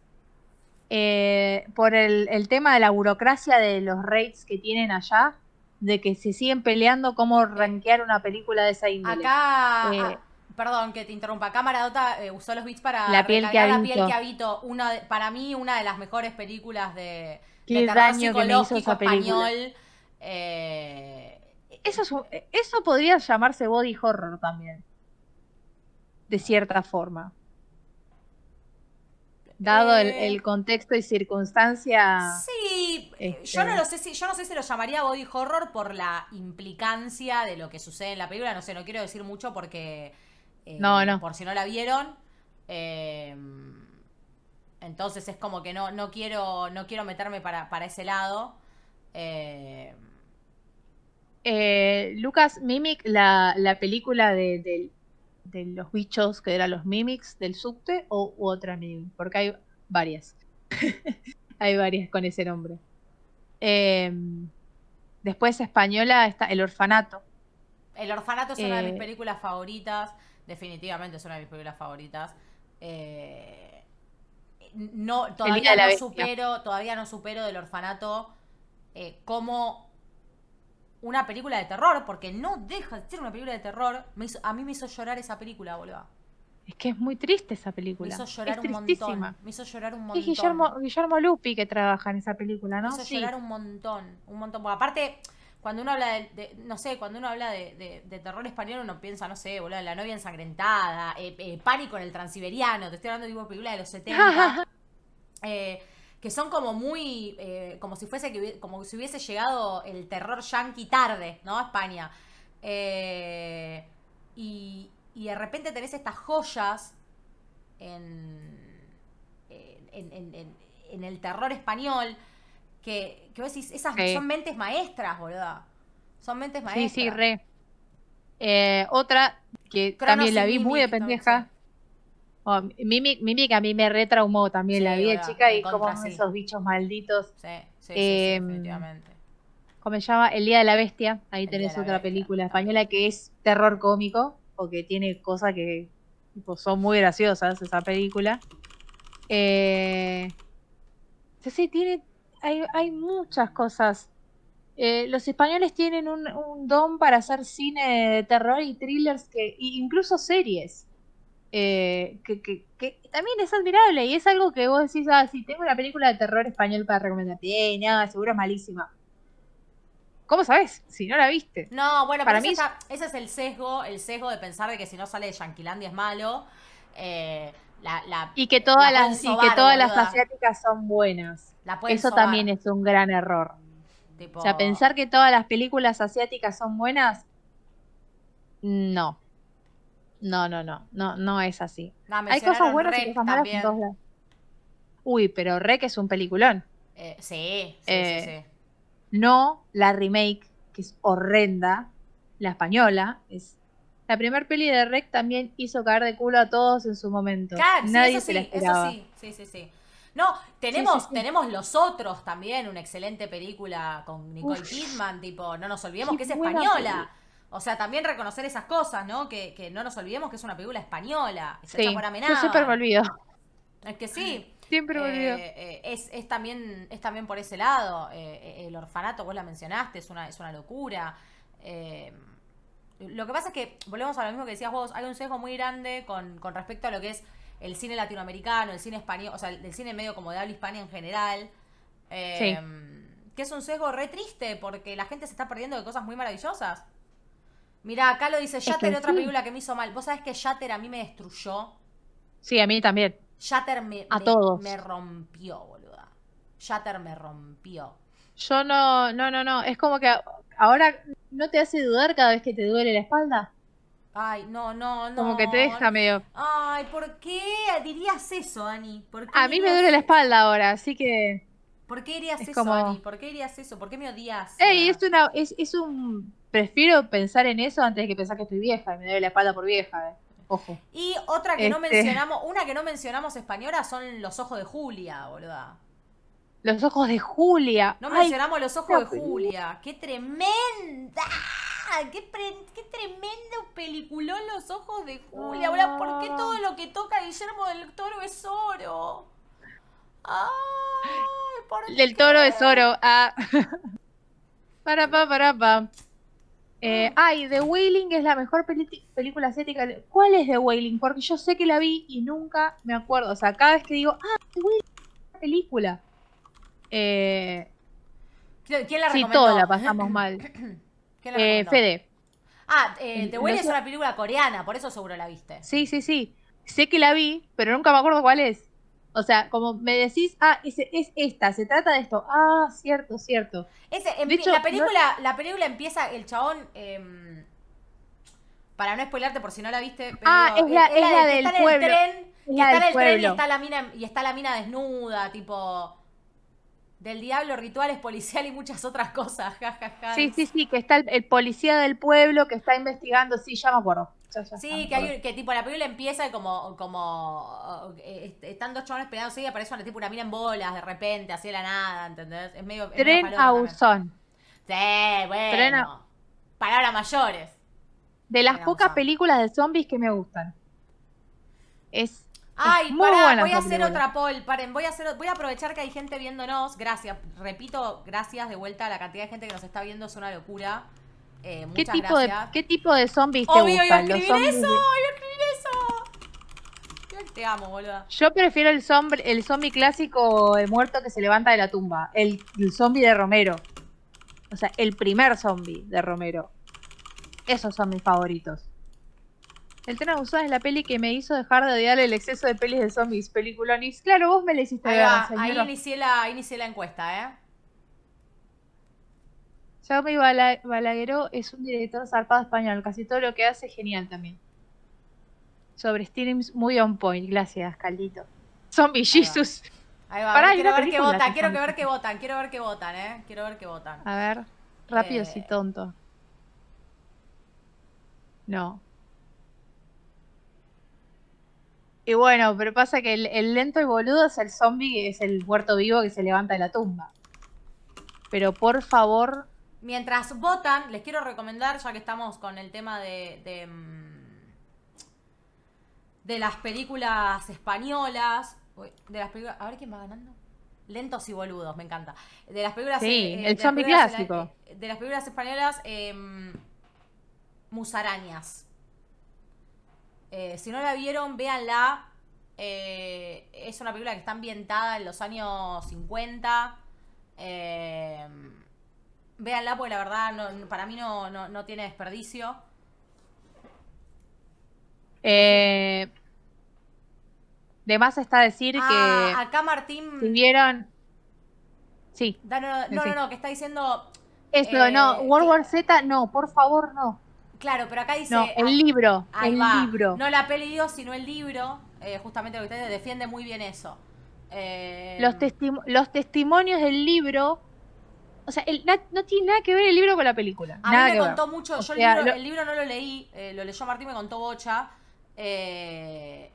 Eh, por el, tema de la burocracia de los rates que tienen allá, de que se siguen peleando cómo eh, rankear una película de esa índole. Acá... Ah, perdón que te interrumpa. Acá Maradota usó los beats para la piel, que habito. Una para mí, una de las mejores películas de, qué daño que me hizo esa película. Eh, eso, eh, eso podría llamarse body horror también. De cierta forma. Dado el, eh, contexto y circunstancia. Sí, yo este, no lo sé si, yo no sé si lo llamaría body horror por la implicancia de lo que sucede en la película. No sé, no quiero decir mucho porque. no, no. Por si no la vieron. Eh, entonces es como que no, no quiero, no quiero meterme para, para ese lado. Eh, eh, Lucas Mimic, la, película de, los bichos que eran los Mimics del subte o u otra Mimic, porque hay varias. *laughs* hay varias con ese nombre. Eh, después española está El Orfanato. El Orfanato es una de mis películas favoritas, definitivamente es una de mis películas favoritas. Eh, todavía no supero, todavía no supero del orfanato eh, como una película de terror, porque no deja de ser una película de terror. Me a mí me hizo llorar esa película, boludo. Es que es muy triste esa película. Me hizo llorar un montón. Me Guillermo, Guillermo Lupi que trabaja en esa película, ¿no? Me hizo llorar un montón, un montón. Porque aparte, cuando uno habla de, no sé, cuando uno habla de, terror español, uno piensa, no sé, boludo, la novia ensangrentada, eh, eh, pánico en el transiberiano, te estoy hablando de tipo película de los 70. *laughs* Eh, que son como muy, eh, como si fuese como si hubiese llegado el terror yanqui tarde, ¿no? A España. Eh, y, de repente tenés estas joyas en, en el terror español que, decís, esas son mentes maestras, boludo. Son mentes maestras. Sí, sí, re. Eh, otra que también la vi muy de pendeja. Oh, Mimic, a mí me retraumó también la vida de chica y como esos bichos malditos. Sí, sí, sí, em, definitivamente. ¿Cómo se llama El Día de la Bestia. Ahí tenés otra película española que es terror cómico, porque tiene cosas que son muy graciosas esa película. Eh, sí, tiene hay, muchas cosas. Eh, los españoles tienen un, don para hacer cine de terror y thrillers, que, incluso series, eh, que, también es admirable y es algo que vos decís, ah, si tengo una película de terror español para recomendarte, eh, nada, seguro es malísima. ¿Cómo sabes? Si no la viste. No, bueno, para mí es... ese es el sesgo, el sesgo de pensar de que si no sale de Yanquilandia es malo. Eh, y que todas y que todas las asiáticas son buenas. Eso también es un gran error. O sea, pensar que todas las películas asiáticas son buenas, no. No, no, no, no, no es así. Hay cosas buenas y cosas malas Uy, pero Rec es un peliculón. Eh, sí, eh, sí, sí, No la remake, que es horrenda, la española, es... La primera peli de Rec también hizo caer de culo a todos en su momento. Nadie se la esperaba. sí, sí, sí. No, tenemos, tenemos Los Otros también, una excelente película con Nicole Kidman, tipo, no nos olvidemos que es española. O sea, también reconocer esas cosas, ¿no? Que, no nos olvidemos que es una película española. Está sí, siempre me olvido. Es que sí. Siempre me olvido. Eh, eh, eh, es, también, es también por ese lado. el orfanato, vos la mencionaste, es una, es una locura. lo que pasa es que, volvemos a lo mismo que decías vos, hay un sesgo muy grande con, con respecto a lo que es el cine latinoamericano, el cine español, o sea, el cine medio como de habla hispana en general. Eh, sí. Que es un sesgo re triste porque la gente se está perdiendo de cosas muy maravillosas. Mira, acá lo dice Shatter, otra película que me hizo mal. Vos sabés que Shatter a mí me destruyó. Sí, a mí también. Shatter me, a me rompió, boluda. Shatter me rompió. Yo no, no, no, no. Es como que ahora no te hace dudar cada vez que te duele la espalda. Ay, no, no, no. Como que te deja medio. Ay, ¿por qué dirías eso, Ani? a mí me duele la espalda ahora, así que. ¿Por qué dirías eso, Ani? ¿Por qué dirías eso? ¿Por qué me odias? Ey, es, es, un. Prefiero pensar en eso antes de que pensar que estoy vieja y me duele la espalda por vieja, eh. Ojo. Y otra que no este mencionamos, una que no mencionamos española son los ojos de Julia, boluda. Los ojos de Julia. No mencionamos los ojos de Julia. ¡Qué tremenda! ¡Ah! ¡Qué, tremendo Peliculó los ojos de Julia! ¿por qué ah. todo lo que toca Guillermo del Toro es oro? ¡Ay! Del Toro es oro. Ah. *laughs* para, pa, para, pa. Eh, ah. ay, The Wailing es la mejor película asiática. ¿Cuál es The Wailing? Porque yo sé que la vi y nunca me acuerdo. O sea, cada vez que digo, ah, The Wailing es mejor película. Eh, ¿Quién la recomendó? Sí, todos la pasamos mal. *clears throat* Eh, Fede. Ah, eh, eh, te huele una película coreana, por eso seguro la viste. Sí, sí, sí. Sé que la vi, pero nunca me acuerdo cuál es. O sea, como me decís, ah, es, esta, se trata de esto. Ah, cierto, cierto. Ese, la, película, la película empieza, el chabón, em, para no spoilarte por si no la viste, pero ah, es la, del pueblo. y está en el tren y está la mina desnuda, tipo del diablo, rituales policial y muchas otras cosas, jajaja. *laughs* Sí, sí, sí, que está el, policía del pueblo que está investigando, sí, ya me acuerdo. sí, que, Hay, que tipo la película empieza como, como oh, eh, están dos chabones peleando, y aparece una, tipo una mira en bolas de repente, así de la nada, ¿entendés? Es medio... Tren a buzón. Sí, bueno. Tren Palabras mayores. De las pocas películas de zombies que me gustan. Es Ay, muy voy a hacer otra poll. Paren, voy a hacer, voy a aprovechar que hay gente viéndonos. Gracias. Repito, gracias de vuelta a la cantidad de gente que nos está viendo, es una locura. Eh, muchas ¿Qué tipo gracias. de ¿Qué tipo de zombies te gustan? eso, a escribir eso. Te amo, boluda. Yo prefiero el zombie, el clásico de muerto que se levanta de la tumba. el zombie de Romero. O sea, el primer zombie de Romero. Esos son mis favoritos. El tema abusado es la peli que me hizo dejar de odiar el exceso de pelis de zombies, peliculonis. Claro, vos me la hiciste ahí Ahí inicié, la, inicié la encuesta, ¿eh? Xiaomi Balagueró es un director zarpado español. Casi todo lo que hace es genial también. Sobre streams muy on point. Gracias, Caldito. Zombie Jesus. Ahí va, quiero ver qué votan, quiero ver qué votan, quiero ver qué votan, eh. Quiero ver qué votan. A ver, rápido y eh. tonto. No, Y bueno, pero pasa que el, lento y boludo es el zombie que es el muerto vivo que se levanta de la tumba. Pero por favor. Mientras votan, les quiero recomendar, ya que estamos con el tema de, de mm, las películas españolas. De las películas. A ver quién va ganando. Lentos y boludos, me encanta. De las películas. Sí, eh, el zombie clásico. Eh, de las películas españolas, em, Musarañas. Eh, si no la vieron, véanla. Eh, es una película que está ambientada en los años 50. Eh, véanla porque la verdad para mí no, no, tiene desperdicio. Eh, de más está decir que. Ah, acá Martín. Si vieron. Sí. No, no, no, que está diciendo. Esto no. Eh, World War Z, no, por favor, no. Claro, pero acá dice. No, el ah, libro. No la peli, sino el libro. Eh, justamente lo que usted defiende muy bien eso. Eh, los, testimonios del libro. O sea, no tiene nada que ver el libro con la película. A mí me contó mucho. yo el, libro, no lo leí, eh, lo leyó Martín, me contó Bocha. Ese,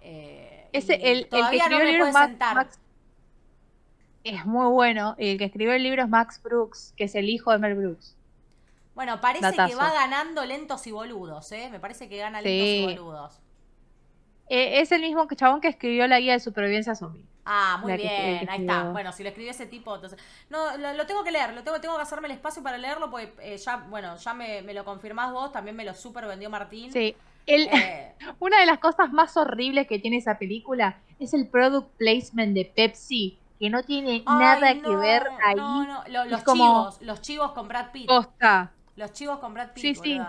el, todavía el que no es muy bueno. El que escribió el libro es Max Brooks, que es el hijo de Mel Brooks. Bueno, parece que va ganando lentos y boludos, ¿eh? Me parece que gana lentos y boludos. Eh, es el mismo chabón que escribió la guía de supervivencia zombie. Ah, muy bien, ahí está. Bueno, si lo escribió ese tipo, entonces. No, lo, tengo que leer, lo tengo, tengo que hacerme el espacio para leerlo, porque eh, ya, bueno, ya me, lo confirmás vos, también me lo super vendió Martín. Sí. Eh, *laughs* una de las cosas más horribles que tiene esa película es el product placement de Pepsi, que no tiene nada que ver ahí. No, no, los chivos, los chivos con Brad Pitt. Costa. Los chivos con Brad Pitt, sí, sí.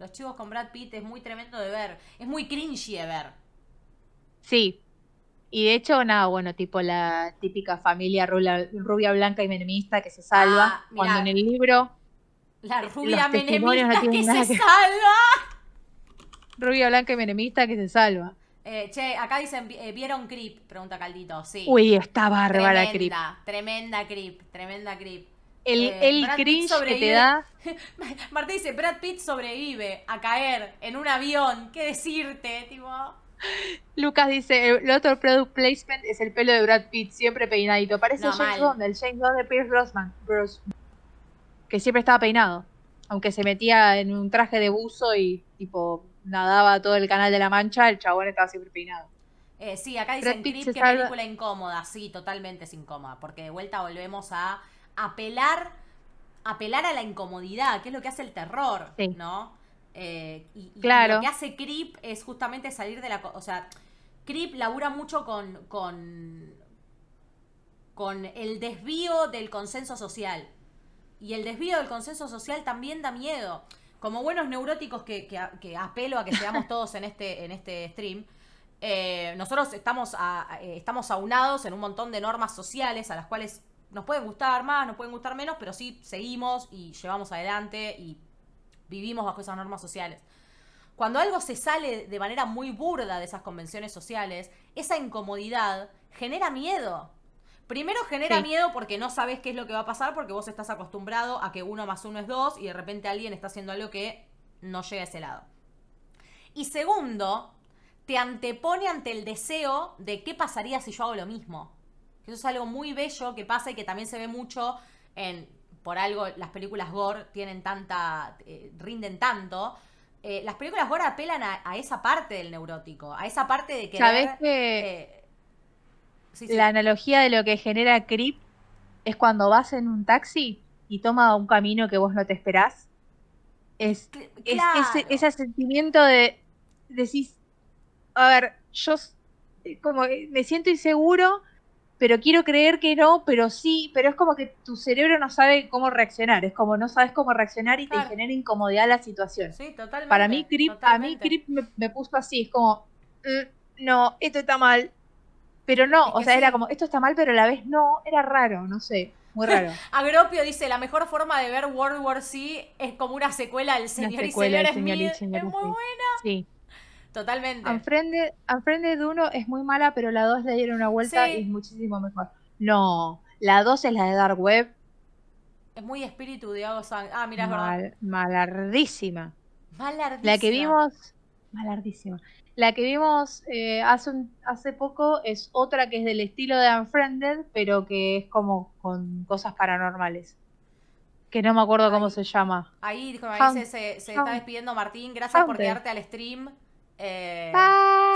Los chivos con Brad Pitt es muy tremendo de ver. Es muy cringy de ver. Sí. Y de hecho, nada, bueno, tipo la típica familia rubia, blanca y menemista que se salva. Ah, cuando en el libro. La rubia menemista que se salva. Rubia blanca y menemista que se salva. Eh, che, acá dicen, eh, ¿vieron Creep? Pregunta Caldito, sí. Uy, está bárbara Creep. Tremenda, creep, tremenda Creep. El, eh, el cringe que te da. *laughs* Marta dice: Brad Pitt sobrevive a caer en un avión. ¿Qué decirte? Tipo. Lucas dice, el otro product placement es el pelo de Brad Pitt, siempre peinadito. Parece James Bond, el James Bond de Pierce Brosnan, que siempre estaba peinado, aunque se metía en un traje de buzo y tipo nadaba todo el canal de la mancha, el chabón estaba siempre peinado. Eh, sí, acá dicen Brad Pitt, película incómoda, sí, totalmente es incómoda, porque de vuelta volvemos a apelar, apelar a la incomodidad, que es lo que hace el terror, ¿no? Eh, y, lo que hace Creep es justamente salir de la... O sea, Creep labura mucho con, con, el desvío del consenso social. Y el desvío del consenso social también da miedo. Como buenos neuróticos que, apelo a que seamos *laughs* todos en este, en este stream, eh, nosotros estamos, estamos aunados en un montón de normas sociales a las cuales nos pueden gustar más, nos pueden gustar menos, pero sí seguimos y llevamos adelante y vivimos bajo esas normas sociales. Cuando algo se sale de manera muy burda de esas convenciones sociales, esa incomodidad genera miedo. Primero genera miedo porque no sabes qué es lo que va a pasar, porque vos estás acostumbrado a que uno más uno es dos y de repente alguien está haciendo algo que no llega a ese lado. Y segundo, te antepone ante el deseo de qué pasaría si yo hago lo mismo. Eso es algo muy bello que pasa y que también se ve mucho en, por algo las películas gore tienen tanta, eh, rinden tanto. Eh, las películas gore apelan a, esa parte del neurótico, a esa parte de que... Eh, ¿Sabes que La analogía de lo que genera Creep es cuando vas en un taxi y toma un camino que vos no te esperás. Es, ese, ese, sentimiento de decís, a ver, yo como me siento inseguro, pero quiero creer que no, pero sí, pero es como que tu cerebro no sabe cómo reaccionar, es como no sabes cómo reaccionar y te genera incomodidad la situación. Sí, totalmente. Para mí, Crip, a mí me, puso así, es como, mm, no, esto está mal, pero no, o sea, era como, esto está mal, pero a la vez no, era raro, no sé. Muy raro. *laughs* Agropio dice, la mejor forma de ver World War C es como una secuela del señor, secuela, y, señor, es muy buena. Sí. Totalmente. Unfriended, 1 es muy mala, pero la 2 le en una vuelta y es muchísimo mejor. No, la 2 es la de Dark Web. Es muy espíritu digamos Ah, mira, Malardísima. Malardísima. La que vimos. Malardísima. La que vimos eh, hace, hace poco es otra que es del estilo de Unfriended, pero que es como con cosas paranormales. Que no me acuerdo cómo se llama. Ahí, se, se, está despidiendo Martín. Gracias por quedarte al stream. Eh,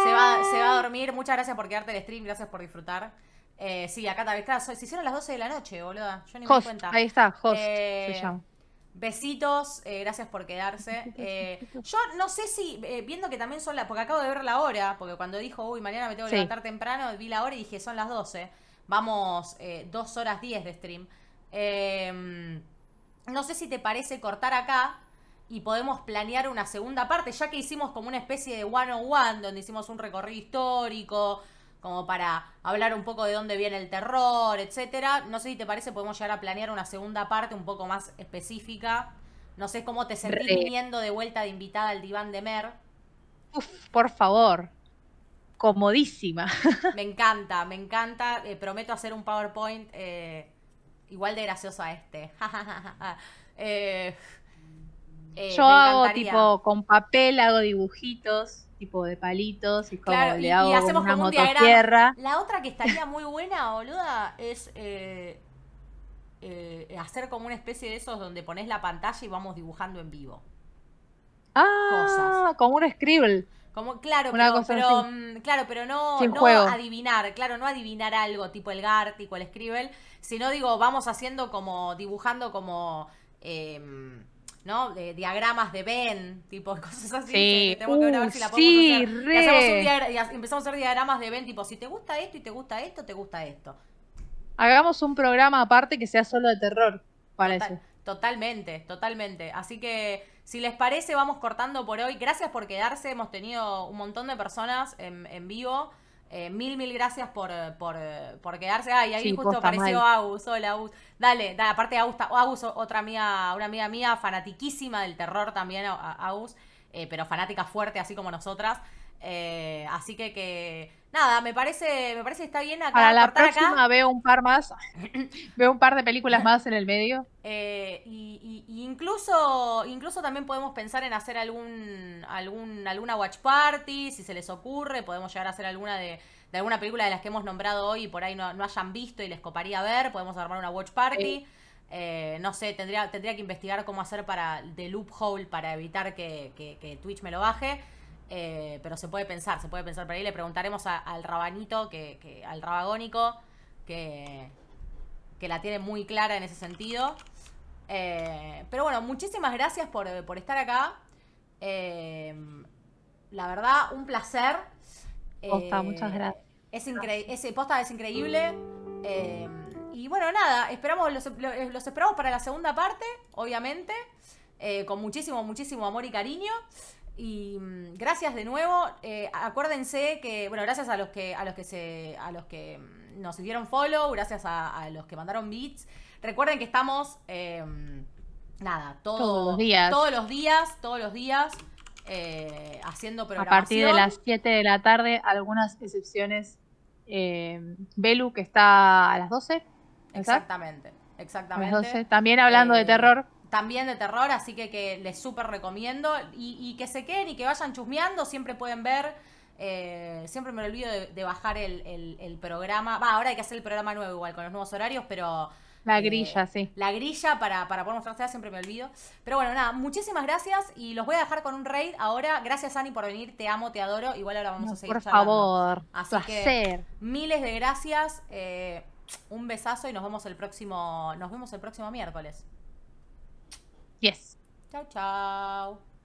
se, va, a dormir. Muchas gracias por quedarte el stream, gracias por disfrutar. Eh, sí, acá también. Claro, se hicieron las 12 de la noche, boluda. Yo ni me di cuenta. Ahí está, host. Eh, besitos, gracias por quedarse. *laughs* yo no sé si, viendo que también son las. Porque acabo de ver la hora, porque cuando dijo, uy, mañana me tengo que levantar temprano, vi la hora y dije, son las 12. Vamos, 2 horas 10 de stream. Em, no sé si te parece cortar acá y podemos planear una segunda parte, ya que hicimos como una especie de one-on-one, donde hicimos un recorrido histórico, como para hablar un poco de dónde viene el terror, etcétera. No sé si te parece, podemos llegar a planear una segunda parte un poco más específica. No sé cómo te sentís viniendo de vuelta de invitada al diván de Mer. Uf, por favor. Comodísima. *laughs* Me encanta, me encanta. Eh, prometo hacer un PowerPoint eh, igual de gracioso a este. *laughs* Eh, eh, Yo hago tipo con papel, hago dibujitos, tipo de palitos y como le hacemos una como un La otra que estaría muy buena, boluda, es eh, eh, hacer como una especie de esos donde pones la pantalla y vamos dibujando en vivo. Ah, como un scribble. Como, claro, pero, mm, claro, pero no, adivinar, claro, no adivinar algo tipo el Gartic o el Scribble, sino digo, vamos haciendo como, dibujando como em, ¿no? diagramas de Ben, tipo *laughs* cosas así. Sí, tengo que ver uh, si la podemos hacer. Y empezamos a hacer diagramas de Ben, tipo, si te gusta esto y te gusta esto, te gusta esto. Hagamos un programa aparte que sea solo de terror, para Totalmente, totalmente. Así que, si les parece, vamos cortando por hoy. Gracias por quedarse. Hemos tenido un montón de personas en, en vivo. Eh, mil, mil gracias por, por, por quedarse. Ay, ahí justo apareció mal. Agus. Hola, Agus. Dale, dale aparte Agus, otra amiga, una amiga mía, fanatiquísima del terror también, Agus, eh, pero fanática fuerte, así como nosotras. Eh, así que que nada, me parece, me parece que está bien acá. Para la próxima veo un par más, *laughs* veo un par de películas más en el medio. Eh, y, incluso, incluso también podemos pensar en hacer algún, algún, alguna watch party, si se les ocurre, podemos llegar a hacer alguna de, alguna película de las que hemos nombrado hoy y por ahí no, hayan visto y les coparía ver, podemos armar una watch party. Eh, no sé, tendría, tendría que investigar cómo hacer para de loophole para evitar que Twitch me lo baje. Eh, pero se puede pensar, se puede pensar. Por ahí le preguntaremos al rabanito, que, al rabagónico, que, que la tiene muy clara en ese sentido. Eh, pero bueno, muchísimas gracias por, estar acá. Eh, la verdad, un placer. Posta, muchas gracias. Es ese posta es increíble. y bueno, nada, esperamos, los, los, esperamos para la segunda parte, obviamente, con muchísimo, muchísimo amor y cariño. Y mm, gracias de nuevo. Eh, acuérdense que, bueno, gracias a los que, a los que se. a los que mm, nos hicieron follow, gracias a, los que mandaron beats. Recuerden que estamos. Em, nada, todos los días. Todos los días, todos los días. Eh, haciendo programación. A partir de las 7 de la tarde, algunas excepciones. Em, Belu, que está a las 12. Exactamente, exactamente. También hablando de eh, terror, también de terror, así que, que les súper recomiendo. Y, que se queden y que vayan chusmeando, siempre pueden ver. Eh, siempre me olvido de, bajar el, programa. Va, ahora hay que hacer el programa nuevo igual con los nuevos horarios, pero la eh, grilla, sí. La grilla para, para poder mostrarse, siempre me olvido. Pero bueno, nada, muchísimas gracias y los voy a dejar con un raid ahora. Gracias, Ani, por venir. Te amo, te adoro. Igual ahora vamos a seguir. Por favor. Así que miles de gracias. Eh, un besazo y nos vemos el próximo. Nos vemos el próximo miércoles. Yes. Ciao, ciao.